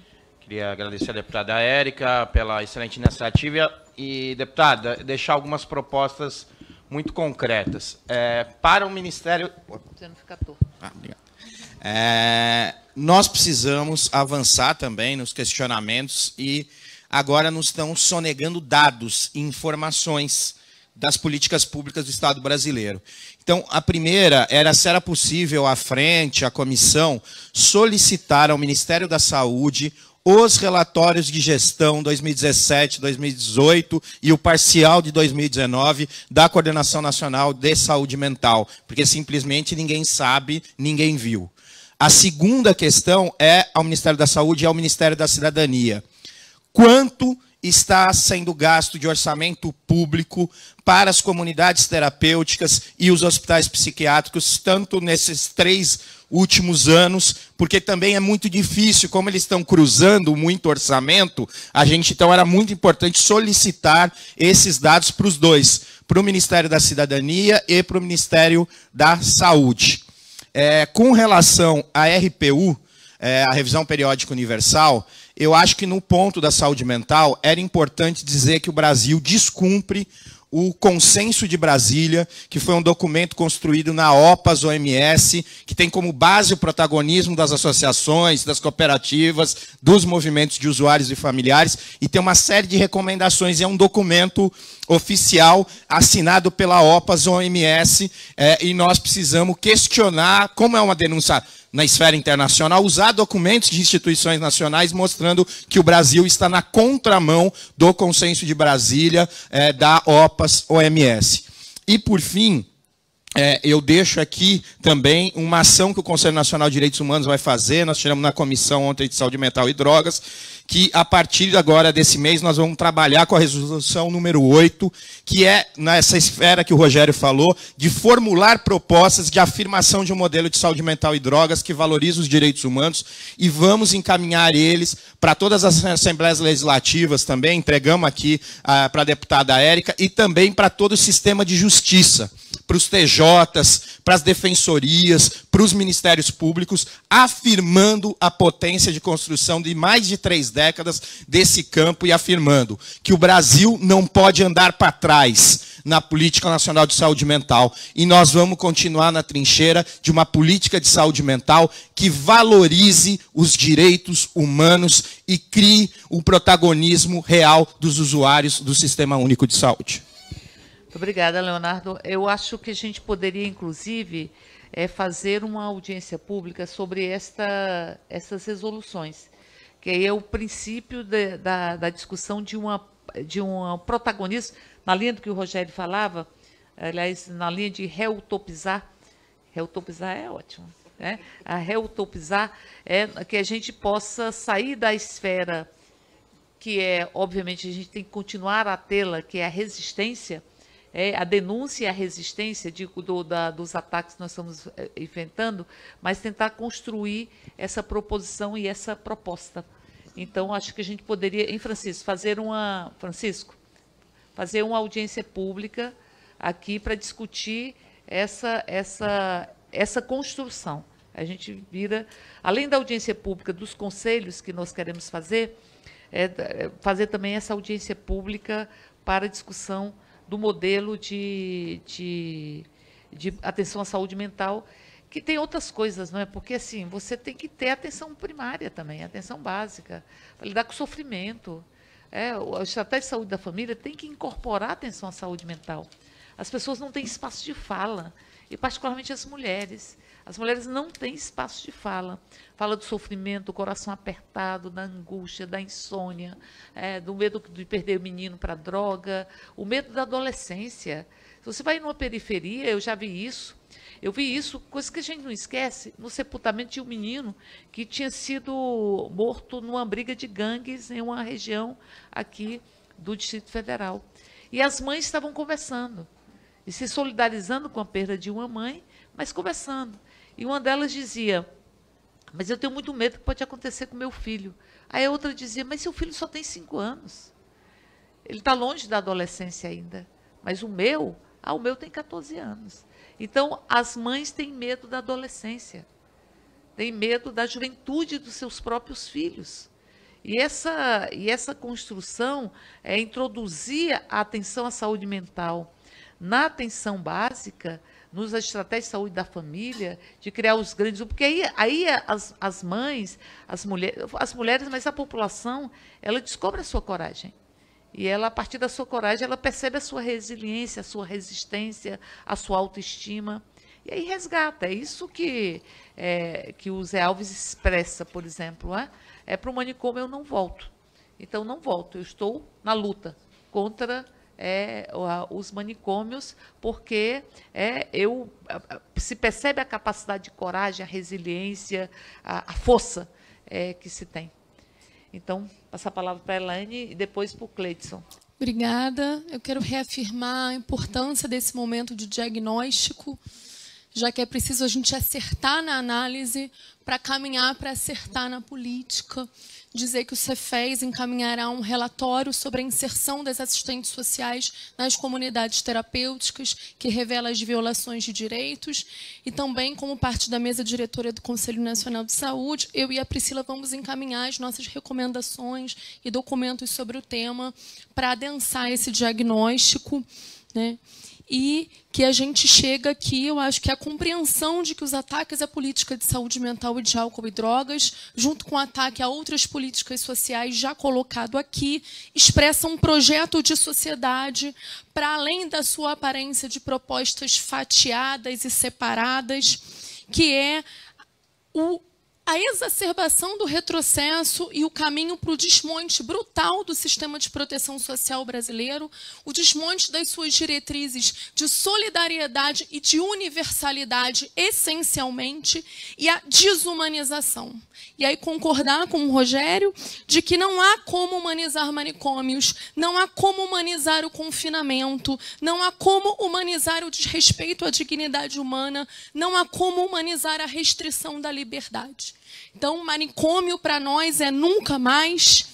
Queria agradecer a deputada Érica pela excelente iniciativa e, deputada, deixar algumas propostas muito concretas. É, para o Ministério. Você não fica torto. Ah, obrigado. É, nós precisamos avançar também nos questionamentos e agora nos estão sonegando dados e informações das políticas públicas do Estado brasileiro. Então, a primeira era se era possível à frente, a comissão, solicitar ao Ministério da Saúde os relatórios de gestão 2017, 2018 e o parcial de 2019 da Coordenação Nacional de Saúde Mental, porque simplesmente ninguém sabe, ninguém viu. A segunda questão é ao Ministério da Saúde e ao Ministério da Cidadania. Quanto está sendo gasto de orçamento público para as comunidades terapêuticas e os hospitais psiquiátricos, tanto nesses três últimos anos, porque também é muito difícil, como eles estão cruzando muito orçamento, a gente então era muito importante solicitar esses dados para os dois, para o Ministério da Cidadania e para o Ministério da Saúde. É, com relação à RPU, é, a revisão periódica universal, eu acho que no ponto da saúde mental era importante dizer que o Brasil descumpre o Consenso de Brasília, que foi um documento construído na OPAS OMS, que tem como base o protagonismo das associações, das cooperativas, dos movimentos de usuários e familiares, e tem uma série de recomendações. É um documento oficial assinado pela OPAS OMS é, e nós precisamos questionar como é uma denúncia na esfera internacional, usar documentos de instituições nacionais mostrando que o Brasil está na contramão do consenso de Brasília é, da OPAS OMS. E por fim, é, eu deixo aqui também uma ação que o Conselho Nacional de Direitos Humanos vai fazer. Nós tiramos na comissão ontem de saúde mental e drogas, que a partir de agora desse mês nós vamos trabalhar com a resolução número 8, que é nessa esfera que o Rogério falou, de formular propostas de afirmação de um modelo de saúde mental e drogas que valoriza os direitos humanos e vamos encaminhar eles para todas as assembleias legislativas também, entregamos aqui ah, para a deputada Érica e também para todo o sistema de justiça para os TJs, para as defensorias, para os ministérios públicos, afirmando a potência de construção de mais de três décadas décadas desse campo e afirmando que o Brasil não pode andar para trás na política nacional de saúde mental. E nós vamos continuar na trincheira de uma política de saúde mental que valorize os direitos humanos e crie o protagonismo real dos usuários do Sistema Único de Saúde. obrigada, Leonardo. Eu acho que a gente poderia, inclusive, é, fazer uma audiência pública sobre esta, essas resoluções que é o princípio de, da, da discussão de uma de um protagonista, na linha do que o Rogério falava, aliás, na linha de reutopizar, reutopizar é ótimo, né? a reutopizar é que a gente possa sair da esfera que é, obviamente, a gente tem que continuar a tê-la, que é a resistência, é, a denúncia e a resistência de, do, da, dos ataques que nós estamos é, enfrentando, mas tentar construir essa proposição e essa proposta. Então, acho que a gente poderia, em Francisco, fazer uma. Francisco, fazer uma audiência pública aqui para discutir essa, essa, essa construção. A gente vira, além da audiência pública dos conselhos que nós queremos fazer, é, é fazer também essa audiência pública para discussão do modelo de, de, de atenção à saúde mental, que tem outras coisas, não é? Porque assim, você tem que ter atenção primária também, atenção básica, para lidar com o sofrimento. É, a estratégia de saúde da família tem que incorporar atenção à saúde mental. As pessoas não têm espaço de fala, e particularmente as mulheres. As mulheres não têm espaço de fala. Fala do sofrimento, do coração apertado, da angústia, da insônia, é, do medo de perder o menino para droga, o medo da adolescência. Se você vai numa periferia, eu já vi isso. Eu vi isso, coisa que a gente não esquece. No sepultamento de um menino que tinha sido morto numa briga de gangues em uma região aqui do Distrito Federal. E as mães estavam conversando e se solidarizando com a perda de uma mãe, mas conversando. E uma delas dizia: Mas eu tenho muito medo que pode acontecer com meu filho. Aí a outra dizia: Mas seu filho só tem cinco anos. Ele está longe da adolescência ainda. Mas o meu, ah, o meu tem 14 anos. Então, as mães têm medo da adolescência, têm medo da juventude dos seus próprios filhos. E essa, e essa construção é introduzir a atenção à saúde mental na atenção básica nos estratégias de saúde da família, de criar os grandes porque aí, aí as, as mães, as mulheres, as mulheres, mas a população, ela descobre a sua coragem. E ela, a partir da sua coragem, ela percebe a sua resiliência, a sua resistência, a sua autoestima. E aí resgata. É isso que, é, que o Zé Alves expressa, por exemplo. Né? É, é para o manicômio eu não volto. Então, não volto. Eu estou na luta contra é, os manicômios, porque é, eu, se percebe a capacidade de coragem, a resiliência, a, a força é, que se tem. Então, passar a palavra para a Elaine e depois para o Cleidson. Obrigada. Eu quero reafirmar a importância desse momento de diagnóstico já que é preciso a gente acertar na análise para caminhar para acertar na política. Dizer que o Cefes encaminhará um relatório sobre a inserção das assistentes sociais nas comunidades terapêuticas, que revela as violações de direitos. E também, como parte da mesa diretora do Conselho Nacional de Saúde, eu e a Priscila vamos encaminhar as nossas recomendações e documentos sobre o tema para adensar esse diagnóstico. Né? e que a gente chega aqui, eu acho que a compreensão de que os ataques à política de saúde mental e de álcool e drogas, junto com o ataque a outras políticas sociais já colocado aqui, expressam um projeto de sociedade para além da sua aparência de propostas fatiadas e separadas, que é o a exacerbação do retrocesso e o caminho para o desmonte brutal do sistema de proteção social brasileiro, o desmonte das suas diretrizes de solidariedade e de universalidade, essencialmente, e a desumanização. E aí concordar com o Rogério de que não há como humanizar manicômios, não há como humanizar o confinamento, não há como humanizar o desrespeito à dignidade humana, não há como humanizar a restrição da liberdade. Então, manicômio para nós é nunca mais.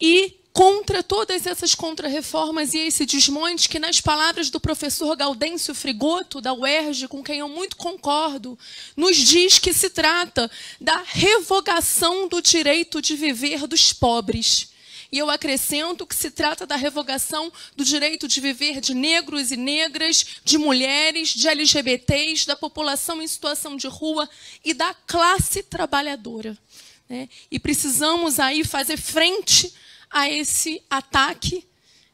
E contra todas essas contrarreformas e esse desmonte que, nas palavras do professor Gaudêncio Frigoto, da UERJ, com quem eu muito concordo, nos diz que se trata da revogação do direito de viver dos pobres. E eu acrescento que se trata da revogação do direito de viver de negros e negras, de mulheres, de LGBTs, da população em situação de rua e da classe trabalhadora. Né? E precisamos aí fazer frente a esse ataque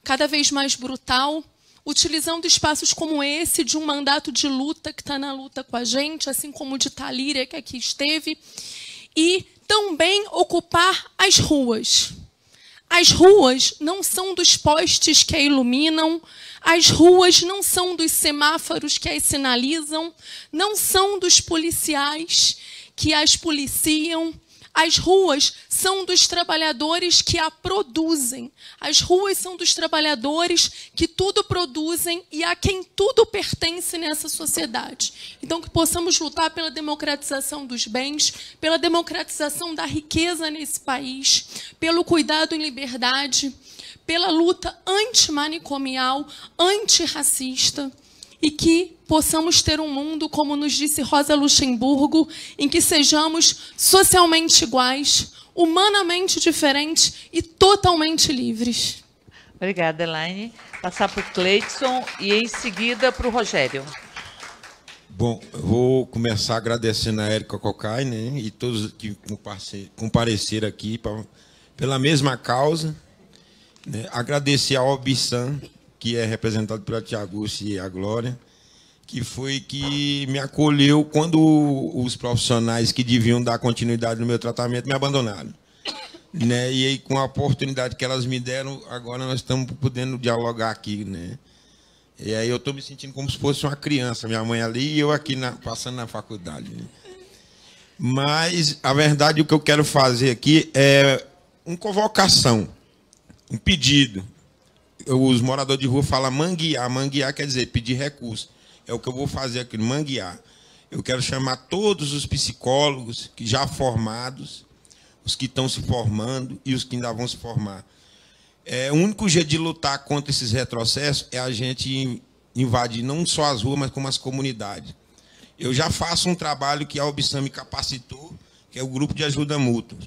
cada vez mais brutal, utilizando espaços como esse de um mandato de luta que está na luta com a gente, assim como o de Talíria, que aqui esteve, e também ocupar as ruas. As ruas não são dos postes que a iluminam, as ruas não são dos semáforos que as sinalizam, não são dos policiais que as policiam, as ruas são dos trabalhadores que a produzem. As ruas são dos trabalhadores que tudo produzem e a quem tudo pertence nessa sociedade. Então, que possamos lutar pela democratização dos bens, pela democratização da riqueza nesse país, pelo cuidado em liberdade, pela luta antimanicomial, antirracista e que possamos ter um mundo, como nos disse Rosa Luxemburgo, em que sejamos socialmente iguais, humanamente diferentes e totalmente livres. Obrigada, Elaine. Passar para o Cleiton e em seguida para o Rogério. Bom, vou começar agradecendo a Érica Cocai né, e todos que compareceram aqui pra, pela mesma causa. Né, agradecer ao Obsan que é representado pela Tiagusti e a Glória, que foi que me acolheu quando os profissionais que deviam dar continuidade no meu tratamento me abandonaram. Né? E aí, com a oportunidade que elas me deram, agora nós estamos podendo dialogar aqui, né? E aí eu estou me sentindo como se fosse uma criança, minha mãe ali e eu aqui na, passando na faculdade. Né? Mas a verdade o que eu quero fazer aqui é uma convocação, um pedido, os moradores de rua falam manguear. Manguear quer dizer pedir recurso. É o que eu vou fazer aqui, manguear. Eu quero chamar todos os psicólogos que já formados, os que estão se formando e os que ainda vão se formar. É, o único jeito de lutar contra esses retrocessos é a gente invadir não só as ruas, mas como as comunidades. Eu já faço um trabalho que a Obsam me capacitou, que é o grupo de ajuda mútua.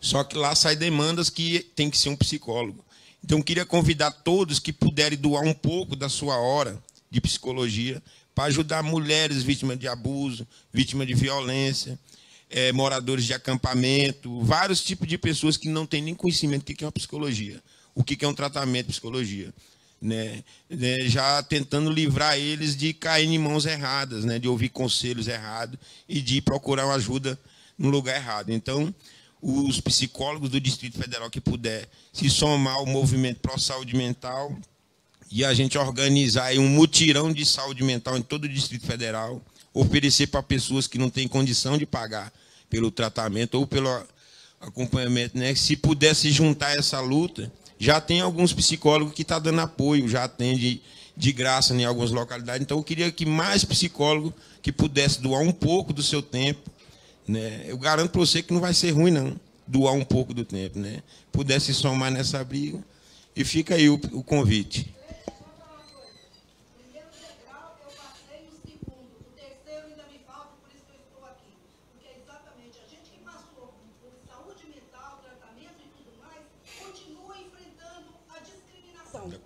Só que lá sai demandas que tem que ser um psicólogo. Então, queria convidar todos que puderem doar um pouco da sua hora de psicologia para ajudar mulheres vítimas de abuso, vítimas de violência, é, moradores de acampamento, vários tipos de pessoas que não têm nem conhecimento do que é uma psicologia, o que é um tratamento de psicologia. Né, né, já tentando livrar eles de cair em mãos erradas, né, de ouvir conselhos errados e de procurar uma ajuda no lugar errado. Então, os psicólogos do Distrito Federal que puder se somar ao movimento Pro Saúde Mental e a gente organizar um mutirão de saúde mental em todo o Distrito Federal, oferecer para pessoas que não têm condição de pagar pelo tratamento ou pelo acompanhamento, né? Se pudesse juntar essa luta, já tem alguns psicólogos que estão tá dando apoio, já atende de graça em algumas localidades. Então, eu queria que mais psicólogos que pudesse doar um pouco do seu tempo né? Eu garanto para você que não vai ser ruim, não, doar um pouco do tempo. Né? Pudesse somar nessa briga. E fica aí o, o convite.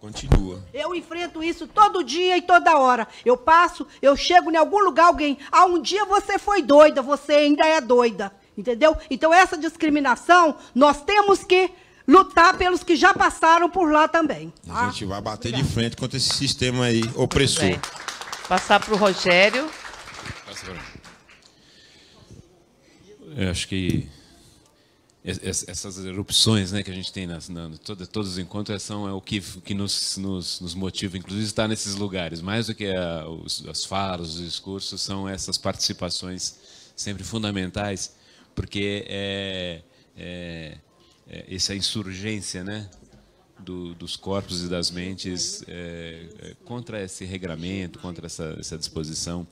Continua. Eu enfrento isso todo dia e toda hora. Eu passo, eu chego em algum lugar, alguém. Ah, um dia você foi doida, você ainda é doida. Entendeu? Então, essa discriminação, nós temos que lutar pelos que já passaram por lá também. Tá? A gente vai bater Obrigada. de frente contra esse sistema aí opressor. Passar para o Rogério. Eu é, acho que essas erupções né, que a gente tem nas, na, todos os encontros é, são é o que, que nos, nos, nos, motiva, inclusive estar nesses lugares. Mais do que a, é, os, as falas, os discursos, são essas participações sempre fundamentais, porque é, é, é essa insurgência né, do, dos corpos e das mentes é, é contra esse regramento, contra essa, essa disposição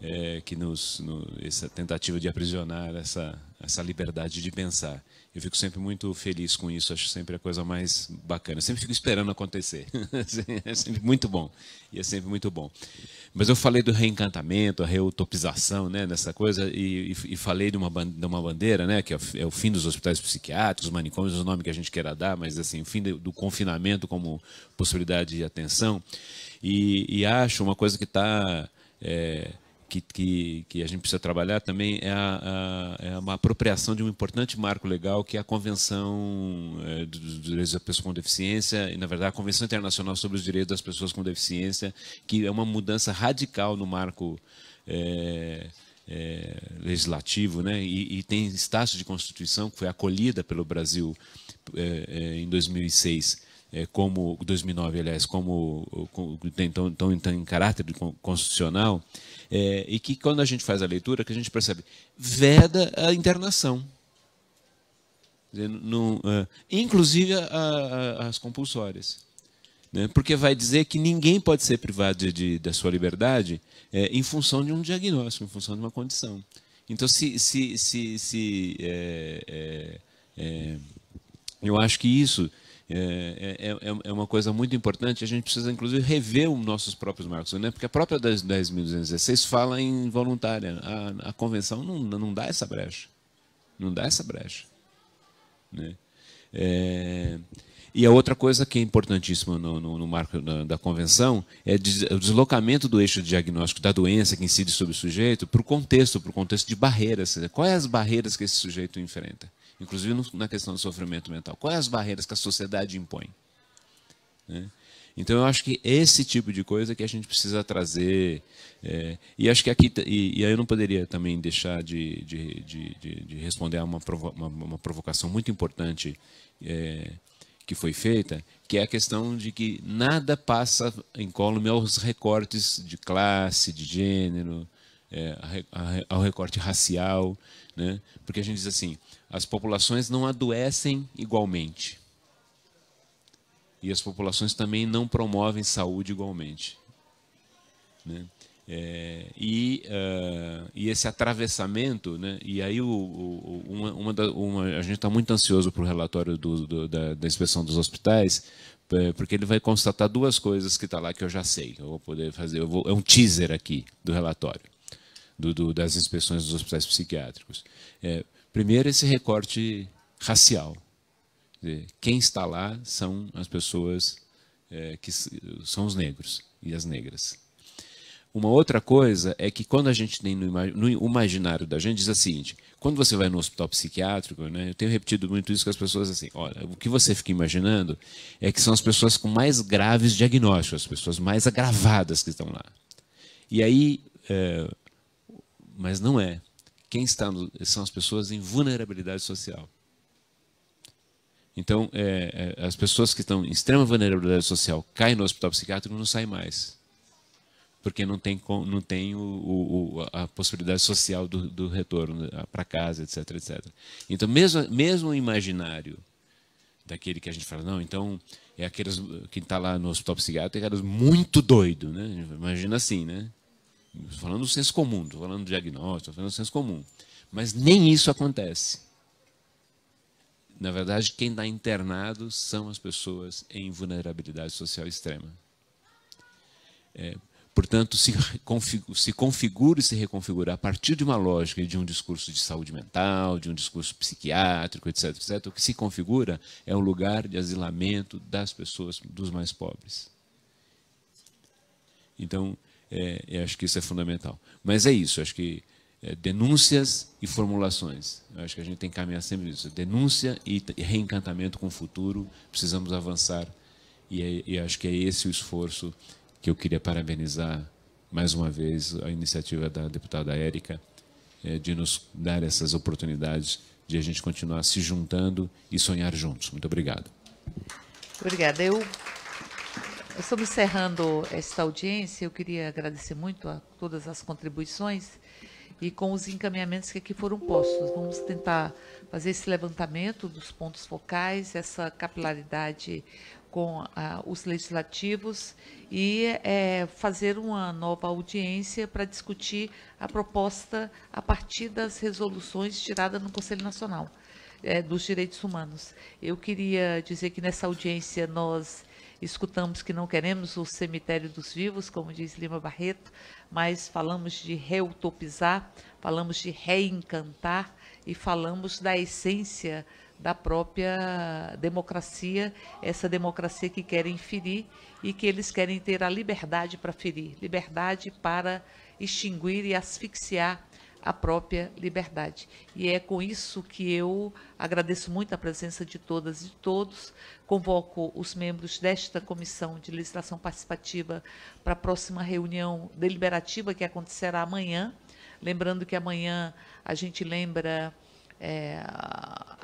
é, que nos, no, essa tentativa de aprisionar essa, essa liberdade de pensar. Eu fico sempre muito feliz com isso, acho sempre a coisa mais bacana. Eu sempre fico esperando acontecer. Assim, é sempre muito bom. E é sempre muito bom. Mas eu falei do reencantamento, a reutopização, né, nessa coisa, e, e, e falei de uma, de uma bandeira, né, que é o é fim dos hospitais psiquiátricos, manicômios, o nome que a gente queira dar, mas assim, o fim do, do confinamento como possibilidade de atenção. E, e, acho uma coisa que está. É, que, que, que, a gente precisa trabalhar também é, a, a, é, uma apropriação de um importante marco legal, que é a Convenção é, dos Direitos das Pessoas com Deficiência, e, na verdade, a Convenção Internacional sobre os Direitos das Pessoas com Deficiência, que é uma mudança radical no marco é, é legislativo, né? E, e, tem estácio de Constituição, que foi acolhida pelo Brasil é, é, em 2006 como 2009, aliás, como, como então, então, então em caráter constitucional, é, e que quando a gente faz a leitura, que a gente percebe, veda a internação. no, uh, inclusive a, a, as compulsórias. Né? Porque vai dizer que ninguém pode ser privado de, de da sua liberdade é, em função de um diagnóstico, em função de uma condição. Então, se, se, se, se é, é, é eu acho que isso é, é, é, é, uma coisa muito importante. A gente precisa, inclusive, rever os nossos próprios marcos, né? porque a própria 10.216 fala em voluntária. A, a convenção não, não dá essa brecha. Não dá essa brecha. Né? É... E a outra coisa que é importantíssima no, no, no marco da, da, convenção é o deslocamento do eixo diagnóstico da doença que incide sobre o sujeito para o contexto, para o contexto de barreiras. Quais as barreiras que esse sujeito enfrenta? inclusive no, na questão do sofrimento mental. Quais as barreiras que a sociedade impõe? Né? Então eu acho que esse tipo de coisa que a gente precisa trazer. É, e acho que aqui. E, e, aí eu não poderia também deixar de, de, de, de, de responder a uma, provo, uma, uma, provocação muito importante é, que foi feita, que é a questão de que nada passa em colo aos recortes de classe, de gênero, é, ao recorte racial. Né? Porque a gente diz assim as populações não adoecem igualmente. E as populações também não promovem saúde igualmente. Né? É, e, uh, e, esse atravessamento, né? e aí o, o, uma, uma, da, uma, a gente está muito ansioso para o relatório do, do, da, da inspeção dos hospitais, é, porque ele vai constatar duas coisas que está lá que eu já sei. Eu vou poder fazer, vou, é um teaser aqui do relatório do, do, das inspeções dos hospitais psiquiátricos. É, Primeiro, esse recorte racial. quem está lá são as pessoas é, que são os negros e as negras. Uma outra coisa é que quando a gente tem no imaginário da gente, diz a seguinte: quando você vai no hospital psiquiátrico, né, eu tenho repetido muito isso com as pessoas assim: olha, o que você fica imaginando é que são as pessoas com mais graves diagnósticos, as pessoas mais agravadas que estão lá. E aí, é, mas não é. Quem está no, são as pessoas em vulnerabilidade social. Então, é, é, as pessoas que estão em extrema vulnerabilidade social caem no hospital psiquiátrico e não saem mais. Porque não tem, não tem o, o, a possibilidade social do, do retorno né, para casa, etc, etc. Então, mesmo, mesmo o imaginário daquele que a gente fala, não, então é aqueles que está lá no hospital psiquiátrico, é aqueles muito doido, né? Imagina assim, né? Falando do senso comum, estou falando do diagnóstico, estou falando do senso comum. Mas nem isso acontece. Na verdade, quem está internado são as pessoas em vulnerabilidade social extrema. É, portanto, se, se configura e se reconfigura a partir de uma lógica de um discurso de saúde mental, de um discurso psiquiátrico, etc., etc., o que se configura é um lugar de asilamento das pessoas, dos mais pobres. Então, é, eu acho que isso é fundamental. Mas é isso, acho que é, denúncias e formulações. Eu acho que a gente tem que caminhar sempre nisso. Denúncia e, e reencantamento com o futuro, precisamos avançar. E, é, e acho que é esse o esforço que eu queria parabenizar mais uma vez a iniciativa da deputada Érica é, de nos dar essas oportunidades de a gente continuar se juntando e sonhar juntos. Muito obrigado. Obrigada. Eu Estamos encerrando esta audiência. Eu queria agradecer muito a todas as contribuições e com os encaminhamentos que aqui foram postos. Vamos tentar fazer esse levantamento dos pontos focais, essa capilaridade com ah, os legislativos e é, fazer uma nova audiência para discutir a proposta a partir das resoluções tiradas no Conselho Nacional é, dos Direitos Humanos. Eu queria dizer que nessa audiência nós escutamos que não queremos o cemitério dos vivos, como diz Lima Barreto, mas falamos de reutopizar, falamos de reencantar e falamos da essência da própria democracia, essa democracia que querem ferir e que eles querem ter a liberdade para ferir, liberdade para extinguir e asfixiar a própria liberdade. E é com isso que eu agradeço muito a presença de todas e todos, convoco os membros desta comissão de legislação participativa para a próxima reunião deliberativa que acontecerá amanhã. Lembrando que amanhã a gente lembra é, a,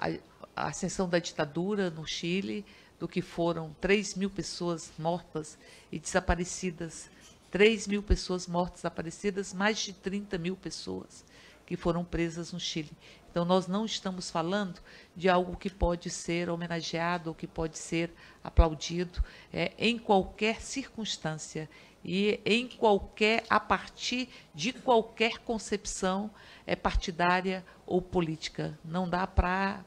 a ascensão da ditadura no Chile, do que foram 3 mil pessoas mortas e desaparecidas 3 mil pessoas mortas desaparecidas, mais de 30 mil pessoas que foram presas no Chile. Então, nós não estamos falando de algo que pode ser homenageado ou que pode ser aplaudido é, em qualquer circunstância e em qualquer a partir de qualquer concepção é, partidária ou política. Não dá para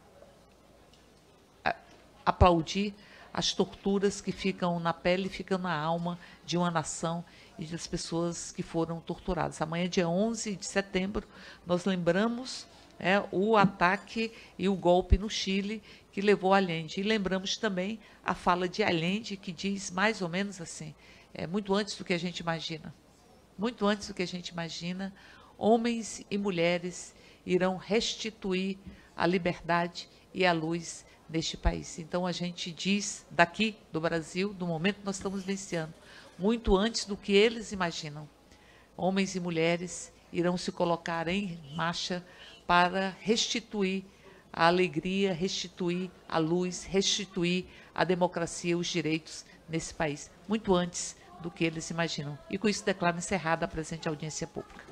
aplaudir as torturas que ficam na pele e ficam na alma de uma nação e das pessoas que foram torturadas. Amanhã, dia 11 de setembro, nós lembramos é, o ataque e o golpe no Chile que levou Allende. E lembramos também a fala de Allende, que diz mais ou menos assim, é, muito antes do que a gente imagina, muito antes do que a gente imagina, homens e mulheres irão restituir a liberdade e a luz neste país. Então a gente diz daqui do Brasil, do momento que nós estamos vivenciando, muito antes do que eles imaginam. Homens e mulheres irão se colocar em marcha para restituir a alegria, restituir a luz, restituir a democracia, e os direitos nesse país, muito antes do que eles imaginam. E com isso declaro encerrada a presente audiência pública.